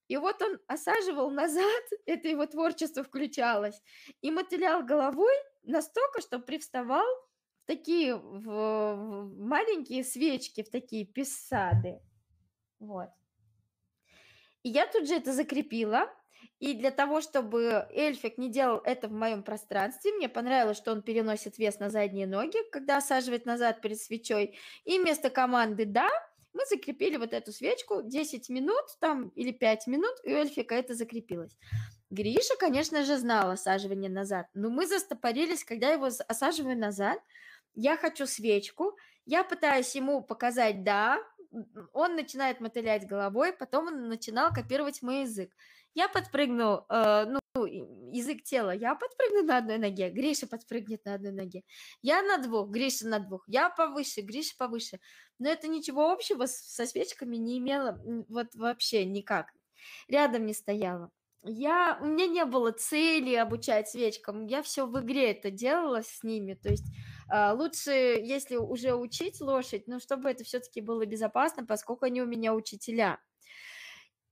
И вот он осаживал назад, это его творчество включалось, и мотылял головой настолько, что привставал в такие в, в маленькие свечки, в такие писады. Вот. И я тут же это закрепила, и для того, чтобы эльфик не делал это в моем пространстве, мне понравилось, что он переносит вес на задние ноги, когда осаживает назад перед свечой. И вместо команды «да» мы закрепили вот эту свечку 10 минут там или 5 минут, и у эльфика это закрепилось. Гриша, конечно же, знал осаживание назад, но мы застопорились, когда его осаживаю назад, я хочу свечку, я пытаюсь ему показать «да», он начинает мотылять головой, потом он начинал копировать мой язык. Я подпрыгну, э, ну, язык тела, я подпрыгну на одной ноге, Гриша подпрыгнет на одной ноге. Я на двух, Гриша на двух, я повыше, Гриша повыше. Но это ничего общего со свечками не имело вот вообще никак. Рядом не стояла. Я, у меня не было цели обучать свечкам, я все в игре это делала с ними, то есть э, лучше, если уже учить лошадь, но ну, чтобы это все-таки было безопасно, поскольку они у меня учителя.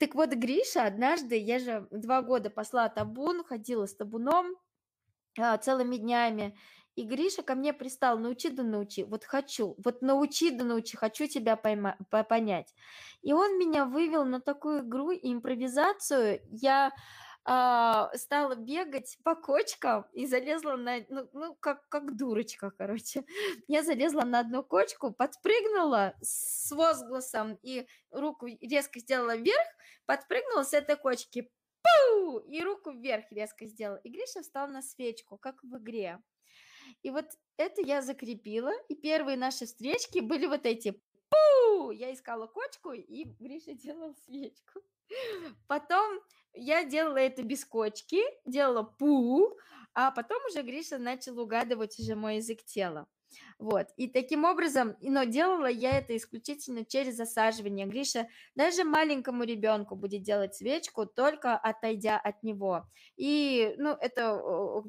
Так вот, Гриша, однажды, я же два года посла табун, ходила с табуном а, целыми днями, и Гриша ко мне пристал, научи да научи, вот хочу, вот научи да научи, хочу тебя пойма- понять. И он меня вывел на такую игру и импровизацию, я а, стала бегать по кочкам и залезла на, ну, ну как, как дурочка, короче. Я залезла на одну кочку, подпрыгнула с возгласом и руку резко сделала вверх, подпрыгнула с этой кочки, пу, и руку вверх резко сделала. И Гриша встал на свечку, как в игре. И вот это я закрепила, и первые наши встречки были вот эти пу! Я искала кочку, и Гриша делал свечку. Потом я делала это без кочки, делала пу, а потом уже Гриша начал угадывать уже мой язык тела. Вот. И таким образом, но делала я это исключительно через засаживание. Гриша даже маленькому ребенку будет делать свечку, только отойдя от него. И, ну, это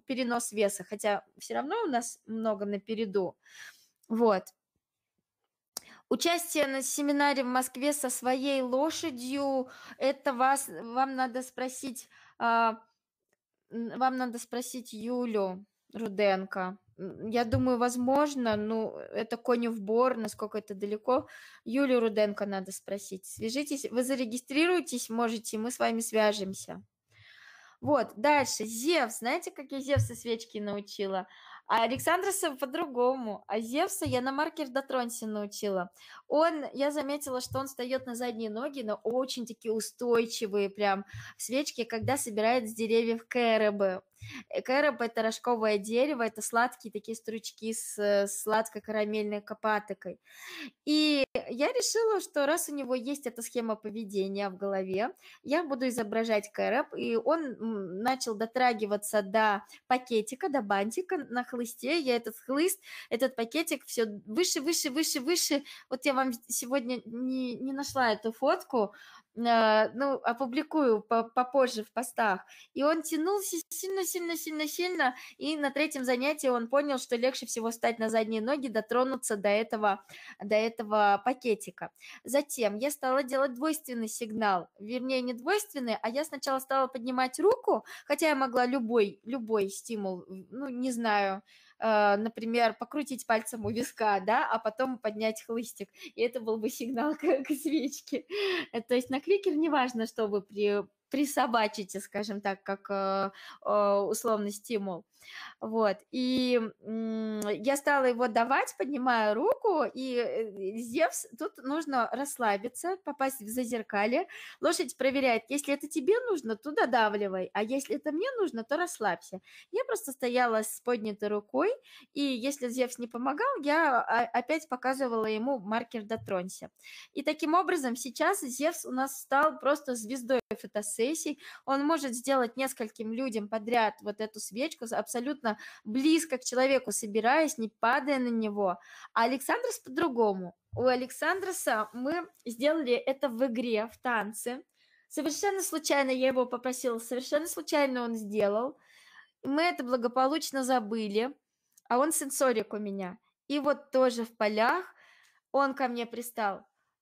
перенос веса, хотя все равно у нас много напереду. Вот. Участие на семинаре в Москве со своей лошадью, это вас, вам надо спросить, а, вам надо спросить Юлю Руденко. Я думаю, возможно, ну, это Конев Бор, насколько это далеко. Юлю Руденко надо спросить. Свяжитесь, вы зарегистрируйтесь, можете, мы с вами свяжемся. Вот, дальше, Зевс. Знаете, как я Зевса свечки научила? А Александроса по-другому. А Зевса я на маркер дотронься научила. Он, я заметила, что он встает на задние ноги, но очень такие устойчивые прям свечки, когда собирает с деревьев кэрабы. Э, кэроп – это рожковое дерево, это сладкие такие стручки с э, сладко-карамельной копатокой. И я решила, что раз у него есть эта схема поведения в голове, я буду изображать Кэроп, и он начал дотрагиваться до пакетика, до бантика на хлысте. Я этот хлыст, этот пакетик все выше, выше, выше, выше. Вот я вам сегодня не, не нашла эту фотку, а, ну, опубликую попозже в постах. И он тянулся сильно-сильно-сильно-сильно, и на третьем занятии он понял, что легче всего стать на задние ноги, дотронуться до этого, до этого пакетика. Затем я стала делать двойственный сигнал, вернее, не двойственный, а я сначала стала поднимать руку, хотя я могла любой, любой стимул, ну, не знаю, Э, например, покрутить пальцем у виска, да, а потом поднять хлыстик, и это был бы сигнал к, к свечке. Э, то есть на кликер неважно, что вы при, присобачите, скажем так, как э, условный стимул. Вот. И я стала его давать, поднимая руку, и э, Зевс, тут нужно расслабиться, попасть в зазеркалье. Лошадь проверяет, если это тебе нужно, то додавливай, а если это мне нужно, то расслабься. Я просто стояла с поднятой рукой, и если Зевс не помогал, я а, опять показывала ему маркер дотронься. И таким образом сейчас Зевс у нас стал просто звездой фотосессий. Он может сделать нескольким людям подряд вот эту свечку, абсолютно абсолютно близко к человеку собираясь, не падая на него. А Александрс по-другому. У Александрса мы сделали это в игре, в танце. Совершенно случайно я его попросила, совершенно случайно он сделал. Мы это благополучно забыли, а он сенсорик у меня. И вот тоже в полях он ко мне пристал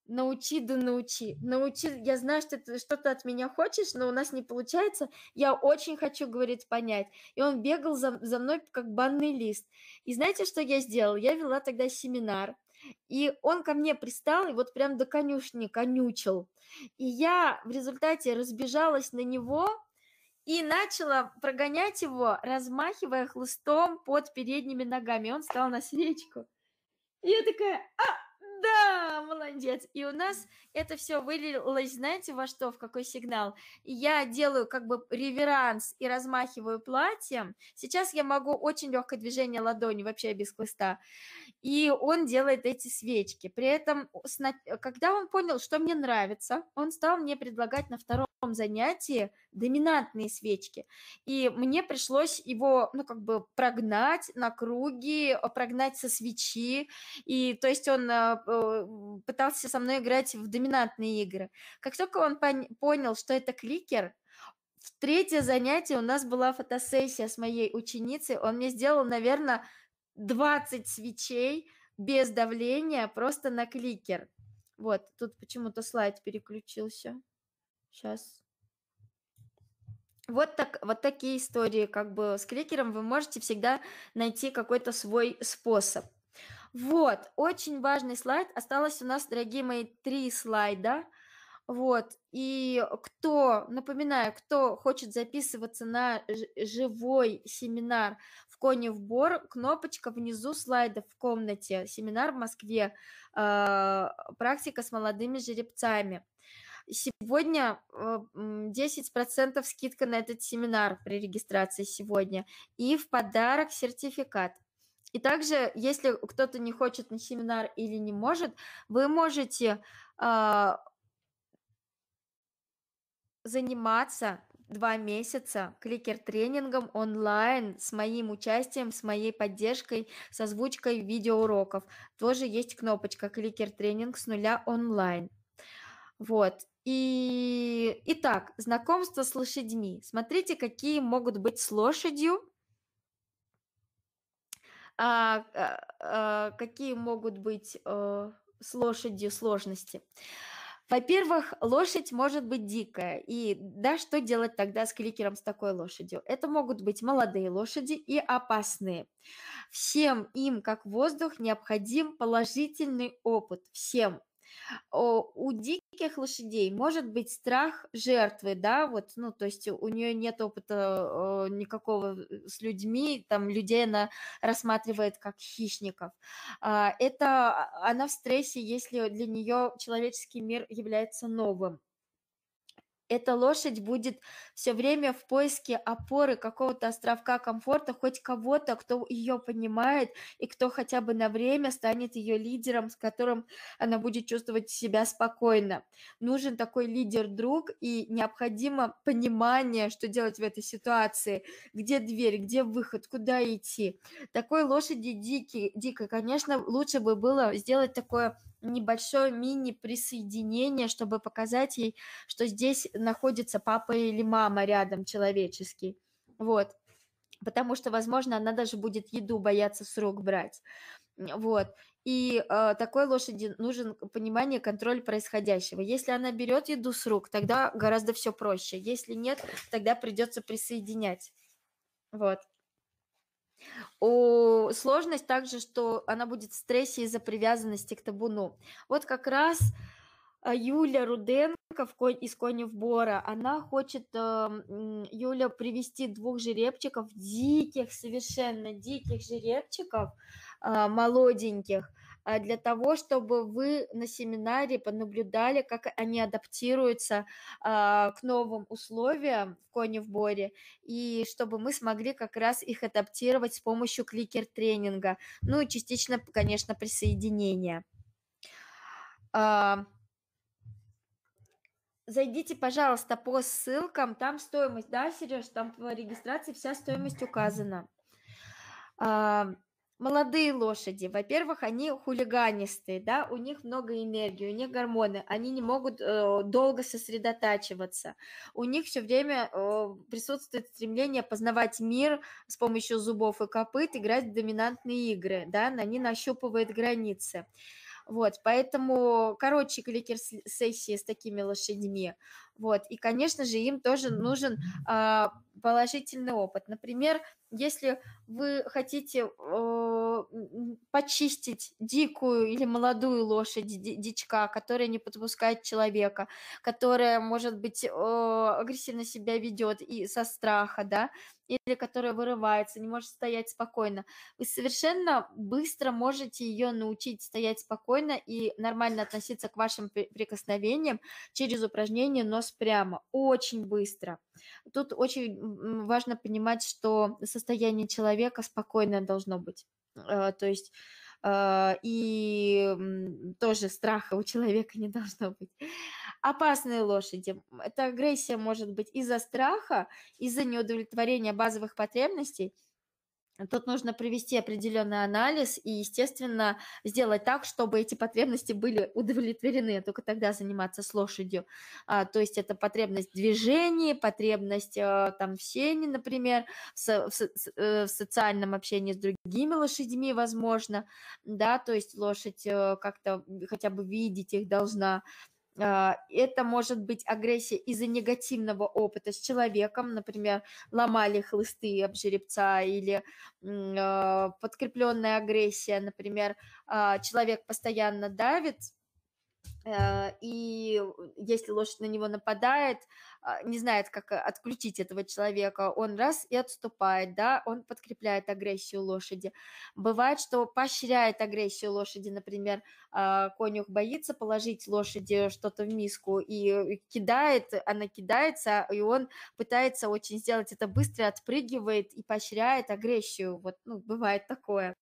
научи да научи. Научи, я знаю, что ты что-то от меня хочешь, но у нас не получается. Я очень хочу, говорит, понять. И он бегал за, за мной, как банный лист. И знаете, что я сделал? Я вела тогда семинар. И он ко мне пристал и вот прям до конюшни конючил. И я в результате разбежалась на него, и начала прогонять его, размахивая хлыстом под передними ногами. Он стал на свечку. И я такая, а, молодец. И у нас это все вылилось, знаете, во что, в какой сигнал? Я делаю как бы реверанс и размахиваю платьем. Сейчас я могу очень легкое движение ладони, вообще без хлыста. И он делает эти свечки. При этом, когда он понял, что мне нравится, он стал мне предлагать на втором занятии доминантные свечки. И мне пришлось его, ну, как бы прогнать на круги, прогнать со свечи. И, то есть, он э, э пытался со мной играть в доминантные игры. Как только он пон- понял, что это кликер, в третье занятие у нас была фотосессия с моей ученицей. Он мне сделал, наверное, 20 свечей без давления, просто на кликер. Вот, тут почему-то слайд переключился. Сейчас. Вот, так, вот такие истории как бы с кликером вы можете всегда найти какой-то свой способ. Вот, очень важный слайд. Осталось у нас, дорогие мои, три слайда. Вот, и кто, напоминаю, кто хочет записываться на живой семинар в Коневбор, кнопочка внизу слайда в комнате. Семинар в Москве, э, практика с молодыми жеребцами. Э, Сегодня 10% э, скидка на этот семинар при регистрации сегодня. И в подарок сертификат. И также, если кто-то не хочет на семинар или не может, вы можете э, заниматься два месяца кликер-тренингом онлайн с моим участием, с моей поддержкой, с озвучкой видеоуроков. Тоже есть кнопочка кликер-тренинг с нуля онлайн. Вот. И... Итак, знакомство с лошадьми. Смотрите, какие могут быть с лошадью, а, а, а, какие могут быть а, с лошадью сложности. Во-первых, лошадь может быть дикая. И да, что делать тогда с кликером с такой лошадью? Это могут быть молодые лошади и опасные. Всем им, как воздух, необходим положительный опыт. Всем у диких лошадей может быть страх жертвы, да, вот, ну, то есть у нее нет опыта э, никакого э, с людьми, там людей она рассматривает как хищников. А, это а, она в стрессе, если для нее человеческий мир является новым. Эта лошадь будет все время в поиске опоры, какого-то островка комфорта, хоть кого-то, кто ее понимает и кто хотя бы на время станет ее лидером, с которым она будет чувствовать себя спокойно. Нужен такой лидер-друг и необходимо понимание, что делать в этой ситуации, где дверь, где выход, куда идти. Такой лошади дикий, дикой, конечно, лучше бы было сделать такое небольшое мини-присоединение, чтобы показать ей, что здесь находится папа или мама рядом человеческий. Вот. Потому что, возможно, она даже будет еду бояться с рук брать. Вот. И э, такой лошади нужен понимание, контроль происходящего. Если она берет еду с рук, тогда гораздо все проще. Если нет, тогда придется присоединять. Вот. О, сложность также, что она будет в стрессе из-за привязанности к табуну. Вот как раз э, Юля Руденко из Конев Бора, она хочет, эм, Юля, привести двух жеребчиков, диких, совершенно диких жеребчиков, э, молоденьких, а, для того, чтобы вы на семинаре понаблюдали, как они адаптируются а, к новым условиям в коне в боре, и чтобы мы смогли как раз их адаптировать с помощью кликер-тренинга, ну и частично, конечно, присоединения а, зайдите, пожалуйста, по ссылкам. Там стоимость, да, Сереж, там по регистрации вся стоимость указана молодые лошади, во-первых, они хулиганистые, да, у них много энергии, у них гормоны, они не могут э, долго сосредотачиваться, у них все время э, присутствует стремление познавать мир с помощью зубов и копыт, играть в доминантные игры, да, они нащупывают границы. Вот, поэтому короче кликер-сессии с такими лошадьми. Вот. И, конечно же, им тоже нужен э, положительный опыт. Например, если вы хотите э, почистить дикую или молодую лошадь, дичка, которая не подпускает человека, которая, может быть, э, агрессивно себя ведет и со страха, да, или которая вырывается, не может стоять спокойно, вы совершенно быстро можете ее научить стоять спокойно и нормально относиться к вашим прикосновениям через упражнение нос вас прямо, очень быстро. Тут очень важно понимать, что состояние человека спокойное должно быть. Э, то есть э, и тоже страха у человека не должно быть. Опасные лошади. Эта агрессия может быть из-за страха, из-за неудовлетворения базовых потребностей – Тут нужно провести определенный анализ и, естественно, сделать так, чтобы эти потребности были удовлетворены, а только тогда заниматься с лошадью. А, то есть это потребность движения, потребность а, там общения, например, в, со, в, э, в социальном общении с другими лошадьми, возможно, да, то есть лошадь э, как-то хотя бы видеть их должна, а, это может быть агрессия из-за негативного опыта с человеком, например, ломали хлысты об жеребца или а, подкрепленная агрессия, например, а, человек постоянно давит Э, и если лошадь на него нападает, а, не знает, как э, отключить этого человека, он раз и отступает, да, он подкрепляет агрессию лошади. Бывает, что поощряет агрессию лошади, например, а, конюх боится положить лошади что-то в миску и кидает, она кидается, и он пытается очень сделать это быстро, отпрыгивает и поощряет агрессию, вот, ну, бывает такое.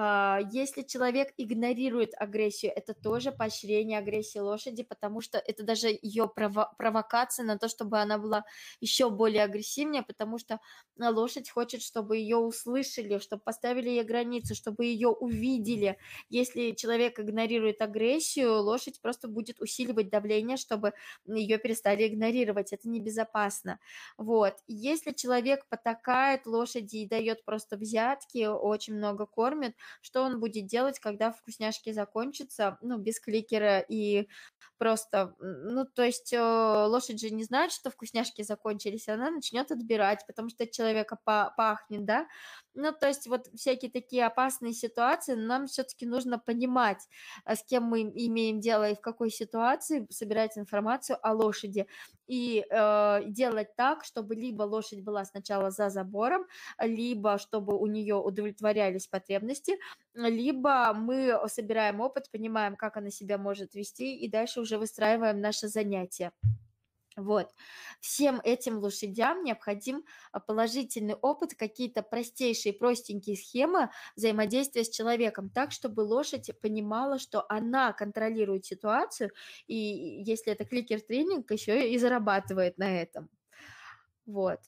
А, если человек игнорирует агрессию, это тоже поощрение агрессии лошади, потому что это даже ее прово- провокация на то, чтобы она была еще более агрессивнее, потому что а, лошадь хочет, чтобы ее услышали, чтобы поставили ей границу, чтобы ее увидели. Если человек игнорирует агрессию, лошадь просто будет усиливать давление, чтобы ее перестали игнорировать. Это небезопасно. Вот. Если человек потакает лошади и дает просто взятки, очень много кормит – что он будет делать, когда вкусняшки закончатся, ну, без кликера и просто, ну, то есть э, лошадь же не знает, что вкусняшки закончились, она начнет отбирать, потому что от человека пахнет, да, ну, то есть вот всякие такие опасные ситуации, нам все-таки нужно понимать, э, с кем мы имеем дело и в какой ситуации, собирать информацию о лошади и э, делать так, чтобы либо лошадь была сначала за забором, либо чтобы у нее удовлетворялись потребности, либо мы собираем опыт, понимаем, как она себя может вести, и дальше уже выстраиваем наше занятие. Вот. Всем этим лошадям необходим а, положительный опыт, какие-то простейшие, простенькие схемы взаимодействия с человеком, так, чтобы лошадь понимала, что она контролирует ситуацию, и если это кликер-тренинг, еще и зарабатывает на этом. Вот.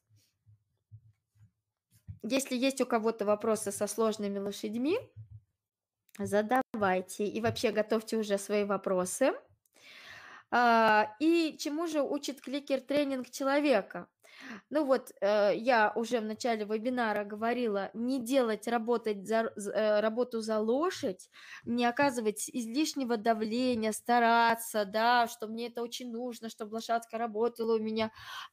Если есть у кого-то вопросы со сложными лошадьми, задавайте и вообще готовьте уже свои вопросы. А, и чему же учит кликер-тренинг человека? Ну вот, э, я уже в начале вебинара говорила, не делать работать за, э, работу за лошадь, не оказывать излишнего давления, стараться, да, что мне это очень нужно, чтобы лошадка работала у меня,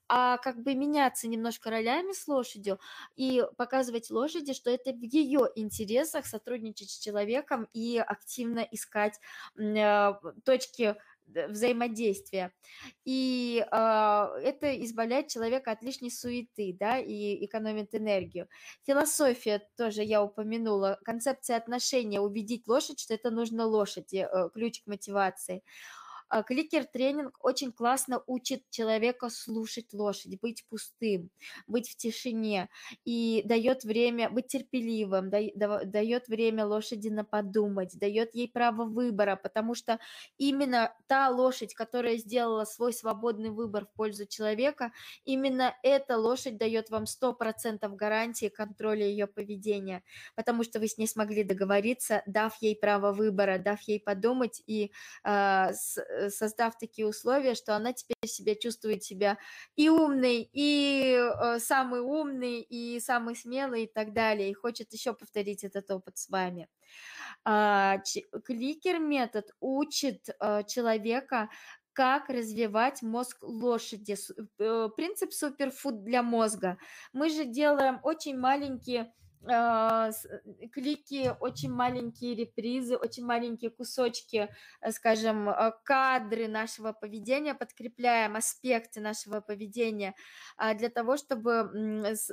а как бы меняться немножко ролями с лошадью и показывать лошади, что это в ее интересах сотрудничать с человеком и активно искать э, точки взаимодействия. И э, это избавляет человека от лишней суеты, да, и экономит энергию. Философия тоже я упомянула. Концепция отношения, убедить лошадь, что это нужно лошади, э, ключ к мотивации. А, кликер-тренинг очень классно учит человека слушать лошадь, быть пустым, быть в тишине и дает время быть терпеливым, дает время лошади на подумать, дает ей право выбора, потому что именно та лошадь, которая сделала свой свободный выбор в пользу человека, именно эта лошадь дает вам 100% гарантии контроля ее поведения, потому что вы с ней смогли договориться, дав ей право выбора, дав ей подумать и э, с, Э, создав такие условия, что она теперь себя чувствует себя и умной, и э, самый умный, и самый смелый и так далее, и хочет еще повторить этот опыт с вами. А, кликер метод учит э, человека как развивать мозг лошади. Э, принцип суперфуд для мозга. Мы же делаем очень маленькие а, э, клики, очень маленькие репризы, очень маленькие кусочки, э, скажем, э, кадры нашего поведения, подкрепляем аспекты нашего поведения а, для того, чтобы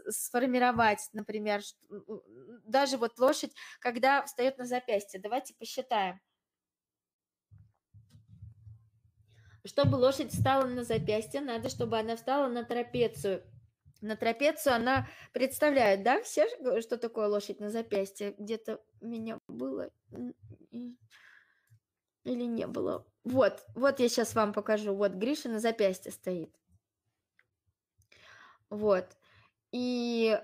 сформировать, например, даже вот лошадь, когда встает на запястье. Давайте посчитаем. Чтобы лошадь встала на запястье, надо, чтобы она встала на трапецию – на трапецию она представляет, да, все, что такое лошадь на запястье? Где-то у меня было или не было. Вот, вот я сейчас вам покажу. Вот Гриша на запястье стоит. Вот. И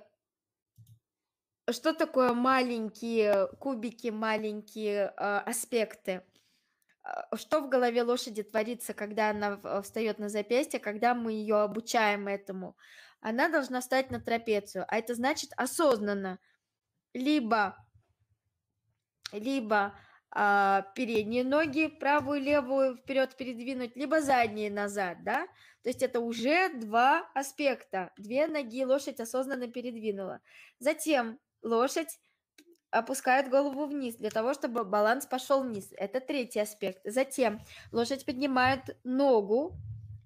что такое маленькие кубики, маленькие э, аспекты? А, что в голове лошади творится, когда она встает на запястье, когда мы ее обучаем этому? она должна встать на трапецию, а это значит осознанно. Либо, либо а, передние ноги, правую левую вперед передвинуть, либо задние назад, да? То есть это уже два аспекта. Две ноги лошадь осознанно передвинула. Затем лошадь опускает голову вниз для того, чтобы баланс пошел вниз. Это третий аспект. Затем лошадь поднимает ногу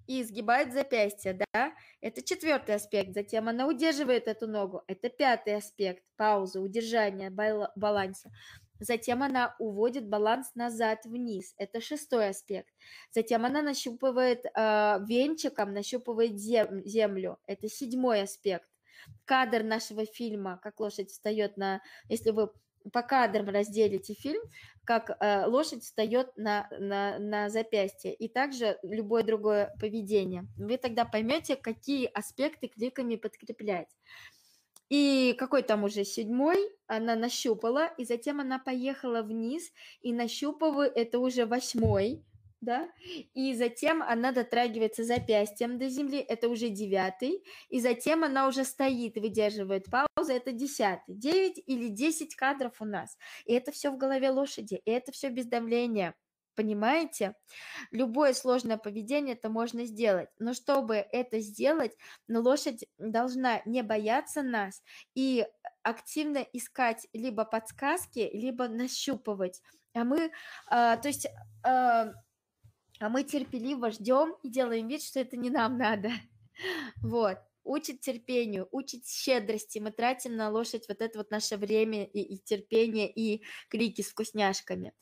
и изгибает запястье, да? Это четвертый аспект. Затем она удерживает эту ногу. Это пятый аспект. Пауза, удержание баланса. Затем она уводит баланс назад вниз. Это шестой аспект. Затем она нащупывает э, венчиком, нащупывает зем, землю. Это седьмой аспект. Кадр нашего фильма, как лошадь встает на... Если вы по кадрам разделите фильм, как э, лошадь встает на, на, на запястье, и также любое другое поведение. Вы тогда поймете, какие аспекты кликами подкреплять. И какой там уже седьмой, она нащупала, и затем она поехала вниз и нащупывает, это уже восьмой, да, и затем она дотрагивается запястьем до земли, это уже девятый, и затем она уже стоит, выдерживает паузу, это десятый. Девять или десять кадров у нас, и это все в голове лошади, и это все без давления. Понимаете? Любое сложное поведение это можно сделать. Но чтобы это сделать, лошадь должна не бояться нас и активно искать либо подсказки, либо нащупывать. А мы, э, то есть, э, а мы терпеливо ждем и делаем вид, что это не нам надо. Вот. Учит терпению, учит щедрости. Мы тратим на лошадь вот это вот наше время и, и терпение, и крики с вкусняшками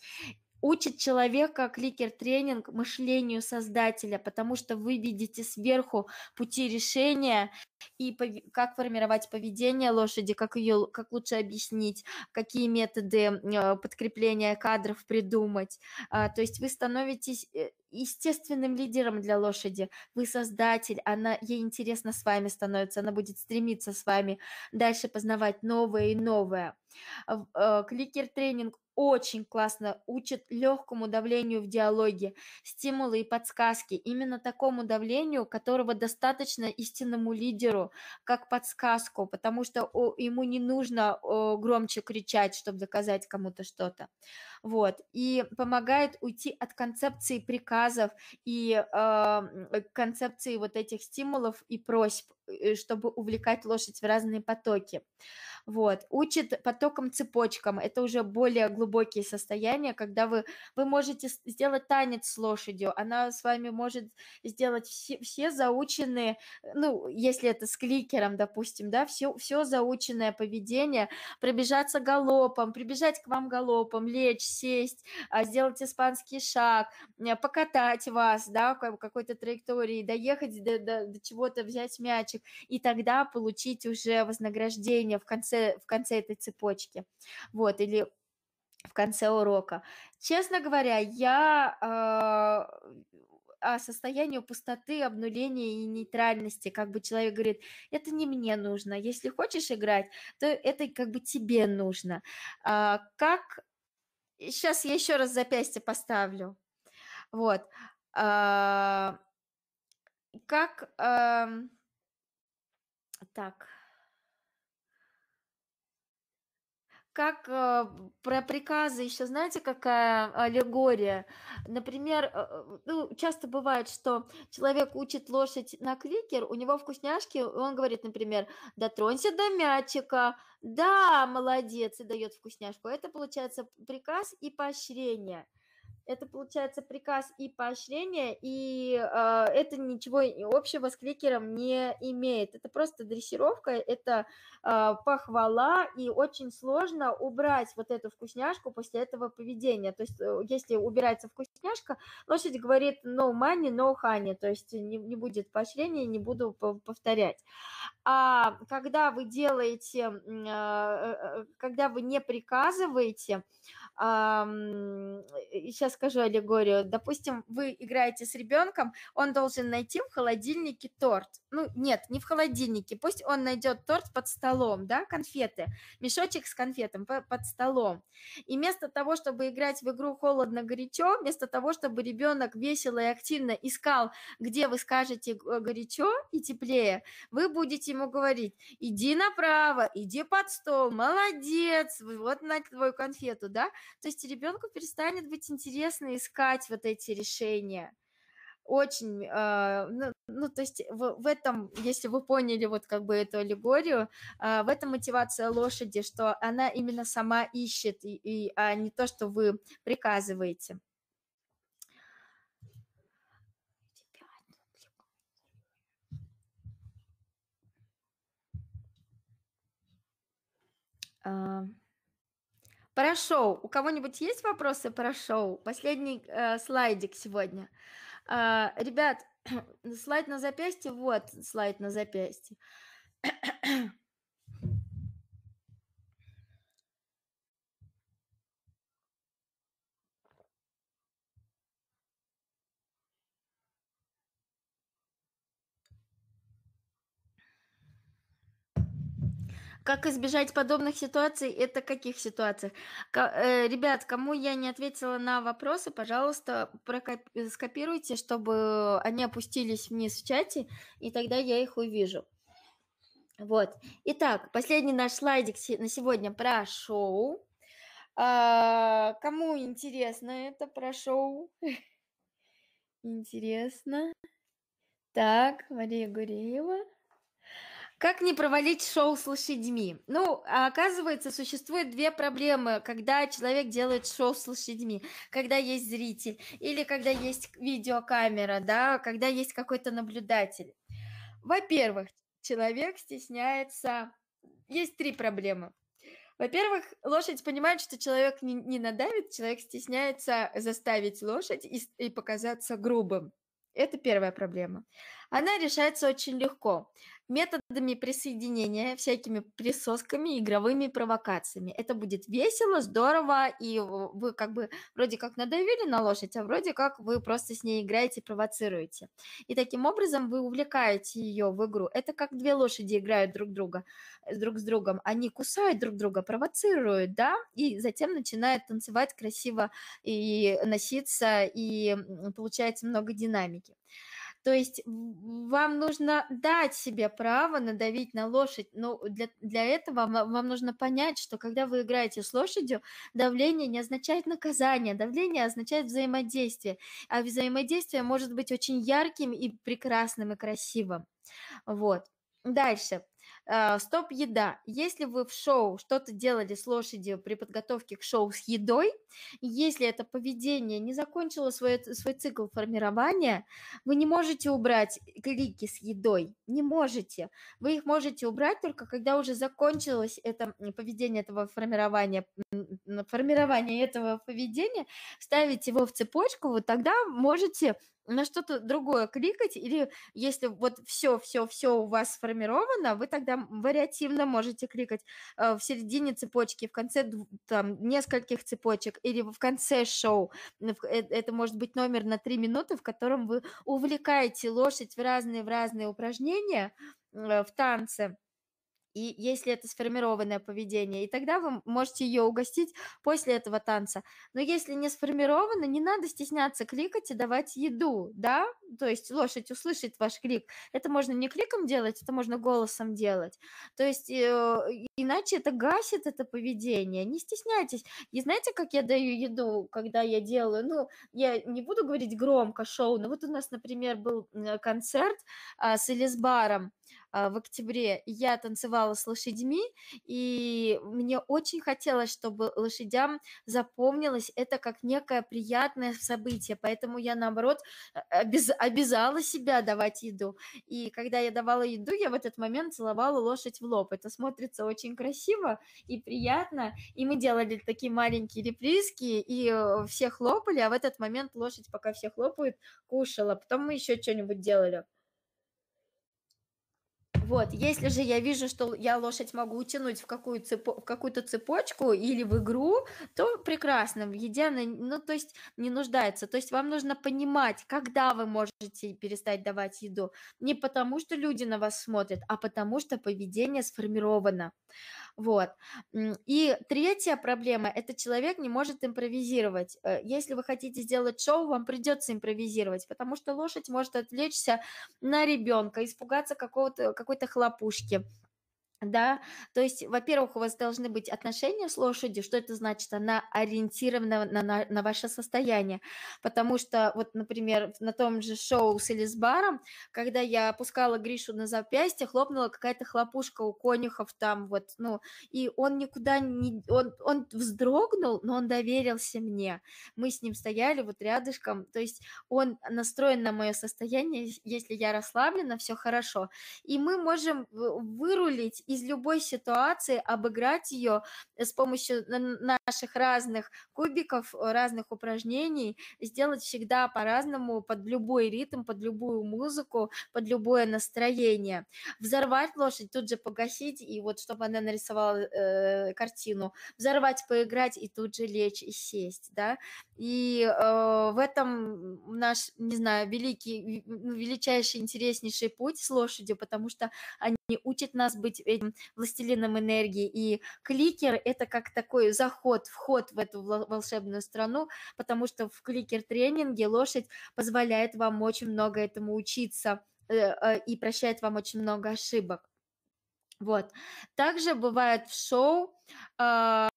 учит человека кликер-тренинг мышлению создателя, потому что вы видите сверху пути решения и как формировать поведение лошади, как ее, как лучше объяснить, какие методы э, подкрепления кадров придумать. А, то есть вы становитесь э, естественным лидером для лошади. Вы создатель, она, ей интересно с вами становится, она будет стремиться с вами дальше познавать новое и новое. Э, кликер-тренинг очень классно учат легкому давлению в диалоге, стимулы и подсказки, именно такому давлению, которого достаточно истинному лидеру, как подсказку, потому что ему не нужно громче кричать, чтобы доказать кому-то что-то. Вот. И помогает уйти от концепции приказов и э, концепции вот этих стимулов и просьб, э, чтобы увлекать лошадь в разные потоки вот, учит потоком цепочкам, это уже более глубокие состояния, когда вы, вы можете сделать танец с лошадью, она с вами может сделать все, все заученные, ну, если это с кликером, допустим, да, все, все заученное поведение, пробежаться галопом, прибежать к вам галопом, лечь, сесть, а, сделать испанский шаг, покатать вас, да, в какой-то траектории, доехать до, до, до чего-то, взять мячик, и тогда получить уже вознаграждение в конце конце, в конце этой цепочки, вот, или в конце урока. Честно говоря, я э, о состоянии пустоты, обнуления и нейтральности, как бы человек говорит, это не мне нужно, если хочешь играть, то это как бы тебе нужно. Э, как... Сейчас я еще раз запястье поставлю. Вот. Э, как... Э, так... как э, про приказы еще, знаете, какая аллегория? Например, э, ну, часто бывает, что человек учит лошадь на кликер, у него вкусняшки, он говорит, например, дотронься до мячика, да, молодец, и дает вкусняшку. Это получается приказ и поощрение это получается приказ и поощрение, и э, это ничего общего с кликером не имеет. Это просто дрессировка, это э, похвала, и очень сложно убрать вот эту вкусняшку после этого поведения. То есть э, если убирается вкусняшка, лошадь говорит no money, no honey, то есть не, не будет поощрения, не буду повторять. А когда вы делаете, а, э, э, э, когда вы не приказываете, э, сейчас а, скажу аллегорию. Допустим, вы играете с ребенком, он должен найти в холодильнике торт. Ну, нет, не в холодильнике. Пусть он найдет торт под столом, да, конфеты. Мешочек с конфетом под столом. И вместо того, чтобы играть в игру холодно-горячо, вместо того, чтобы ребенок весело и активно искал, где вы скажете горячо и теплее, вы будете ему говорить, иди направо, иди под стол, молодец, вот на твою конфету, да, то есть ребенку перестанет быть интересно искать вот эти решения очень, э, ну, ну, то есть в, в этом, если вы поняли вот как бы эту аллегорию, э, в этом мотивация лошади, что она именно сама ищет, и, и, а не то, что вы приказываете. Ребят, а, про шоу. У кого-нибудь есть вопросы про шоу? Последний э, слайдик сегодня. Э, ребят, слайд на запястье. Вот слайд на запястье. Как избежать подобных ситуаций? Это каких ситуациях? К- э, ребят, кому я не ответила на вопросы, пожалуйста, прокоп- э, скопируйте, чтобы они опустились вниз в чате, и тогда я их увижу. Вот. Итак, последний наш слайдик на сегодня про шоу. А, кому интересно это про шоу? Интересно. Так, Мария Гуреева. Как не провалить шоу с лошадьми? Ну, а оказывается, существует две проблемы, когда человек делает шоу с лошадьми, когда есть зритель или когда есть видеокамера, да, когда есть какой-то наблюдатель. Во-первых, человек стесняется. Есть три проблемы. Во-первых, лошадь понимает, что человек не, не надавит, человек стесняется заставить лошадь и, и показаться грубым. Это первая проблема. Она решается очень легко. Методами присоединения, всякими присосками, игровыми провокациями. Это будет весело, здорово, и вы как бы вроде как надавили на лошадь, а вроде как вы просто с ней играете, провоцируете. И таким образом вы увлекаете ее в игру. Это как две лошади играют друг друга, э, друг с другом. Они кусают друг друга, провоцируют, да, и затем начинают танцевать красиво и носиться, и получается много динамики. То есть вам нужно дать себе право надавить на лошадь, но ну, для, для этого вам, вам нужно понять, что когда вы играете с лошадью, давление не означает наказание, давление означает взаимодействие, а взаимодействие может быть очень ярким и прекрасным и красивым. Вот. Дальше. Э, стоп еда. Если вы в шоу что-то делали с лошадью при подготовке к шоу с едой, если это поведение не закончило свой, э, свой цикл формирования, вы не можете убрать клики с едой. Не можете. Вы их можете убрать только когда уже закончилось это поведение этого формирования, формирование этого поведения, ставить его в цепочку, вот тогда можете на что-то другое кликать, или если вот все-все-все у вас сформировано, вы тогда вариативно можете кликать э, в середине цепочки, в конце там нескольких цепочек, или в конце шоу. Э, это может быть номер на три минуты, в котором вы увлекаете лошадь в разные-в разные упражнения э, в танце и если это сформированное поведение, и тогда вы можете ее угостить после этого танца. Но если не сформировано, не надо стесняться кликать и давать еду, да? То есть лошадь услышит ваш клик. Это можно не кликом делать, это можно голосом делать. То есть э, иначе это гасит это поведение. Не стесняйтесь. И знаете, как я даю еду, когда я делаю? Ну, я не буду говорить громко шоу, но вот у нас, например, был концерт э, с Элисбаром. А, в октябре я танцевала с лошадьми, и мне очень хотелось, чтобы лошадям запомнилось это как некое приятное событие, поэтому я, наоборот, а, обяз... обязала себя давать еду. И когда я давала еду, я в этот момент целовала лошадь в лоб. Это смотрится очень красиво и приятно, и мы делали такие маленькие реприски, и э, все хлопали, а в этот момент лошадь, пока все хлопают, кушала. Потом мы еще что-нибудь делали. Вот, если же я вижу, что я лошадь могу утянуть в, какую цепо- в какую-то цепочку или в игру, то прекрасно, в еде она, ну, то есть не нуждается. То есть вам нужно понимать, когда вы можете перестать давать еду. Не потому, что люди на вас смотрят, а потому, что поведение сформировано. Вот. И третья проблема – это человек не может импровизировать. Э, если вы хотите сделать шоу, вам придется импровизировать, потому что лошадь может отвлечься на ребенка, испугаться какого-то, какой-то хлопушки. Да, то есть, во-первых, у вас должны быть отношения с лошадью. Что это значит? Она ориентирована на, на, на ваше состояние. Потому что, вот, например, на том же шоу с Элисбаром, когда я опускала Гришу на запястье, хлопнула какая-то хлопушка у конюхов там вот, ну, и он никуда не... Он, он вздрогнул, но он доверился мне. Мы с ним стояли вот рядышком. То есть он настроен на мое состояние. Если я расслаблена, все хорошо. И мы можем вырулить из любой ситуации, обыграть ее э, с помощью наших разных кубиков, э, разных упражнений, сделать всегда по-разному, под любой ритм, под любую музыку, под любое настроение. Взорвать лошадь, тут же погасить, и вот чтобы она нарисовала э, картину. Взорвать, поиграть, и тут же лечь и сесть, да. И э, в этом наш, не знаю, великий, величайший, интереснейший путь с лошадью, потому что они учат нас быть властелином энергии, и кликер – это как такой заход, вход в эту волшебную страну, потому что в кликер-тренинге лошадь позволяет вам очень много этому учиться э, э, и прощает вам очень много ошибок. Вот. Также бывает в шоу а,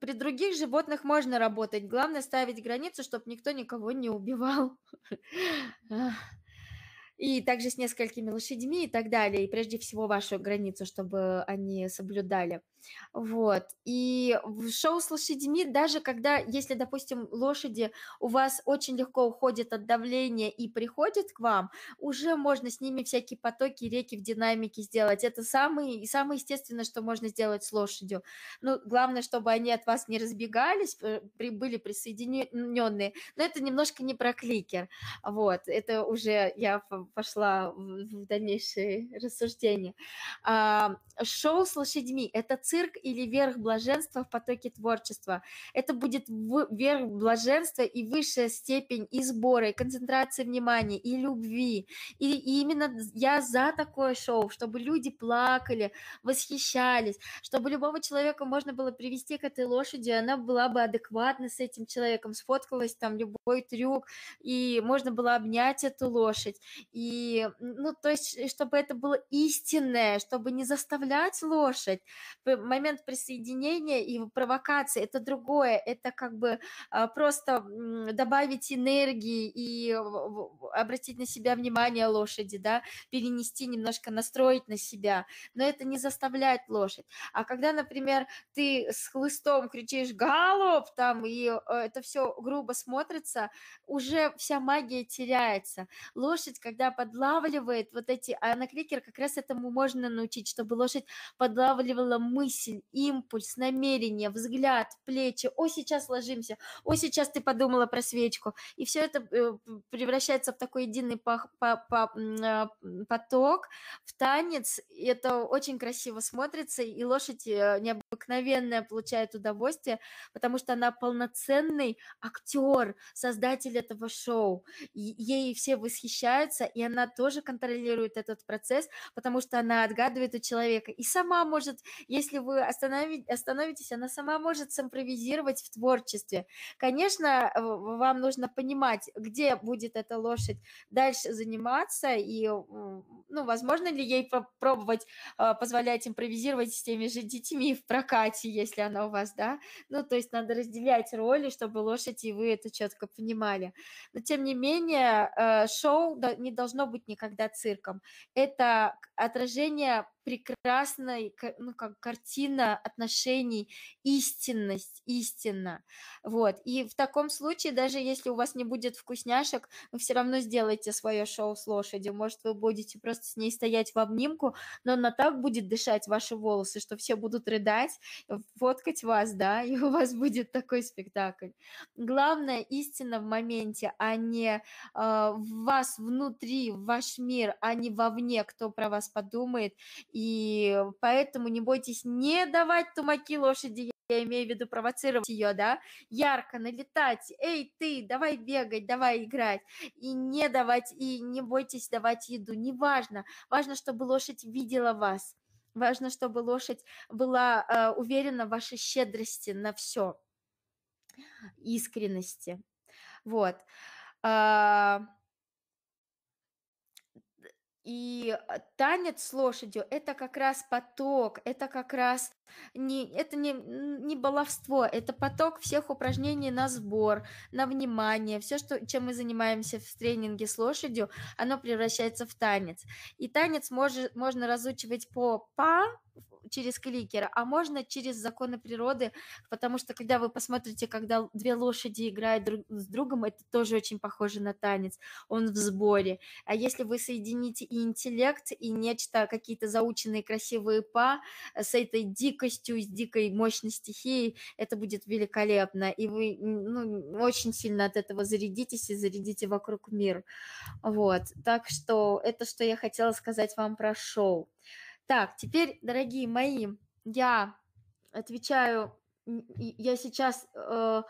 при других животных можно работать. Главное ставить границу, чтобы никто никого не убивал. и также с несколькими лошадьми и так далее, и прежде всего вашу границу, чтобы они соблюдали. Вот. И в шоу с лошадьми, даже когда, если, допустим, лошади у вас очень легко уходят от давления и приходят к вам, уже можно с ними всякие потоки, реки в динамике сделать. Это самое, самое естественное, что можно сделать с лошадью. Ну, главное, чтобы они от вас не разбегались, э, при, были присоединенные. Но это немножко не про кликер. Вот. Это уже я пошла в дальнейшие рассуждения. А, шоу с лошадьми – это цирк или верх блаженства в потоке творчества. Это будет верх блаженства и высшая степень и сбора, и концентрации внимания, и любви. И, и именно я за такое шоу, чтобы люди плакали, восхищались, чтобы любого человека можно было привести к этой лошади, она была бы адекватна с этим человеком, сфоткалась там любой трюк, и можно было обнять эту лошадь. И, ну, то есть, чтобы это было истинное, чтобы не заставлять лошадь момент присоединения и провокации, это другое, это как бы а, просто добавить энергии и э, обратить на себя внимание лошади, да, перенести немножко, настроить на себя, но это не заставляет лошадь. А когда, например, ты с хлыстом кричишь «галоп», там, и э, это все грубо смотрится, уже вся магия теряется. Лошадь, когда подлавливает вот эти, а на кликер как раз этому можно научить, чтобы лошадь подлавливала мысли, мысль, импульс, намерение, взгляд, плечи. О, сейчас ложимся. О, сейчас ты подумала про свечку. И все это э, превращается в такой единый по, по, по, поток, в танец. И это очень красиво смотрится, и лошадь э, необыкновенная получает удовольствие, потому что она полноценный актер, создатель этого шоу. И ей все восхищаются, и она тоже контролирует этот процесс, потому что она отгадывает у человека. И сама может, если если вы остановить, остановитесь, она сама может симпровизировать в творчестве. Конечно, э, вам нужно понимать, где будет эта лошадь дальше заниматься, и, ну, возможно ли ей пробовать э, позволять импровизировать с теми же детьми в прокате, если она у вас, да? Ну, то есть надо разделять роли, чтобы лошадь и вы это четко понимали. Но, тем не менее, э, шоу не должно быть никогда цирком. Это отражение прекрасная ну, как, картина отношений, истинность, истинно, Вот. И в таком случае, даже если у вас не будет вкусняшек, вы все равно сделаете свое шоу с лошадью. Может, вы будете просто с ней стоять в обнимку, но она так будет дышать ваши волосы, что все будут рыдать, фоткать вас, да, и у вас будет такой спектакль. Главное истина в моменте, а не э, в вас внутри, в ваш мир, а не вовне, кто про вас подумает. И поэтому не бойтесь не давать тумаки лошади, я имею в виду провоцировать ее, да, ярко налетать, эй, ты, давай бегать, давай играть, и не давать, и не бойтесь давать еду, неважно, важно, чтобы лошадь видела вас, важно, чтобы лошадь была э, уверена в вашей щедрости на все, искренности, вот. А, и э, танец с лошадью – это как раз поток, это как раз не, это не, не баловство, это поток всех упражнений на сбор, на внимание. Все, что, чем мы занимаемся в тренинге с лошадью, оно превращается в танец. И танец может, можно разучивать по па, через кликера а можно через законы природы, потому что когда вы посмотрите, когда две лошади играют друг с другом, это тоже очень похоже на танец, он в сборе. А если вы соедините и интеллект, и нечто, какие-то заученные красивые па э, с этой дикой дикостью, с дикой мощной стихией, это будет великолепно. И вы ну, очень сильно от этого зарядитесь и зарядите вокруг мир. Вот. Так что это, что я хотела сказать вам про шоу. Так, теперь, дорогие мои, я отвечаю, я сейчас... Э,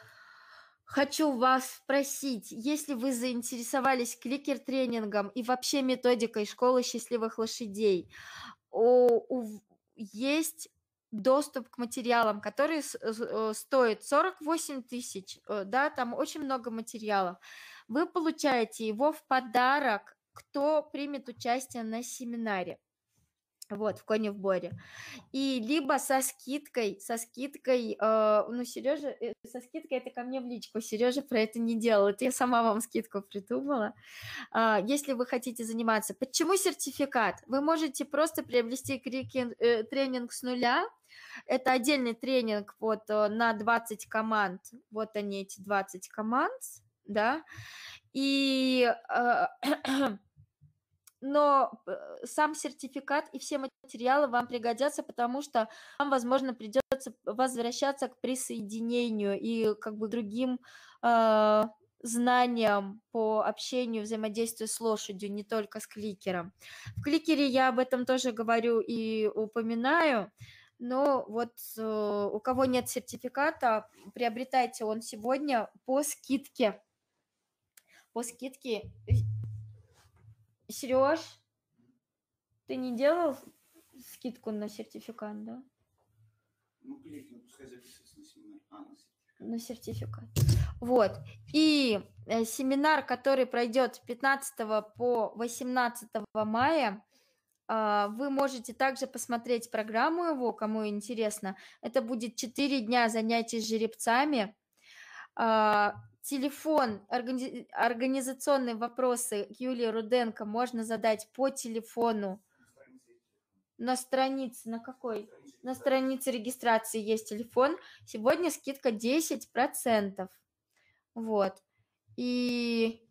Хочу вас спросить, если вы заинтересовались кликер-тренингом и вообще методикой школы счастливых лошадей, у, у, есть доступ к материалам, которые э, э, стоят 48 тысяч, э, да, там очень много материалов. Вы получаете его в подарок, кто примет участие на семинаре. Вот, в коне в боре. И либо со скидкой, со скидкой, э, ну, Сережа, э, со скидкой это ко мне в личку. Сережа про это не делал. Это я сама вам скидку придумала. Э, если вы хотите заниматься, почему сертификат? Вы можете просто приобрести крикинг, э, тренинг с нуля. Это отдельный тренинг вот э, на 20 команд. Вот они, эти 20 команд, да. И э, но э, сам сертификат и все материалы вам пригодятся, потому что вам, возможно, придется возвращаться к присоединению и как бы другим э, знаниям по общению, взаимодействию с лошадью, не только с кликером. В кликере я об этом тоже говорю и упоминаю. Но вот э, у кого нет сертификата, приобретайте он сегодня по скидке по скидке э, Сереж, ты не делал скидку на сертификат, да? Ну, кликни, ну, пускай записывается на семинар. А, на сертификат. На сертификат. Вот. И э, семинар, который пройдет с 15 по 18 мая, а, вы можете также посмотреть программу его, кому интересно. Это будет 4 дня занятий с жеребцами. А, телефон, органи- организационные вопросы к Юлии Руденко можно задать по телефону. На странице, на какой? На странице регистрации есть телефон. Сегодня скидка 10%. Вот. И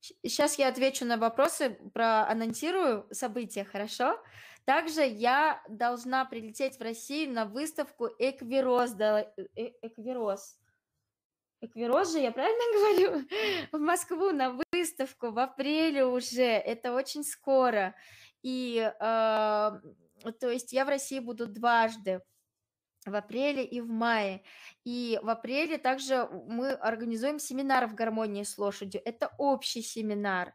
сейчас я отвечу на вопросы, проанонсирую события, хорошо? Также я должна прилететь в Россию на выставку э, Эквироз. Эквироз Эквирос же, я правильно говорю, в Москву на выставку в апреле уже, это очень скоро. И, э, то есть, я в России буду дважды в апреле и в мае. И в апреле также мы организуем семинар в гармонии с лошадью. Это общий семинар.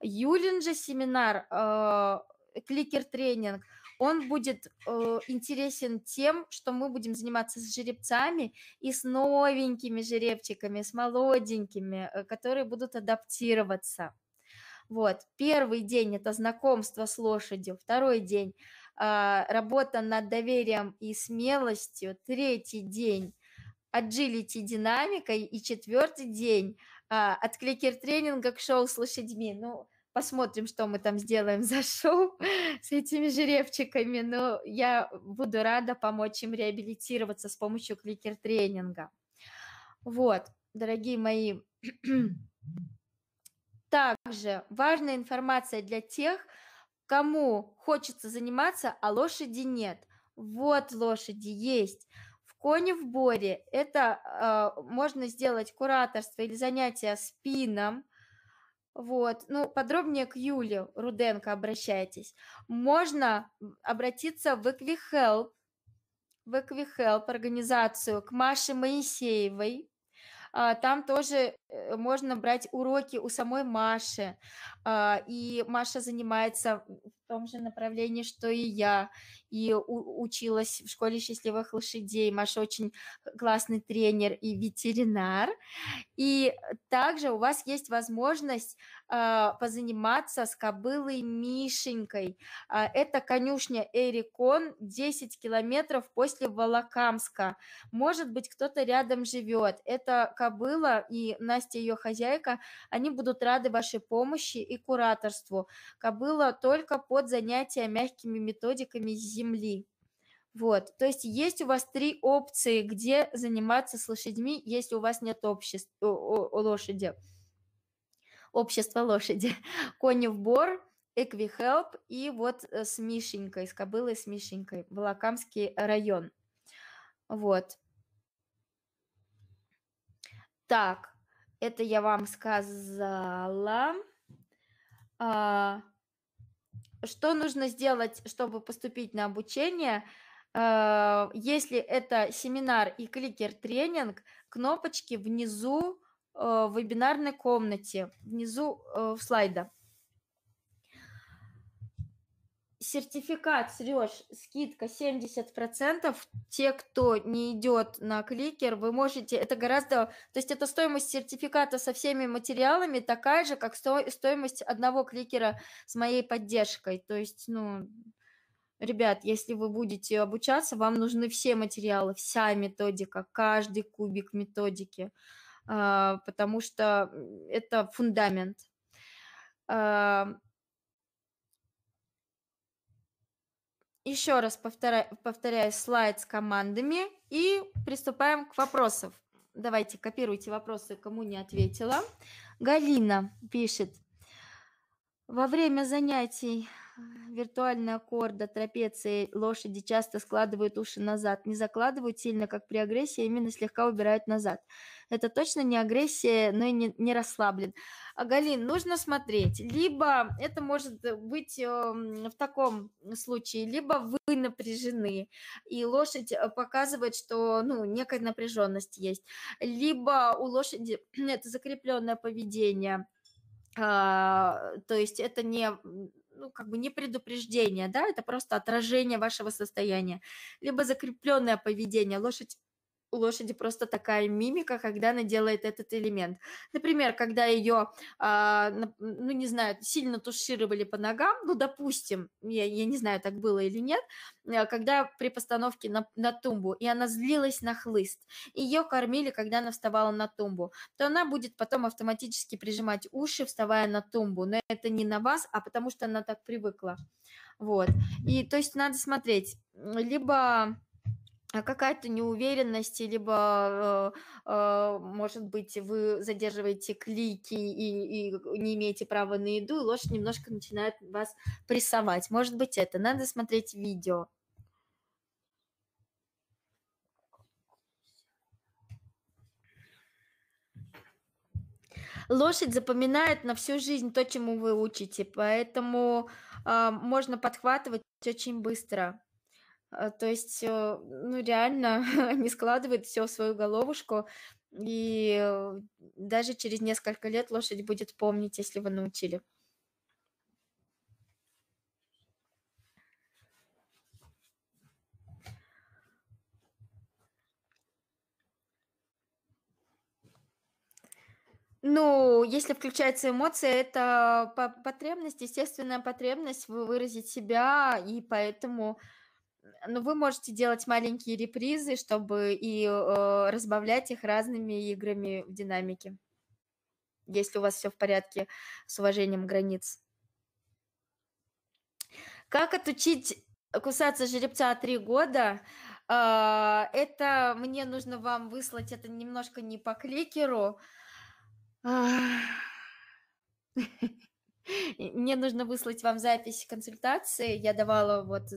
Юлин же семинар, э, кликер-тренинг – он будет э, интересен тем, что мы будем заниматься с жеребцами и с новенькими жеребчиками, с молоденькими, э, которые будут адаптироваться. Вот, первый день – это знакомство с лошадью, второй день э, – а, работа над доверием и смелостью, третий день – agility динамикой и четвертый день – а, от кликер-тренинга к шоу с лошадьми. Ну, Посмотрим, что мы там сделаем за шоу с этими жеребчиками. Но я буду рада помочь им реабилитироваться с помощью кликер-тренинга. Вот, дорогие мои. Также важная информация для тех, кому хочется заниматься, а лошади нет. Вот лошади есть. В коне в боре это э, можно сделать кураторство или занятие спином, вот, ну, подробнее к Юле Руденко обращайтесь. Можно обратиться в Эквихелп, в Эквихелп организацию, к Маше Моисеевой. А, там тоже э, можно брать уроки у самой Маши. А, и Маша занимается том же направлении, что и я, и у- училась в школе счастливых лошадей. Маша очень классный тренер и ветеринар. И также у вас есть возможность а, позаниматься с кобылой Мишенькой. А, это конюшня Эрикон, 10 километров после Волокамска. Может быть, кто-то рядом живет. Это кобыла и Настя, ее хозяйка, они будут рады вашей помощи и кураторству. Кобыла только под занятия мягкими методиками земли. Вот, то есть есть у вас три опции, где заниматься с лошадьми, если у вас нет обществ, о, о, о лошади общество лошади, в Бор, Эквихелп и вот э, с Мишенькой, с кобылой с Мишенькой, Волокамский район. Вот. Так, это я вам сказала. А, что нужно сделать, чтобы поступить на обучение? А, если это семинар и кликер-тренинг, кнопочки внизу Э, в вебинарной комнате внизу э, слайда. Сертификат, Сереж, скидка 70%. Те, кто не идет на кликер, вы можете, это гораздо, то есть это стоимость сертификата со всеми материалами такая же, как сто, стоимость одного кликера с моей поддержкой. То есть, ну, ребят, если вы будете обучаться, вам нужны все материалы, вся методика, каждый кубик методики. Uh, а, потому что это фундамент. Еще раз повторяю, повторяю слайд с командами и приступаем к вопросам. Давайте, копируйте вопросы, кому не ответила. Галина пишет. Во время занятий виртуальная корда трапеции лошади часто складывают уши назад. Не закладывают сильно, как при агрессии, а именно слегка убирают назад. Это точно не агрессия, но и не, не расслаблен. А, Галин, нужно смотреть. Либо это может быть э, в таком случае, либо вы напряжены, и лошадь э, показывает, что ну, некая напряженность есть. Либо у лошади это закрепленное поведение. А, то есть это не ну, как бы не предупреждение, да, это просто отражение вашего состояния, либо закрепленное поведение. Лошадь у лошади просто такая мимика, когда она делает этот элемент. Например, когда ее, а, ну не знаю, сильно тушировали по ногам, ну допустим, я, я не знаю, так было или нет, э, когда при постановке на, на тумбу, и она злилась на хлыст, ее кормили, когда она вставала на тумбу, то она будет потом автоматически прижимать уши, вставая на тумбу. Но это не на вас, а потому что она так привыкла. Вот. И то есть надо смотреть. Либо а какая-то неуверенность, либо, э, э, может быть, вы задерживаете клики и, и не имеете права на еду, и лошадь немножко начинает вас прессовать. Может быть, это. Надо смотреть видео. лошадь запоминает на всю жизнь то, чему вы учите, поэтому э, можно подхватывать очень быстро. А, то есть, э, ну, реально они складывают все в свою головушку, и э, даже через несколько лет лошадь будет помнить, если вы научили. Ну, если включается эмоция, это потребность, естественная потребность выразить себя, и поэтому ну, вы можете делать маленькие репризы, чтобы и э, разбавлять их разными играми в динамике, если у вас все в порядке с уважением границ. Как отучить кусаться жеребца три года? Э, это мне нужно вам выслать, это немножко не по кликеру. Мне нужно выслать вам запись консультации. Я давала вот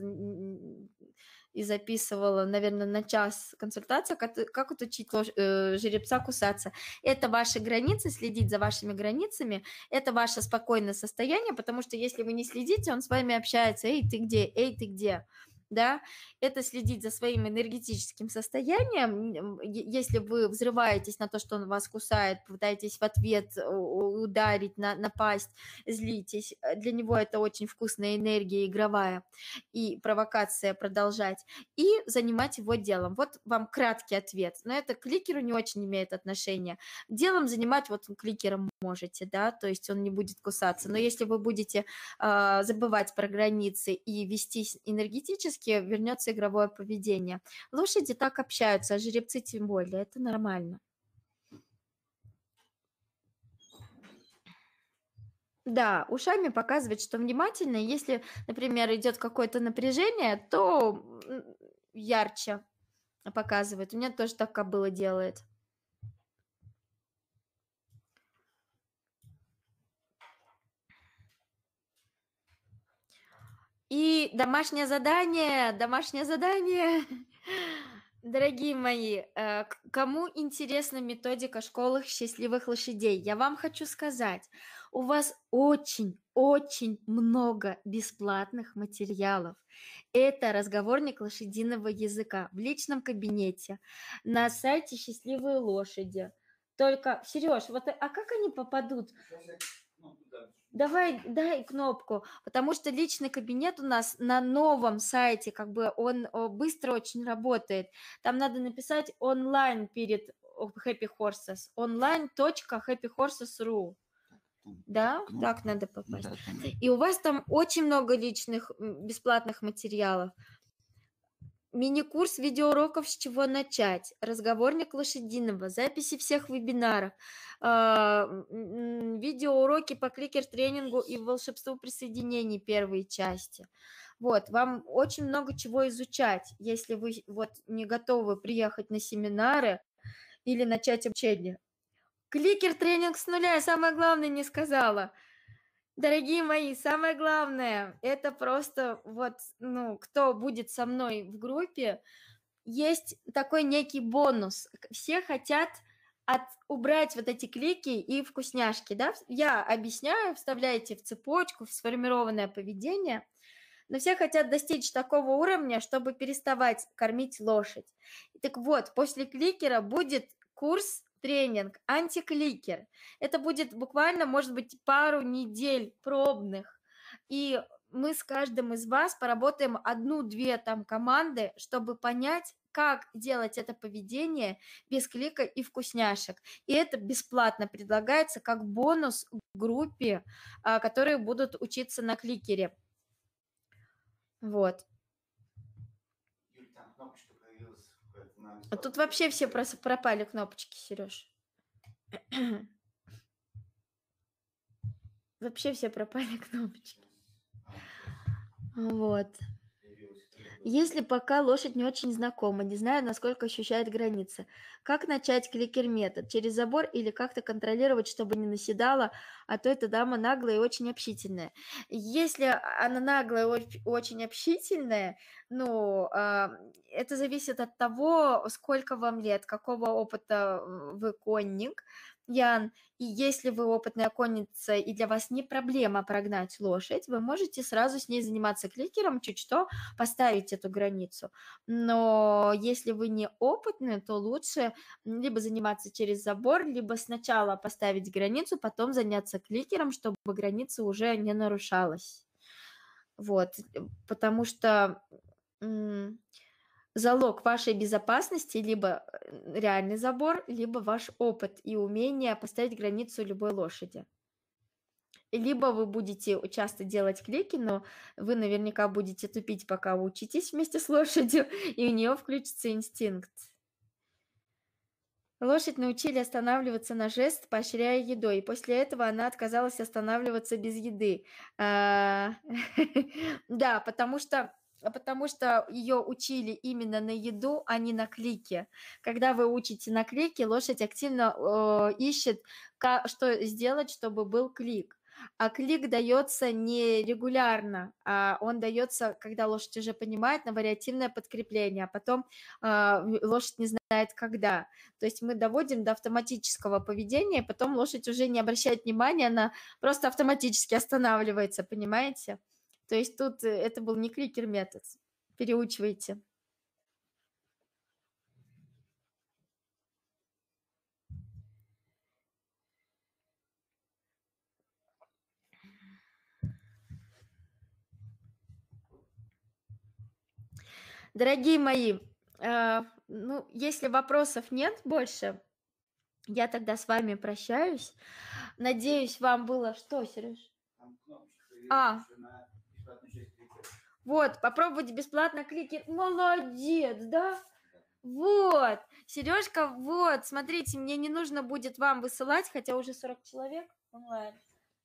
и записывала, наверное, на час консультацию, как, как отучить лож, э, жеребца кусаться. Это ваши границы, следить за вашими границами, это ваше спокойное состояние, потому что если вы не следите, он с вами общается, эй, ты где, эй, ты где да, это следить за своим энергетическим состоянием. Если вы взрываетесь на то, что он вас кусает, пытаетесь в ответ э, ударить, на, напасть, злитесь, э, для него это очень вкусная энергия игровая и провокация продолжать, и занимать его делом. Вот вам краткий ответ. Но это к кликеру не очень имеет отношения. Делом занимать вот кликером можете, да, то есть он не будет кусаться. Но если вы будете э, забывать про границы и вестись энергетически, всячески вернется игровое поведение. Лошади так общаются, а жеребцы тем более. Это нормально. Да, ушами показывает, что внимательно. Если, например, идет какое-то напряжение, то ярче показывает. У меня тоже так кобыла делает. И домашнее задание, домашнее задание. Дорогие мои, э, кому интересна методика школы счастливых лошадей, я вам хочу сказать, у вас очень, очень много бесплатных материалов. Это разговорник лошадиного языка в личном кабинете на сайте «Счастливые лошади». Только, Сереж, вот а как они попадут? Давай, дай кнопку, потому что личный кабинет у нас на новом сайте, как бы он быстро очень работает. Там надо написать онлайн перед Happy Horses, online.happyhorses.ru. Да, кнопку. так надо попасть. Да, И у вас там очень много личных бесплатных материалов. Мини-курс видеоуроков «С чего начать?», разговорник Лошадиного, записи всех вебинаров, а, видеоуроки по кликер-тренингу и волшебству присоединений первые части. Вот, вам очень много чего изучать, если вы вот не готовы приехать на семинары или начать обучение. Кликер-тренинг с нуля, я самое главное не сказала – Дорогие мои, самое главное, это просто вот, ну, кто будет со мной в группе, есть такой некий бонус. Все хотят от, убрать вот эти клики и вкусняшки, да? Я объясняю, вставляете в цепочку, в сформированное поведение, но все хотят достичь такого уровня, чтобы переставать кормить лошадь. Так вот, после кликера будет курс тренинг антикликер. Это будет буквально, может быть, пару недель пробных. И мы с каждым из вас поработаем одну-две там команды, чтобы понять, как делать это поведение без клика и вкусняшек. И это бесплатно предлагается как бонус группе, а, которые будут учиться на кликере. Вот. А тут вообще все просто пропали кнопочки, Сереж. Вообще все пропали кнопочки. Вот. Если пока лошадь не очень знакома, не знаю, насколько ощущает границы. Как начать кликер-метод? Через забор или как-то контролировать, чтобы не наседала, а то эта дама наглая и очень общительная. Если а, она наглая и очень общительная, ну, а, это зависит от того, сколько вам лет, какого опыта э, вы конник, Ян, и если вы опытная конница и для вас не проблема прогнать лошадь, вы можете сразу с ней заниматься кликером, чуть что поставить эту границу. Но если вы не опытны, то лучше либо заниматься через забор, либо сначала поставить границу, потом заняться кликером, чтобы граница уже не нарушалась. Вот, э, потому что залог вашей безопасности либо э, реальный забор, либо ваш опыт и умение поставить границу любой лошади. Либо вы будете часто делать клики, но вы наверняка будете тупить, пока вы учитесь вместе с лошадью, и у нее включится инстинкт. Лошадь научили останавливаться на жест, поощряя едой. И после этого она отказалась останавливаться без еды. А, да, потому что а потому что ее учили именно на еду, а не на клике. Когда вы учите на клике, лошадь активно э, ищет, что сделать, чтобы был клик. А клик дается не регулярно, а он дается, когда лошадь уже понимает, на вариативное подкрепление, а потом э, лошадь не знает когда. То есть мы доводим до автоматического поведения, потом лошадь уже не обращает внимания, она просто автоматически останавливается, понимаете? То есть тут э, это был не кликер метод. Переучивайте. Дорогие мои, э, ну, если вопросов нет больше, я тогда с вами прощаюсь. Надеюсь, вам было что, Сереж? А, вот, попробовать бесплатно кликет. Молодец, да? Вот, Сережка, вот, смотрите, мне не нужно будет вам высылать, хотя уже 40 человек онлайн.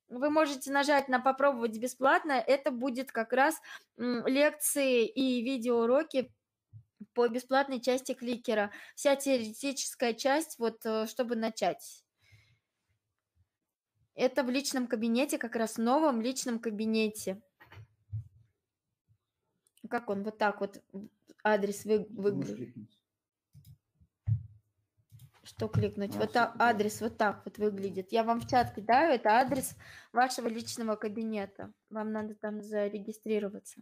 Вы можете нажать на «Попробовать бесплатно». Это будет как раз лекции и видеоуроки по бесплатной части кликера. Вся теоретическая часть, вот, э, чтобы начать. Это в личном кабинете, как раз в новом личном кабинете. Как он вот так вот адрес вы, выглядит? Что кликнуть? А, вот так, адрес вот так вот выглядит. Я вам в чат кидаю, это адрес вашего личного кабинета. Вам надо там зарегистрироваться.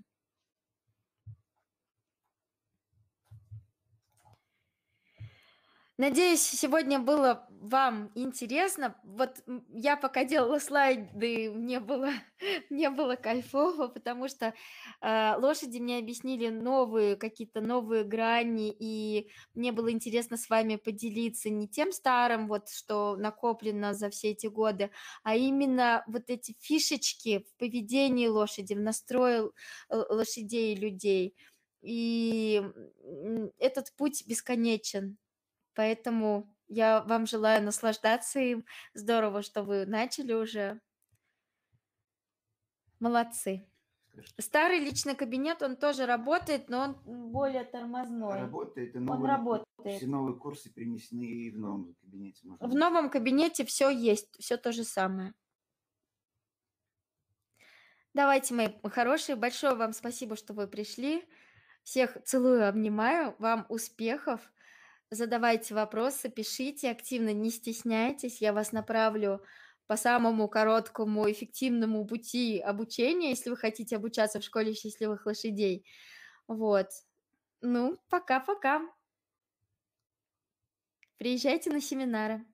Надеюсь, сегодня было вам интересно. Вот я пока делала слайды, мне было, мне было кайфово, потому что э, лошади мне объяснили новые, какие-то новые грани, и мне было интересно с вами поделиться не тем старым, вот что накоплено за все эти годы, а именно вот эти фишечки в поведении лошади, в настрое э, лошадей и людей. И этот путь бесконечен. Поэтому я вам желаю наслаждаться им. Здорово, что вы начали уже. Молодцы. Старый личный кабинет, он тоже работает, но он более тормозной. Работает, и новый, он работает. Все новые курсы принесены и в новом кабинете. Можно. В новом кабинете все есть, все то же самое. Давайте, мои хорошие, большое вам спасибо, что вы пришли. Всех целую, обнимаю. Вам успехов задавайте вопросы, пишите активно, не стесняйтесь, я вас направлю по самому короткому эффективному пути обучения, если вы хотите обучаться в школе счастливых лошадей. Вот. Ну, пока-пока. Приезжайте на семинары.